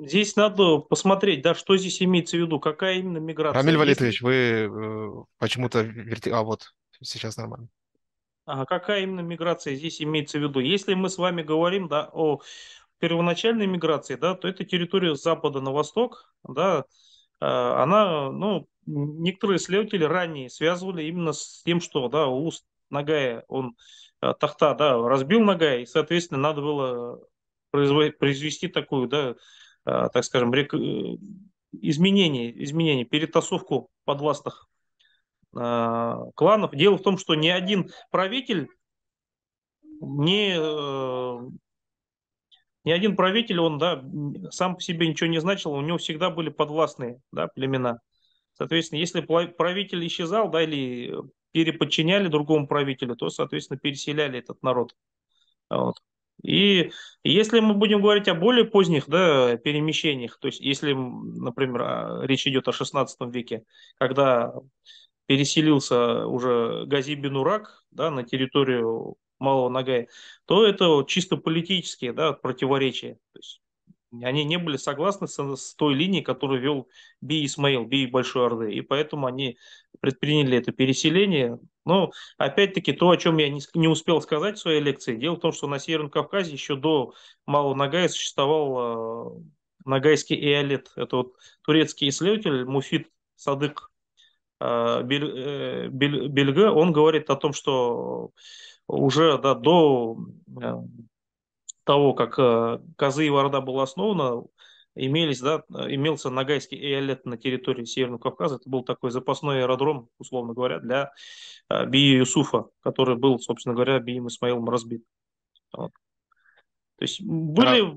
здесь надо посмотреть, да, что здесь имеется в виду, какая именно миграция. Рамиль Валитович, вы э, почему-то... Верти... А вот, сейчас нормально. Ага, какая именно миграция здесь имеется в виду? Если мы с вами говорим, да, о первоначальной миграции, да, то это территория с запада на восток, да, э, она, ну, некоторые исследователи ранее связывали именно с тем, что, да, уст Нагая, он э, Тахта, да, разбил Нагая, и, соответственно, надо было произвести такую, да, Э, так скажем, рек... изменений, э, изменений, перетасовку подвластных э, кланов. Дело в том, что ни один правитель не ни один правитель, он да, сам по себе ничего не значил, у него всегда были подвластные да, племена. Соответственно, если правитель исчезал, да, или переподчиняли другому правителю, то, соответственно, переселяли этот народ. Вот. И если мы будем говорить о более поздних да, перемещениях, то есть если, например, а, речь идет о 16 веке, когда переселился уже Газибин Урак да, на территорию Малого Нагая, то это чисто политические да, противоречия. То есть они не были согласны с, с той линией, которую вел Би Исмаил, Би Большой Орды. И поэтому они предприняли это переселение, но, опять-таки, то, о чем я не, не успел сказать в своей лекции, дело в том, что на Северном Кавказе еще до Малого Нагая существовал э, Нагайский Эолет. Это вот турецкий исследователь Муфит Садык э, Бель, э, Бель, Бельга, он говорит о том, что уже да, до э, того, как э, Казы и Варда была основана, имелись, да, имелся Ногайский Эолет на территории Северного Кавказа. Это был такой запасной аэродром, условно говоря, для а, Би Юсуфа, который был, собственно говоря, Бием Исмаилом разбит. Вот. То есть были а...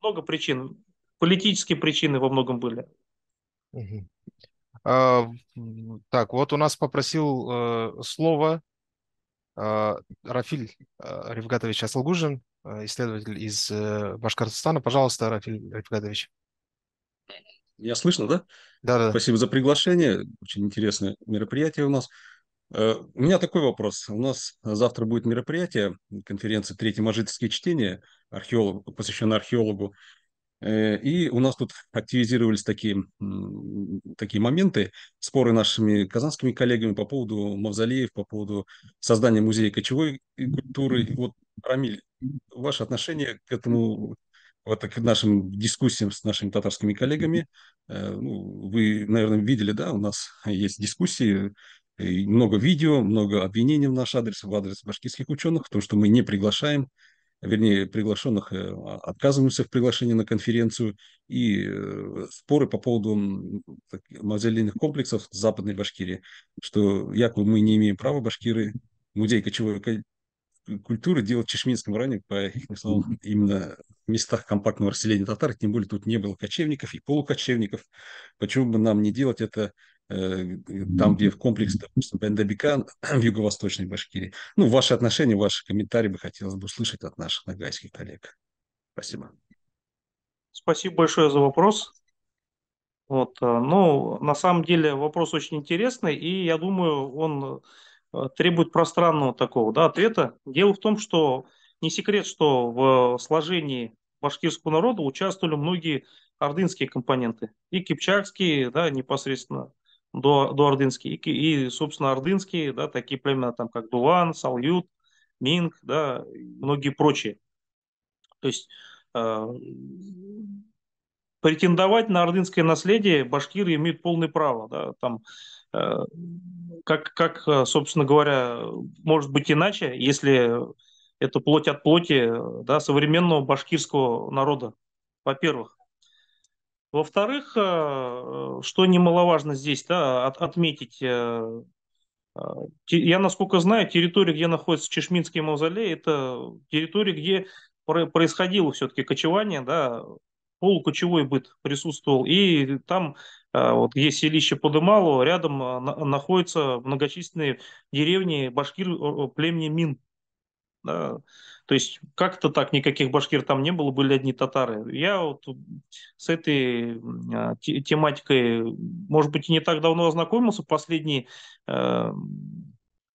много причин. Политические причины во многом были. Угу. А, так, вот у нас попросил э, слово э, Рафиль э, Ревгатович Асалгужин. Э, исследователь из э, Башкортостана. Пожалуйста, Рафиль Рафикатович. Я слышно, да? Да, да. Спасибо за приглашение. Очень интересное мероприятие у нас. Э, у меня такой вопрос. У нас завтра будет мероприятие, конференция «Третье мажитовские чтения», археолог, посвящена археологу. И у нас тут активизировались такие, такие моменты, споры нашими казанскими коллегами по поводу мавзолеев, по поводу создания музея кочевой культуры. вот, Рамиль, ваше отношение к этому, вот к нашим дискуссиям с нашими татарскими коллегами. Э, ну, вы, наверное, видели, да, у нас есть дискуссии, э, много видео, много обвинений в наш адрес, в адрес башкирских ученых, в том, что мы не приглашаем, вернее, приглашенных э, а, отказываемся в приглашении на конференцию, и споры по поводу мавзолейных комплексов в Западной Башкирии, что якобы мы не имеем права башкиры, музей кочевой культуры дело в Чешминском ране, по их словам, именно в местах компактного расселения татар, тем более тут не было кочевников и полукочевников. Почему бы нам не делать это э, там, где в комплекс, допустим, Бендабикан (clears throat) в юго-восточной Башкирии. Ну, ваши отношения, ваши комментарии бы хотелось бы услышать от наших нагайских коллег. Спасибо. Спасибо большое за вопрос. Вот, э, ну, на самом деле вопрос очень интересный, и я думаю, он Э, требует пространного такого да, ответа. Дело в том, что не секрет, что в сложении башкирского народа участвовали многие ордынские компоненты. И кипчакские, да, непосредственно до, до ордынские, и, и, собственно, ордынские, да, такие племена, там, как Дуван, Салют, Минг, да, многие прочие. То есть э, претендовать на ордынское наследие башкиры имеют полное право, да, там Э, как, как, э, собственно говоря, может быть иначе, если это плоть от плоти э, да, современного башкирского народа, во-первых. Во-вторых, что немаловажно здесь да, от, отметить, я, насколько знаю, территория, где находится Чешминский мавзолей, это территория, где происходило все-таки кочевание, да, полукочевой быт присутствовал, и там а, вот есть селище Подымало, рядом а, находятся многочисленные деревни башкир племени Мин. Да. То есть как-то так никаких башкир там не было, были одни татары. Я вот с этой а, тематикой, может быть, и не так давно ознакомился, последние э,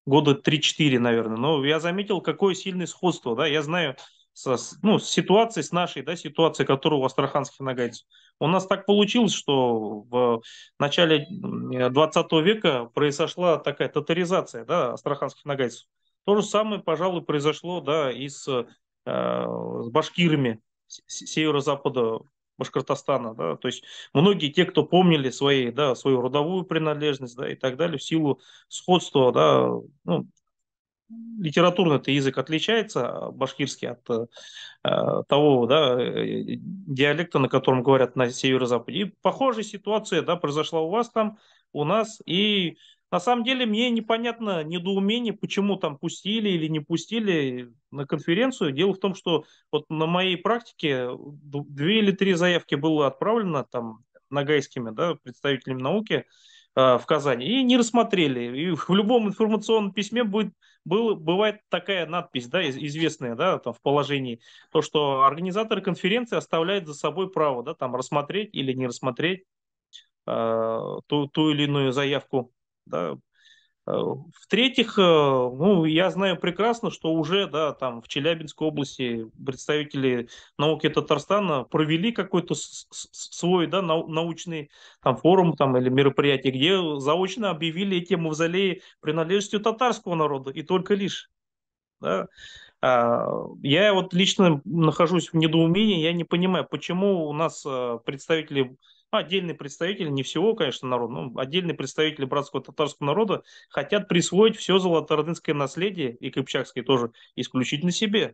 года 3-4, наверное, но я заметил, какое сильное сходство. Да? Я знаю, с ну, с ситуацией, с нашей да, ситуацией, которая у астраханских нагайцев. У нас так получилось, что в начале 20 века произошла такая тотаризация да, астраханских нагайцев. То же самое, пожалуй, произошло да, и с, э, с башкирами северо-запада Башкортостана. Да? То есть многие те, кто помнили свои, да, свою родовую принадлежность да, и так далее, в силу сходства да, ну, литературно-то язык отличается а, башкирский от э, э того да, э, э, диалекта, на котором говорят на северо-западе. И похожая ситуация да, произошла у вас там, у нас. И на самом деле мне непонятно недоумение, почему там пустили или не пустили на конференцию. Дело в том, что вот на моей практике две или три заявки было отправлено там нагайскими да, представителями науки э, в Казани и не рассмотрели. И в любом информационном письме будет был, бывает такая надпись, да, известная, да, там в положении, то, что организатор конференции оставляет за собой право, да, там рассмотреть или не рассмотреть э, ту, ту или иную заявку, да, в-третьих, э, ну, я знаю прекрасно, что уже да, там, в Челябинской области представители науки Татарстана провели какой-то свой да, научный там, форум там, или мероприятие, где заочно объявили эти мавзолеи принадлежностью татарского народа и только лишь. Да? А, я вот лично нахожусь в недоумении, я не понимаю, почему у нас э, представители ну, отдельные представители, не всего, конечно, народа, но отдельные представители братского татарского народа хотят присвоить все золотородынское наследие, и кыпчакское тоже, исключительно себе.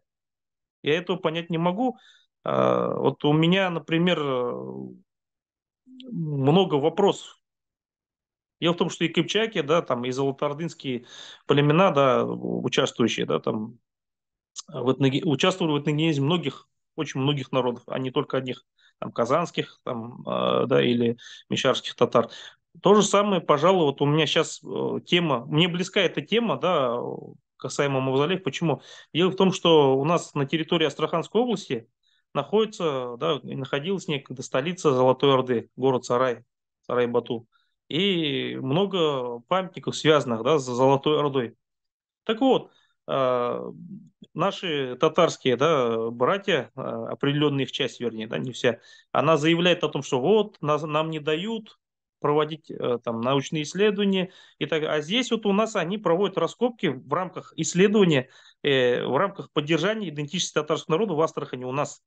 Я этого понять не могу. А, вот у меня, например, э, много вопросов. Дело в том, что и кыпчаки, да, там, и золотоордынские племена, да, участвующие, да, там, в этноге... участвовали в этногенезе многих, очень многих народов, а не только одних там, казанских там, э, да, или мещарских татар. То же самое, пожалуй, вот у меня сейчас э, тема, мне близка эта тема, да, касаемо мавзолеев. Почему? Дело в том, что у нас на территории Астраханской области находится, да, находилась некогда столица Золотой Орды, город Сарай, Сарай-Бату. И много памятников, связанных да, с Золотой Ордой. Так вот, а, наши татарские да, братья, а, определенная их часть, вернее, да, не вся, она заявляет о том, что вот нас, нам не дают проводить э, там научные исследования и так а здесь вот у нас они проводят раскопки в рамках исследования э, в рамках поддержания идентичности татарского народа в Астрахани у нас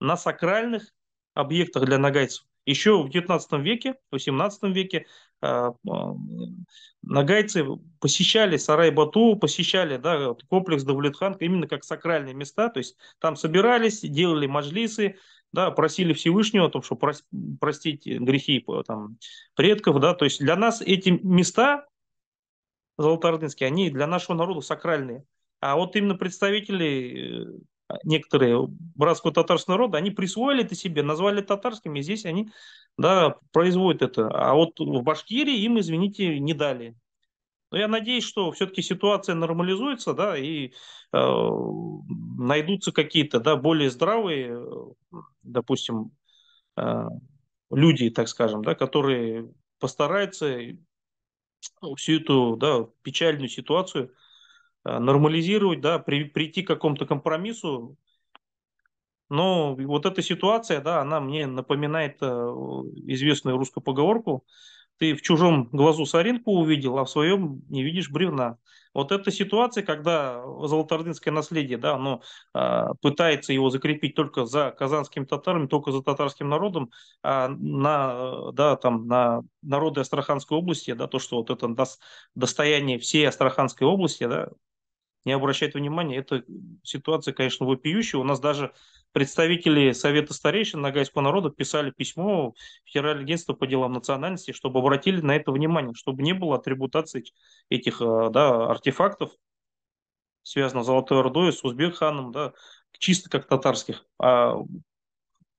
на сакральных объектах для нагайцев еще в XIX веке, в XVIII веке э, э, нагайцы посещали Сарай-Бату, посещали да, комплекс Давлетхан именно как сакральные места, то есть там собирались, делали маджлисы, да, просили Всевышнего о том, чтобы простить грехи э, там, предков, да, то есть для нас эти места золотоордынские, они для нашего народа сакральные. А вот именно представители некоторые братского татарского народа, они присвоили это себе, назвали татарскими, и здесь они да, производят это. А вот в Башкирии им, извините, не дали. Но я надеюсь, что все-таки ситуация нормализуется, да, и э, найдутся какие-то, да, более здравые, э, допустим, э, люди, так скажем, да, которые постараются э, всю эту, да, печальную ситуацию а, нормализировать, да, при, прийти к какому-то компромиссу. Но вот эта ситуация, да, она мне напоминает э, известную русскую поговорку. Ты в чужом глазу соринку увидел, а в своем не видишь бревна. Вот эта ситуация, когда золотардынское наследие, да, оно э, пытается его закрепить только за казанскими татарами, только за татарским народом, а на, да, там, на народы Астраханской области, да, то, что вот это достояние всей Астраханской области, да, не обращать внимания. Это ситуация, конечно, вопиющая. У нас даже представители Совета старейшин Ногайского народа писали письмо в Федеральное агентство по делам национальности, чтобы обратили на это внимание, чтобы не было атрибутации этих э, да, артефактов, связанных с Золотой Ордой, с Узбекханом, да, чисто как татарских. А,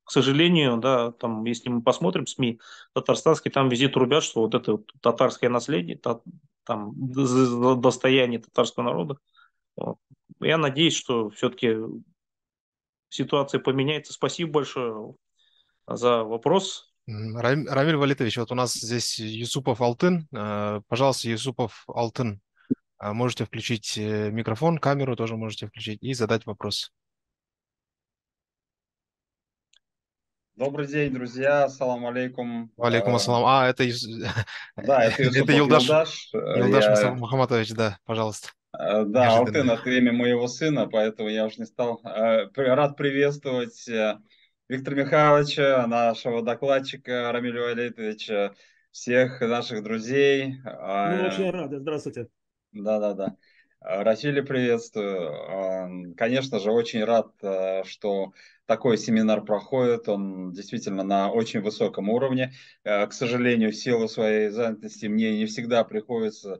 к сожалению, да, там, если мы посмотрим СМИ татарстанские, там везде трубят, что вот это вот татарское наследие, та, там, достояние татарского народа, Э, я надеюсь, что все-таки ситуация поменяется. Спасибо большое за вопрос. Рамиль Валитович, вот у нас здесь Юсупов Алтын. Э, пожалуйста, Юсупов Алтын, э, можете включить микрофон, камеру тоже можете включить и задать вопрос. Добрый день, друзья. Салам алейкум. Алейкум ассалам. А, это, да, это, это (laughs) Юлдаш, Юлдаш, Юлдаш я... Мухаммадович, да, пожалуйста. Э, да, Алтын от имя моего сына, поэтому я уже не стал. Э, рад приветствовать э, Виктора Михайловича, нашего докладчика Рамилю Валерьевича, всех наших друзей. А, Мы очень рады. Здравствуйте. Да-да-да. Расили, приветствую. Эм, конечно же, очень рад, что такой семинар проходит. Он действительно на очень высоком уровне. К сожалению, в силу своей занятости мне не всегда приходится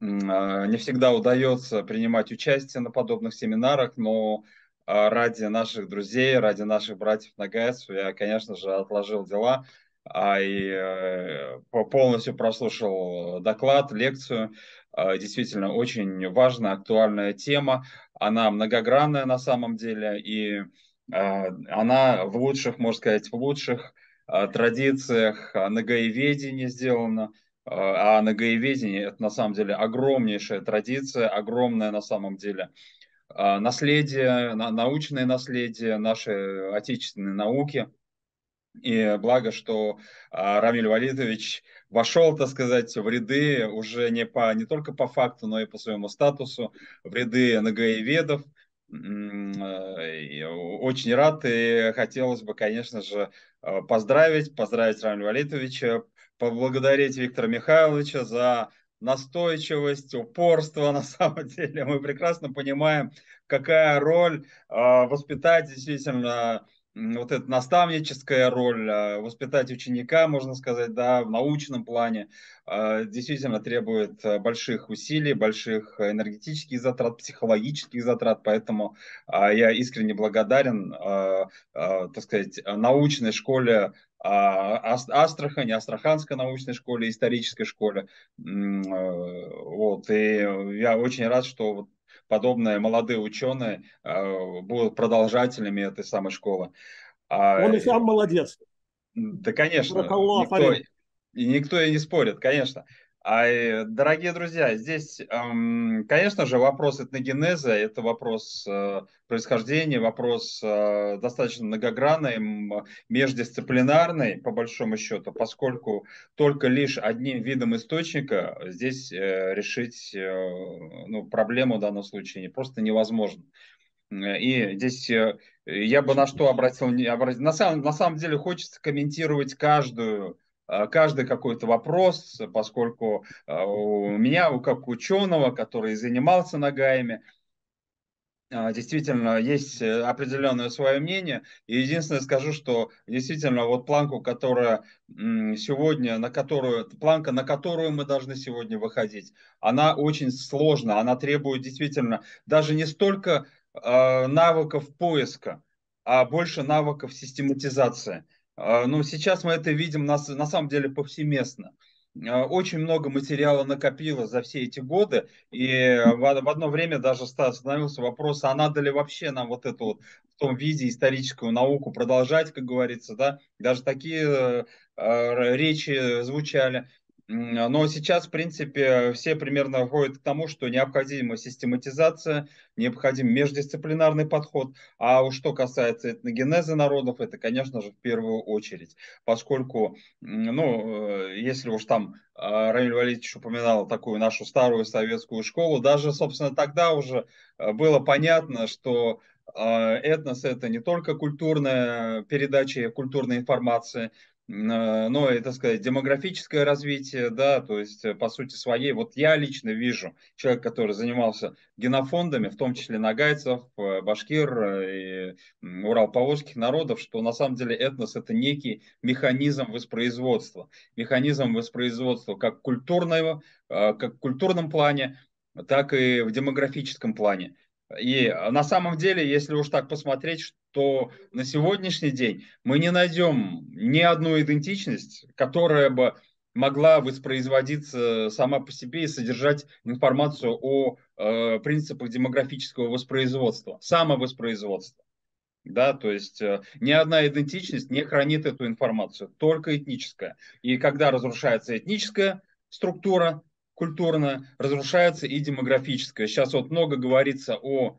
а, не всегда удается принимать участие на подобных семинарах, но а, ради наших друзей, ради наших братьев на ГАЭС я, конечно же, отложил дела а, и э, полностью прослушал доклад, лекцию. Действительно, очень важная, актуальная тема. Она многогранная на самом деле, и она в лучших, можно сказать, в лучших традициях нагаеведения сделана – а на гаеведении это на самом деле огромнейшая традиция, огромное на самом деле а, наследие, научное наследие нашей отечественной науки. И благо, что а, Рамиль Валидович вошел, так сказать, в ряды уже не, по, не только по факту, но и по своему статусу, в ряды НГИ-ведов. А, очень рад и хотелось бы, конечно же, поздравить, поздравить Рамиль Валитовича поблагодарить Виктора Михайловича за настойчивость, упорство. (laughs) На самом деле мы прекрасно понимаем, какая роль э, а, воспитать действительно вот эта наставническая роль, а, воспитать ученика, можно сказать, да, в научном плане, а, действительно требует а, больших усилий, больших энергетических затрат, психологических затрат, поэтому я искренне благодарен, так сказать, научной школе Астрахани, Астраханской научной школе, исторической школе. Э, вот, и я очень рад, что вот подобные молодые ученые а, будут продолжателями этой самой школы. А, Он и сам молодец. Да, конечно. Никто, и никто и не спорит, конечно. А, э, дорогие друзья, здесь, конечно же, вопрос этногенеза, это вопрос э, происхождения, вопрос э, достаточно многогранный, междисциплинарный, по большому счету, поскольку только лишь одним видом источника здесь решить ну, проблему в данном случае просто невозможно. И здесь я бы на что обратил, на самом, на самом деле хочется комментировать каждую Э, каждый какой-то вопрос, поскольку э, у меня, как ученого, который занимался ногами, э, действительно есть определенное свое мнение. И единственное скажу, что действительно вот планку, которая сегодня, на которую, планка, на которую мы должны сегодня выходить, она очень сложна, она требует действительно даже не столько навыков поиска, а больше навыков систематизации. А, ну, сейчас мы это видим на, на самом деле повсеместно. А, очень много материала накопило за все эти годы, и в, в одно время даже становился вопрос, а надо ли вообще нам вот эту вот в том виде историческую науку продолжать, как говорится, да, даже такие э, э речи звучали. А, но сейчас, в принципе, все примерно ходят к тому, что необходима систематизация, необходим междисциплинарный подход. А уж что касается этногенеза народов, это, конечно же, в первую очередь. Поскольку, ну, э, если уж там а, Рамиль Валерьевич упоминал такую нашу старую советскую школу, даже, собственно, тогда уже э, было понятно, что а, этнос – это не только культурная передача культурной информации, Э, ну, это сказать, демографическое развитие, да, то есть, э, по сути своей, вот я лично вижу человек, который занимался генофондами, в том числе нагайцев, э, башкир и урал-поволжских народов, что на самом деле этнос – это некий механизм воспроизводства, механизм воспроизводства как культурного, как в культурном плане, так и в демографическом плане. И а, на самом деле, если уж так посмотреть, то на сегодняшний день мы не найдем ни одну идентичность, которая бы могла воспроизводиться сама по себе и содержать информацию о э, принципах демографического воспроизводства, самовоспроизводства. Да, то есть э, ни одна идентичность не хранит эту информацию, только этническая. И когда разрушается этническая структура, культурно, разрушается и демографическое. Сейчас вот много говорится о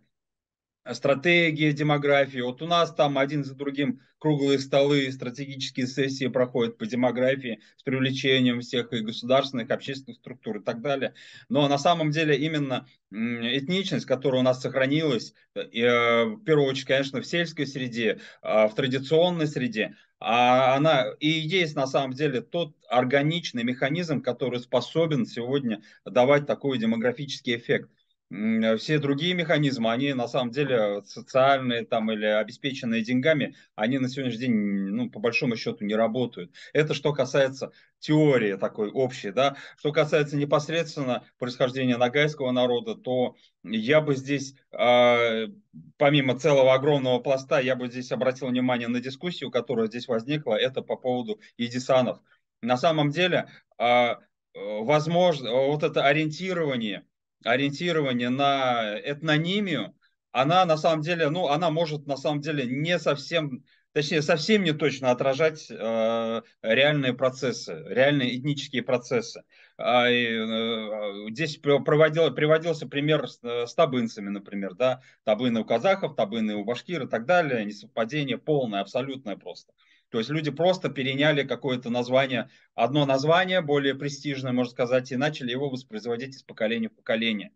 Стратегии, демографии. Вот у нас там один за другим круглые столы, стратегические сессии проходят по демографии с привлечением всех и государственных, и общественных структур и так далее. Но на самом деле именно этничность, которая у нас сохранилась, и, э, в первую очередь, конечно, в сельской среде, а, в традиционной среде, а она и есть на самом деле тот органичный механизм, который способен сегодня давать такой демографический эффект. Э, все другие механизмы, они на самом деле э, социальные там или обеспеченные деньгами, они на сегодняшний день, ну, по большому счету, не работают. Это что касается теории такой общей, да. Что касается непосредственно происхождения нагайского народа, то я бы здесь, а, помимо целого огромного пласта, я бы здесь обратил внимание на дискуссию, которая здесь возникла, это по поводу едисанов. На самом деле, а, э, возможно, вот это ориентирование – ориентирование на этнонимию, она на самом деле, ну, она может на самом деле не совсем, точнее, совсем не точно отражать э, реальные процессы, реальные этнические процессы. А, э, здесь проводил, приводился пример с, э, с табынцами, например, да, табыны у казахов, табыны у башкир и так далее, несовпадение полное, абсолютное просто. Э, то есть люди просто переняли какое-то название, одно название более престижное, можно сказать, и начали его воспроизводить из поколения в поколение.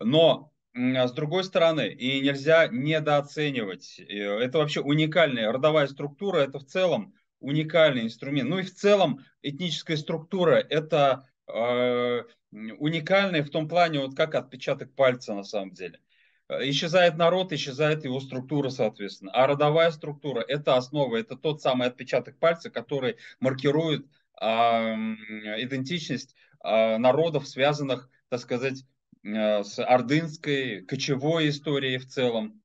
Но а с другой стороны, и нельзя недооценивать, э, это вообще уникальная родовая структура, это в целом уникальный инструмент. Ну и в целом этническая структура – это э, уникальная в том плане, вот как отпечаток пальца на самом деле. Э, исчезает народ, исчезает его структура, соответственно. А родовая структура – это основа, это тот самый отпечаток пальца, который маркирует э, идентичность э, народов, связанных, так сказать, э, с ордынской, кочевой историей в целом.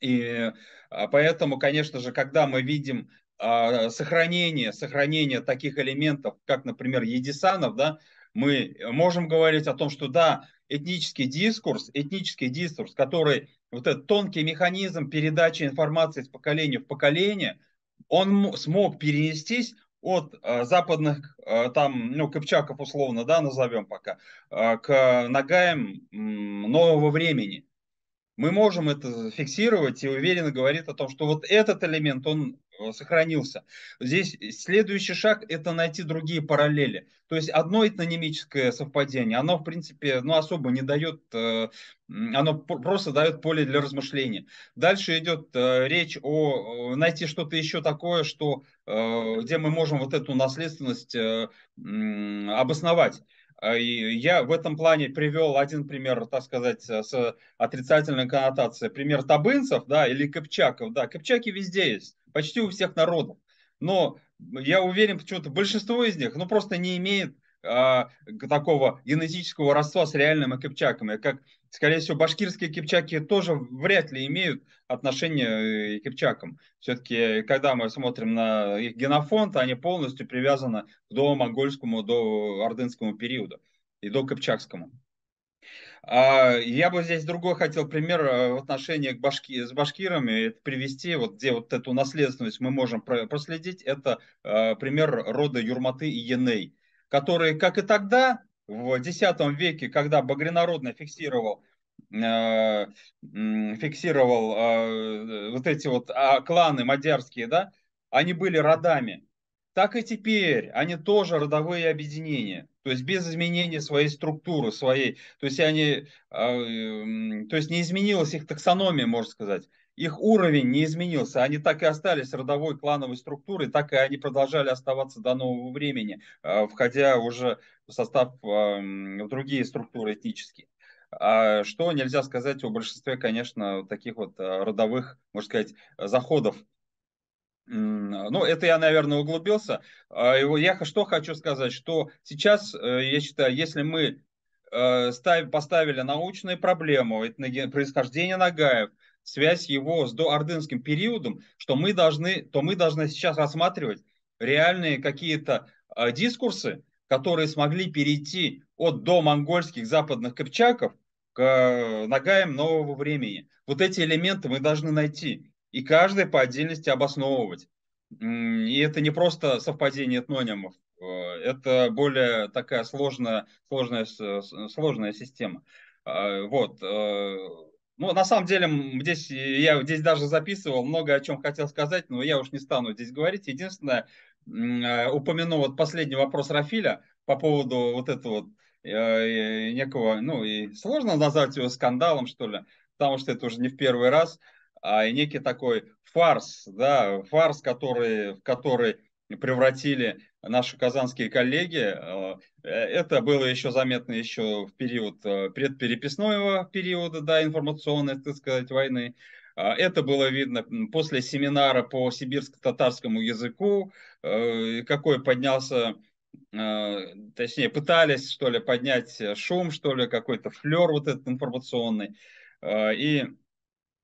И а, поэтому, конечно же, когда мы видим сохранение, сохранение таких элементов, как, например, едисанов, да, мы можем говорить о том, что да, этнический дискурс, этнический дискурс, который вот этот тонкий механизм передачи информации из поколения в поколение, он смог перенестись от э, западных э, там, ну, копчаков условно, да, назовем пока, э, к Нагаям нового времени мы можем это фиксировать и уверенно говорит о том, что вот этот элемент, он э, сохранился. Здесь следующий шаг – это найти другие параллели. То есть одно этнонимическое совпадение, оно, в принципе, ну, особо не дает, э, оно просто дает поле для размышления. Дальше идет э, речь о найти что-то еще такое, что, где мы можем вот эту наследственность обосновать. А, я в этом плане привел один пример, так сказать, э, с отрицательной коннотацией. Пример табынцев, да, или Копчаков, да. Копчаки везде есть, почти у всех народов. Но я уверен, почему-то большинство из них, ну, просто не имеет а, такого генетического родства с реальными кыпчаками, как скорее всего, башкирские кипчаки тоже вряд ли имеют отношение э, к кипчакам. Все-таки, э, когда мы смотрим на их генофонд, они полностью привязаны до монгольскому, до ордынскому периоду и до кипчакскому. А, я бы здесь другой хотел пример э, в отношении к башки, с башкирами привести, вот где вот эту наследственность мы можем проследить, это пример рода Юрматы и Еней, которые, как и тогда, в X веке, когда Багринародный фиксировал э, фиксировал э, вот эти вот а, кланы мадярские, да, они были родами. Так и теперь они тоже родовые объединения, то есть без изменения своей структуры, своей, то есть они, э, то есть не изменилась их таксономия, можно сказать, их уровень не изменился, они так и остались родовой клановой структурой, так и они продолжали оставаться до нового времени, входя уже состав эм, в другие структуры этнические. А что нельзя сказать о большинстве, конечно, таких вот э, родовых, можно сказать, заходов. Ну, это я, наверное, углубился. А я что хочу сказать, что сейчас, э, я считаю, если мы э, поставили научную проблему происхождения Нагаев, связь его с доордынским периодом, что мы должны, то мы должны сейчас рассматривать реальные какие-то дискурсы, которые смогли перейти от домонгольских западных копчаков к э, нагаям нового времени. Вот эти элементы мы должны найти и каждый по отдельности обосновывать. И это не просто совпадение этнонимов, э, это более такая сложная, сложная, сложная система. А, вот. Э, ну, на самом деле, здесь, я здесь даже записывал много о чем хотел сказать, но я уж не стану здесь говорить. Единственное, Э, упомяну вот последний вопрос Рафиля по поводу вот этого вот э, некого, ну и сложно назвать его скандалом, что ли, потому что это уже не в первый раз, а некий такой фарс, да, фарс, который, в который превратили наши казанские коллеги. Э, это было еще заметно еще в период предпереписного периода, да, информационной, так сказать, войны. А, это было видно после семинара по сибирско-татарскому языку, э, какой поднялся, э, точнее, пытались, что ли, поднять шум, что ли, какой-то флер вот этот информационный. Э, и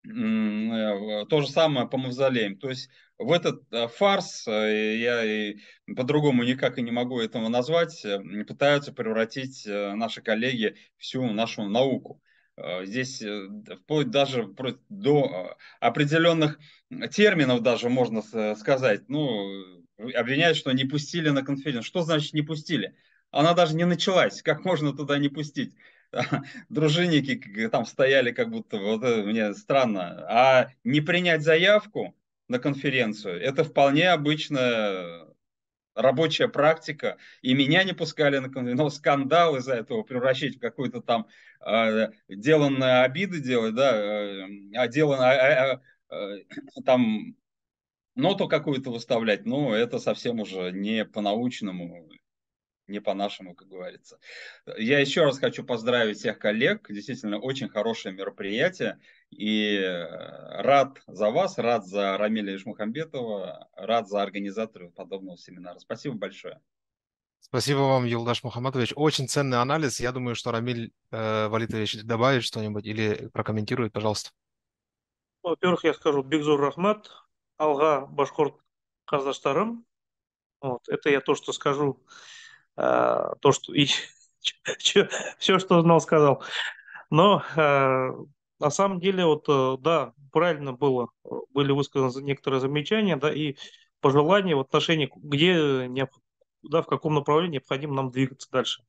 то же самое по мавзолеям. То есть в этот фарс, я по-другому никак и не могу этого назвать, пытаются превратить наши коллеги всю нашу науку. Э, здесь э, вплоть даже до э, определенных терминов даже можно сказать. Ну, обвиняют, что не пустили на конференцию. Что значит не пустили? Она даже не началась. Как можно туда не пустить? (laughs) Дружинники там стояли, как будто вот это мне странно. А не принять заявку на конференцию – это вполне обычная рабочая практика, и меня не пускали на но ну, скандал из-за этого превращать в какую-то там э, дело на делать, да, э, а дело на, э, э, э, там ноту какую-то выставлять, ну, это совсем уже не по-научному, не по-нашему, как говорится. Я еще раз хочу поздравить всех коллег. Действительно, очень хорошее мероприятие. И э, рад за вас, рад за Рамиля Ишмухамбетова, рад за организаторов подобного семинара. Спасибо большое. Спасибо вам, Юлдаш Мухаммадович. Очень ценный анализ. Я думаю, что Рамиль э, Валитович добавит что-нибудь или прокомментирует, пожалуйста. Во-первых, я скажу Бигзур Рахмат, Алга Башкорт Казаштарым. Вот, это я то, что скажу э, то, что и, (laughs) все, что знал, сказал. Но э, на самом деле, вот, э, да, правильно было, были высказаны некоторые замечания, да, и пожелания в отношении, где, э, да, в каком направлении необходимо нам двигаться дальше.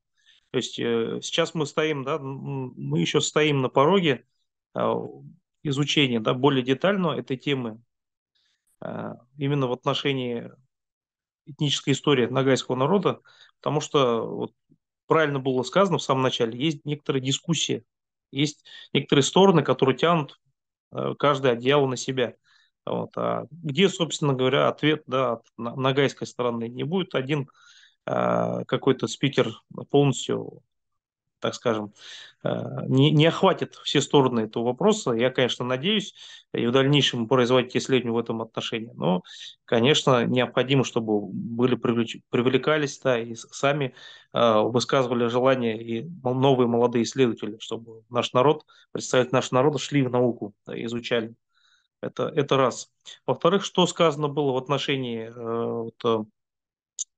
То есть э, сейчас мы стоим, да, мы еще стоим на пороге э, изучения, да, более детального этой темы, э, именно в отношении этнической истории нагайского народа, Потому что, вот, правильно было сказано в самом начале, есть некоторые дискуссии, есть некоторые стороны, которые тянут э, каждое одеяло на себя. Вот. А где, собственно говоря, ответ да, от нагайской стороны? Не будет один а, какой-то спикер полностью так скажем, э, не, не охватит все стороны этого вопроса. Я, конечно, надеюсь и в дальнейшем производить исследования в этом отношении. Но, конечно, необходимо, чтобы были привлеч... привлекались да, и сами э, высказывали желание и новые молодые исследователи, чтобы наш народ, представители нашего народа шли в науку, да, изучали. Это, это раз. Во-вторых, что сказано было в отношении э, вот, э,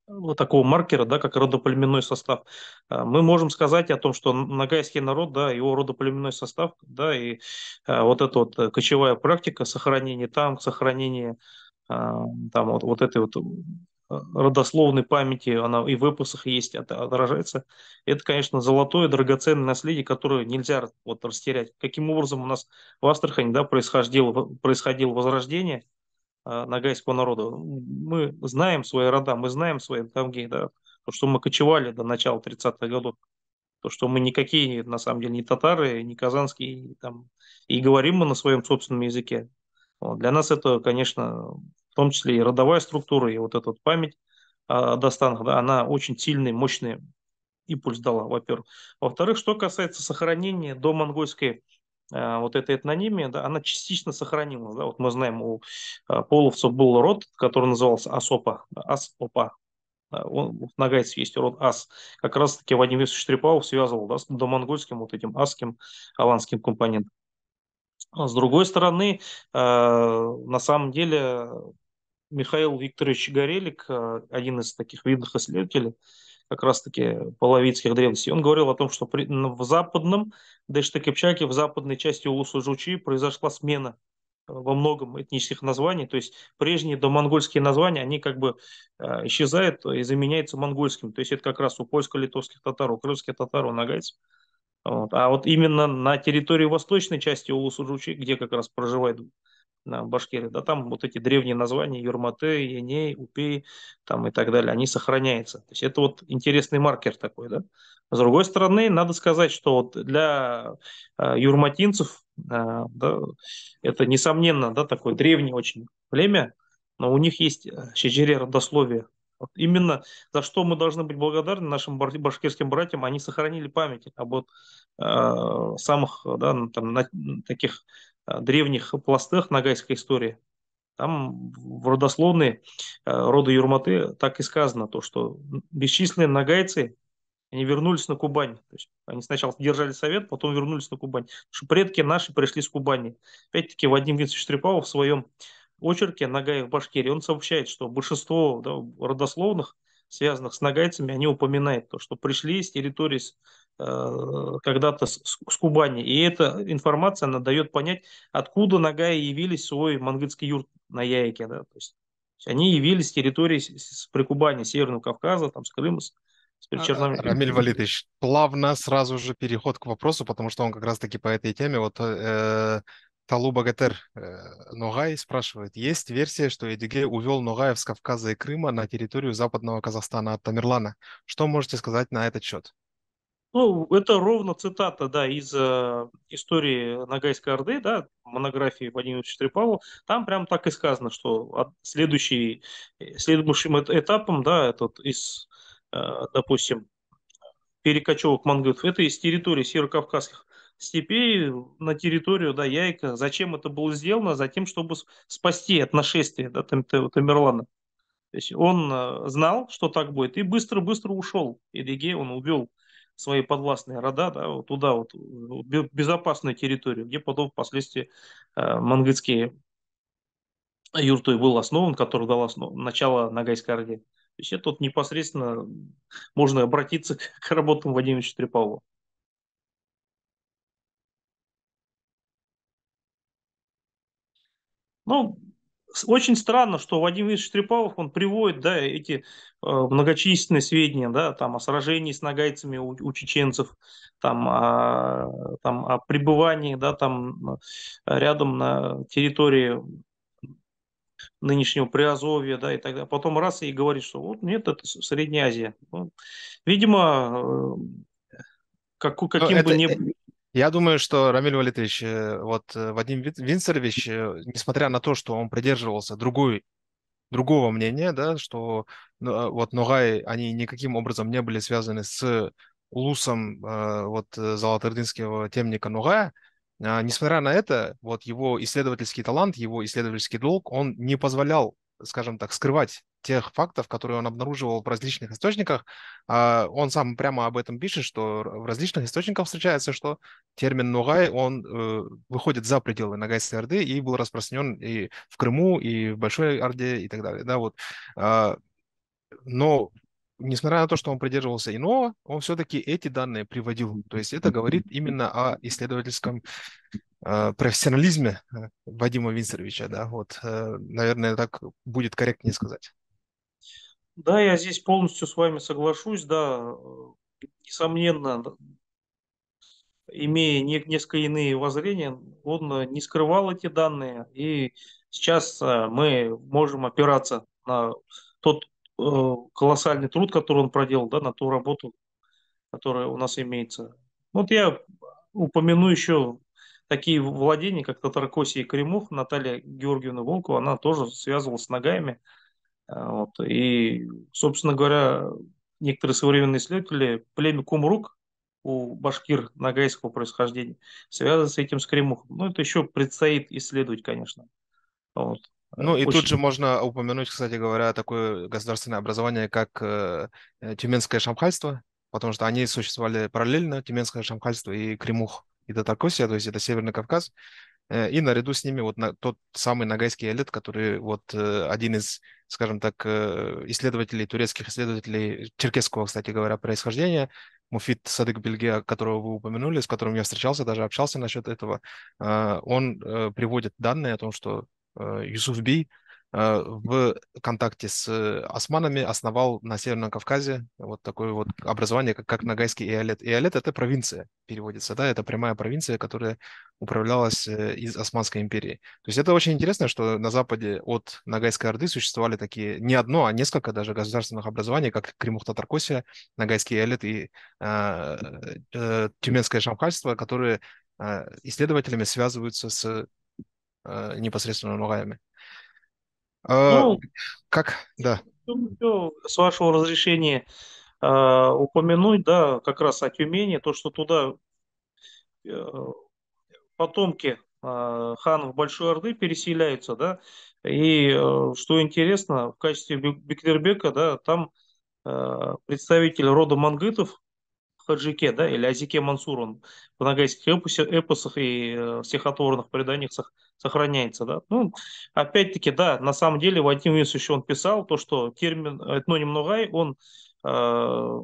вот такого маркера, да, как родоплеменной состав, а, мы можем сказать о том, что нагайский народ, да, его родоплеменной состав, да, и а, вот эта вот э, кочевая практика сохранения там, сохранения а, там вот, вот этой вот э, родословной памяти, она и в эпосах есть, отражается. Это, конечно, золотое, драгоценное наследие, которое нельзя вот растерять. Каким образом у нас в Астрахани да, происходило, происходило возрождение – а, нагайского народа. Мы знаем свои рода, мы знаем свои тамги, да, то, что мы кочевали до начала 30-х годов, то, что мы никакие, на самом деле, не татары, не казанские, там, и говорим мы на своем собственном языке. Вот. Для нас это, конечно, в том числе и родовая структура, и вот эта вот память о а, достанах, да, она очень сильный, мощный импульс дала, во-первых. Во-вторых, что касается сохранения до монгольской а, вот эта этнонимия, да, она частично сохранилась. Да. Вот мы знаем, у а, половцев был род, который назывался Асопа, Асопа. А, он, у нагайцев есть род Ас. Как раз-таки Вадим Весович Штрипалов связывал да, с домонгольским вот этим асским аланским компонентом. С другой стороны, на самом деле Михаил Викторович Горелик, один из таких видных исследователей, как раз-таки половицких древностей, он говорил о том, что при, в западном Дэштекепчаке, в западной части Улуса Жучи произошла смена э, во многом этнических названий, то есть прежние домонгольские названия, они как бы э, исчезают и заменяются монгольским, то есть это как раз у польско-литовских татар, у крымских татар, у нагайцев. Вот. А вот именно на территории восточной части улус Жучи, где как раз проживает на Башкирии, да, там вот эти древние названия Юрматы, Еней, Упей, там и так далее, они сохраняются. То есть это вот интересный маркер такой, да. С другой стороны, надо сказать, что вот для э, юрматинцев, э, да, это несомненно, да, такое древнее очень племя, но у них есть шеджере а, родословие Вот именно за что мы должны быть благодарны нашим башкирским братьям, они сохранили память об вот, э, самых да, там, на, таких Э, древних пластах нагайской истории, там в родословной э, рода Юрматы так и сказано, то, что бесчисленные нагайцы, они вернулись на Кубань. То есть они сначала держали совет, потом вернулись на Кубань. Потому что предки наши пришли с Кубани. Опять-таки Вадим Винцевич Трепалов в своем очерке «Нагаев в Башкирии» он сообщает, что большинство да, родословных, связанных с нагайцами, они упоминают то, что пришли с территории Э, когда-то с, Кубани. И эта информация, она дает понять, откуда Нагаи явились свой монгольский юрт на Яйке. Да? То есть они явились с территории с, с Прикубани, Северного Кавказа, там, с Крыма, с, а, Рамиль а, Валитович, плавно сразу же переход к вопросу, потому что он как раз-таки по этой теме. Вот э, Талу Багатер э, Ногай спрашивает, есть версия, что Эдигей увел Ногаев с Кавказа и Крыма на территорию западного Казахстана от Тамерлана. Что можете сказать на этот счет? Ну, это ровно цитата, да, из э, истории Ногайской Орды, да, монографии Вадима Четрипава. Там прям так и сказано, что следующий, э, следующим этапом, да, этот из, э, допустим, перекочевок монгольцев, это из территории северокавказских степей на территорию да, Яйка. Зачем это было сделано? Затем, чтобы спасти от нашествия да, Тамерлана. То есть он э, знал, что так будет, и быстро-быстро ушел. Эдиге он убил свои подвластные рода, да, вот туда вот, безопасную территорию, где потом впоследствии э, монгольские юртой был основан, который дал основ начало нагайской Орде. То есть это вот непосредственно можно обратиться к, (laughs) к работам Вадима Трепалова. Ну, очень странно, что Вадим Ильич Трепавов, он приводит да, эти э, многочисленные сведения да, там, о сражении с нагайцами у, у чеченцев, там, о, там, о пребывании да, там, э, рядом на территории нынешнего Приазовья, да, и так далее. Потом раз и говорит, что вот нет, это Средняя Азия. Ну, видимо, э, как, каким Но ну, бы это, ни э, я думаю, что Рамиль Валитович, э, вот э, Вадим Винцерович, э, несмотря на то, что он придерживался другой, другого мнения, да, что вот Ногай, они никаким образом не были связаны с улусом вот золотоордынского темника Ногая, а, несмотря на это, вот его исследовательский талант, его исследовательский долг, он не позволял скажем так, скрывать тех фактов, которые он обнаруживал в различных источниках. А, он сам прямо об этом пишет, что в различных источниках встречается, что термин «ногай», он э, выходит за пределы Ногайской Орды и был распространен и в Крыму, и в Большой Орде, и так далее. Да, вот. А, но несмотря на то, что он придерживался иного, он все-таки эти данные приводил. То есть это говорит именно о исследовательском Э, профессионализме э, Вадима Винцеровича, да, вот, э, наверное, так будет корректнее сказать. Да, я здесь полностью с вами соглашусь, да, несомненно, имея несколько иные воззрения, он не скрывал эти данные, и сейчас мы можем опираться на тот колоссальный труд, который он проделал, да, на ту работу, которая у нас имеется. Вот я упомяну еще такие владения, как Татаркосия и Кремух, Наталья Георгиевна Волкова, она тоже связывалась с ногами. Э, вот. И, собственно говоря, некоторые современные исследователи племя Кумрук у башкир ногайского происхождения связано с этим скримухом. Ну, это еще предстоит исследовать, конечно. Вот. Ну и Очень... тут же можно упомянуть, кстати говоря, такое государственное образование, как э, э, Тюменское шамхальство, потому что они существовали параллельно, Тюменское шамхальство и Кремух и Татаркосия, то есть это Северный Кавказ, э, и наряду с ними вот тот самый Ногайский элит, который вот э, один из, скажем так, э, исследователей, турецких исследователей черкесского, кстати говоря, происхождения, Муфит Садык Бельге, которого вы упомянули, с которым я встречался, даже общался насчет этого, он приводит данные о том, что Юсуф Би Э, в контакте с э, османами основал на Северном Кавказе вот такое вот образование, как, как Ногайский Иолет. Иолет — это провинция, переводится, да, это прямая провинция, которая управлялась э, из Османской империи. То есть это очень интересно, что на западе от Ногайской Орды существовали такие не одно, а несколько даже государственных образований, как Кремухта-Таркосия, Ногайский Иолет и э, э, Тюменское Шамхальство, которые э, исследователями связываются с непосредственно Ногаями. А, ну, как, да. С вашего разрешения э, упомянуть, да, как раз о Тюмени, то, что туда э, потомки а, ханов Большой Орды переселяются, да, и э, что интересно, в качестве Бектербека, да, там э, представитель рода мангытов Хаджике, да, или Азике Мансур, он в нагайских эпосе, эпосах и э, стихотворных преданиях сох, сохраняется, да. Ну, опять-таки, да, на самом деле Вадим еще он писал то, что термин этноним Ногай, он э,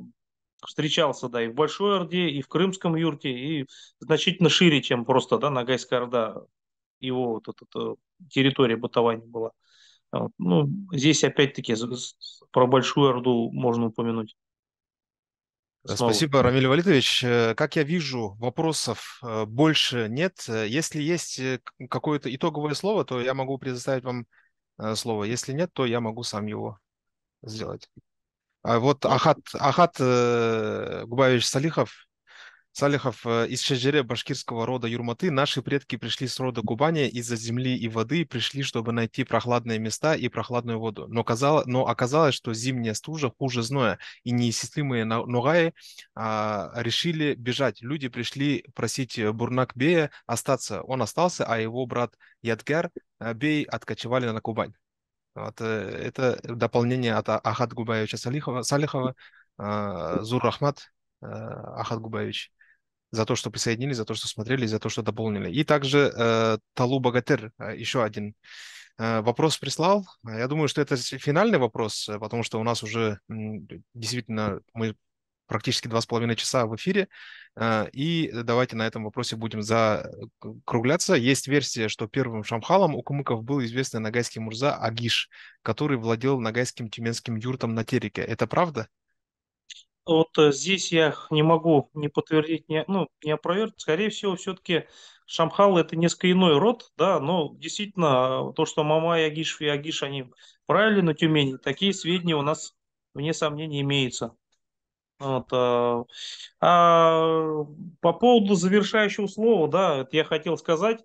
встречался, да, и в Большой Орде, и в Крымском юрте, и значительно шире, чем просто, да, Ногайская Орда, его вот эта, эта территория бытования была. Ну, здесь опять-таки про Большую Орду можно упомянуть. Снова. Спасибо, Рамиль Валидович. Э, как я вижу, вопросов э, больше нет. Э, если есть какое-то итоговое слово, то я могу предоставить вам слово. Если нет, то я могу сам его сделать. А вот Ахат, Ахат Губаевич Салихов Салихов, э, из Шаджире башкирского рода Юрматы наши предки пришли с рода Кубани из-за земли и воды, пришли, чтобы найти прохладные места и прохладную воду. Но, казалось, но оказалось, что зимняя стужа хуже зноя, и неисчислимые ногаи а, решили бежать. Люди пришли просить э, Бурнакбея остаться. Он остался, а его брат Ядгар э, Бей откочевали на Кубань. Вот, это дополнение от а-, Ахат Губаевича Салихова, Салихова Зур Рахмат Ахат Губаевич за то, что присоединились, за то, что смотрели, за то, что дополнили. И также э, Талу Богатырь, э, еще один э, вопрос прислал. Я думаю, что это финальный вопрос, э, потому что у нас уже м, действительно мы практически два с половиной часа в эфире, э, и давайте на этом вопросе будем закругляться. Есть версия, что первым шамхалом у кумыков был известный нагайский мурза Агиш, который владел нагайским тюменским юртом на Тереке. Это правда? вот э, здесь я не могу не подтвердить, не, ну, не опровергнуть. Скорее всего, все-таки Шамхал это несколько иной род, да, но действительно, э, то, что Мамай, Агиш и Агиш, они правили на Тюмени, такие сведения у нас, вне сомнений, имеются. Вот, а, а, по поводу завершающего слова, да, это я хотел сказать,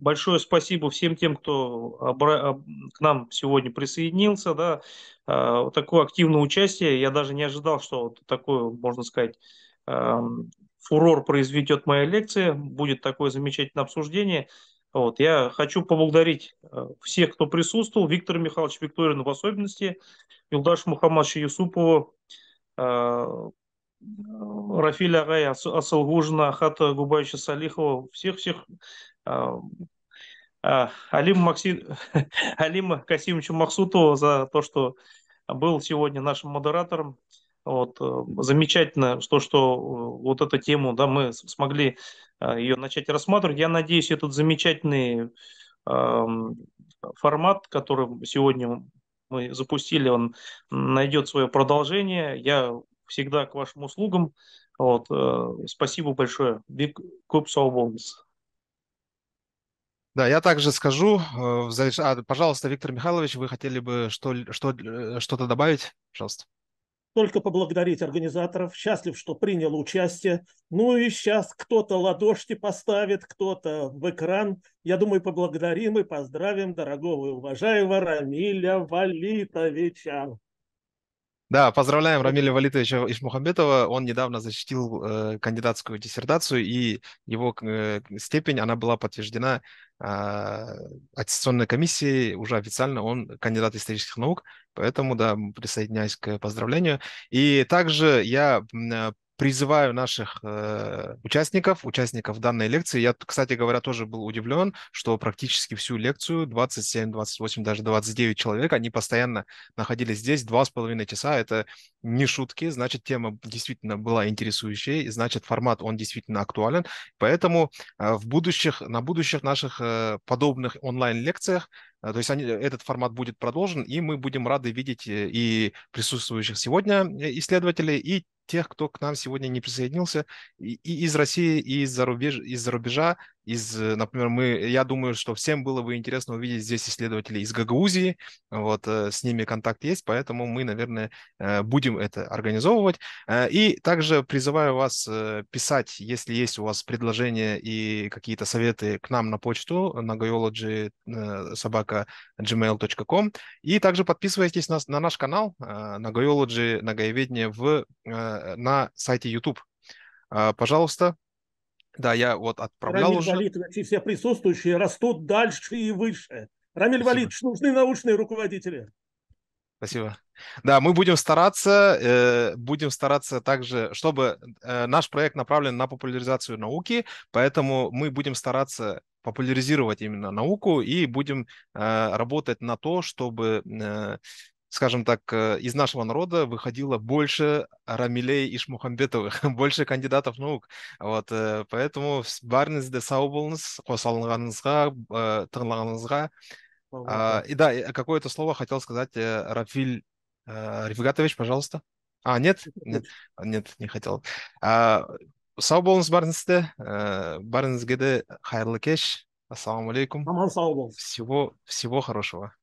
Большое спасибо всем тем, кто обра... к нам сегодня присоединился. Да. А, вот такое активное участие. Я даже не ожидал, что вот такое, можно сказать, фурор произведет моя лекция. Будет такое замечательное обсуждение. Вот. Я хочу поблагодарить э, всех, кто присутствовал, Виктора Михайловича Викторина в особенности, Юлдашу Мухаммадовича Юсупова, а, Э, Рафиль Агай, Асалгужина, Ахата Губайча Салихова, всех-всех э, э, Алим Максим, (laughs) Алим Касимовича Максутова за то, что был сегодня нашим модератором. Вот, замечательно, что, что вот эту тему да, мы смогли ее начать рассматривать. Я надеюсь, этот замечательный э, формат, который сегодня мы запустили, он найдет свое продолжение. Я всегда к вашим услугам. Вот, э, спасибо большое. Big Вик Купсаубонс. Да, я также скажу. Э, а, пожалуйста, Виктор Михайлович, вы хотели бы что, что, э, что-то добавить? Пожалуйста. Только поблагодарить организаторов. Счастлив, что принял участие. Ну и сейчас кто-то ладошки поставит, кто-то в экран. Я думаю, поблагодарим и поздравим дорогого и уважаемого Рамиля Валитовича. Да, поздравляем Рамиля Валитовича Ишмухамбетова. Он недавно защитил э, кандидатскую диссертацию, и его э, степень, она была подтверждена э, аттестационной комиссией. Уже официально он кандидат исторических наук, поэтому, да, присоединяюсь к поздравлению. И также я призываю наших э, участников, участников данной лекции. Я, кстати говоря, тоже был удивлен, что практически всю лекцию, 27, 28, даже 29 человек, они постоянно находились здесь два с половиной часа. Это не шутки, значит, тема действительно была интересующей, и значит, формат, он действительно актуален. Поэтому э, в будущих, на будущих наших э, подобных онлайн-лекциях а, то есть они, этот формат будет продолжен, и мы будем рады видеть э, и присутствующих сегодня э, исследователей, и тех, кто к нам сегодня не присоединился, и, и из России, и из-за рубежа, из рубежа, из, э, например, мы, э, я думаю, что всем было бы интересно увидеть здесь исследователей из Гагаузии, вот, э, с ними контакт есть, поэтому мы, наверное, будем это организовывать. И также призываю вас писать, если есть у вас предложения и какие-то советы к нам на почту на gmail.com и также подписывайтесь на, на наш канал на Gaiology, на Гаеведение в, на сайте YouTube. Пожалуйста, да, я вот отправлял Рамиль уже. Валитович, все присутствующие растут дальше и выше. Рамиль Спасибо. нужны научные руководители. Спасибо. Да, мы будем стараться, э, будем стараться также, чтобы э, наш проект направлен на популяризацию науки, поэтому мы будем стараться популяризировать именно науку и будем э, работать на то, чтобы э, скажем так, э, из нашего народа выходило больше Рамилей и Шмухамбетовых, (laughs) больше кандидатов наук. Вот, э, поэтому барнис де болыңыз, қосалғаныңызға, э, тыңлағаныңызға. А, и да, какое-то слово хотел сказать Рафиль Рифгатович, пожалуйста. А, нет? (laughs) Нет, нет не хотел. Сау болыңыз барыңызды, барыңызге де қайырлы кеш. Ассаламу алейкум. Аман сау бол. Всего, всего хорошего.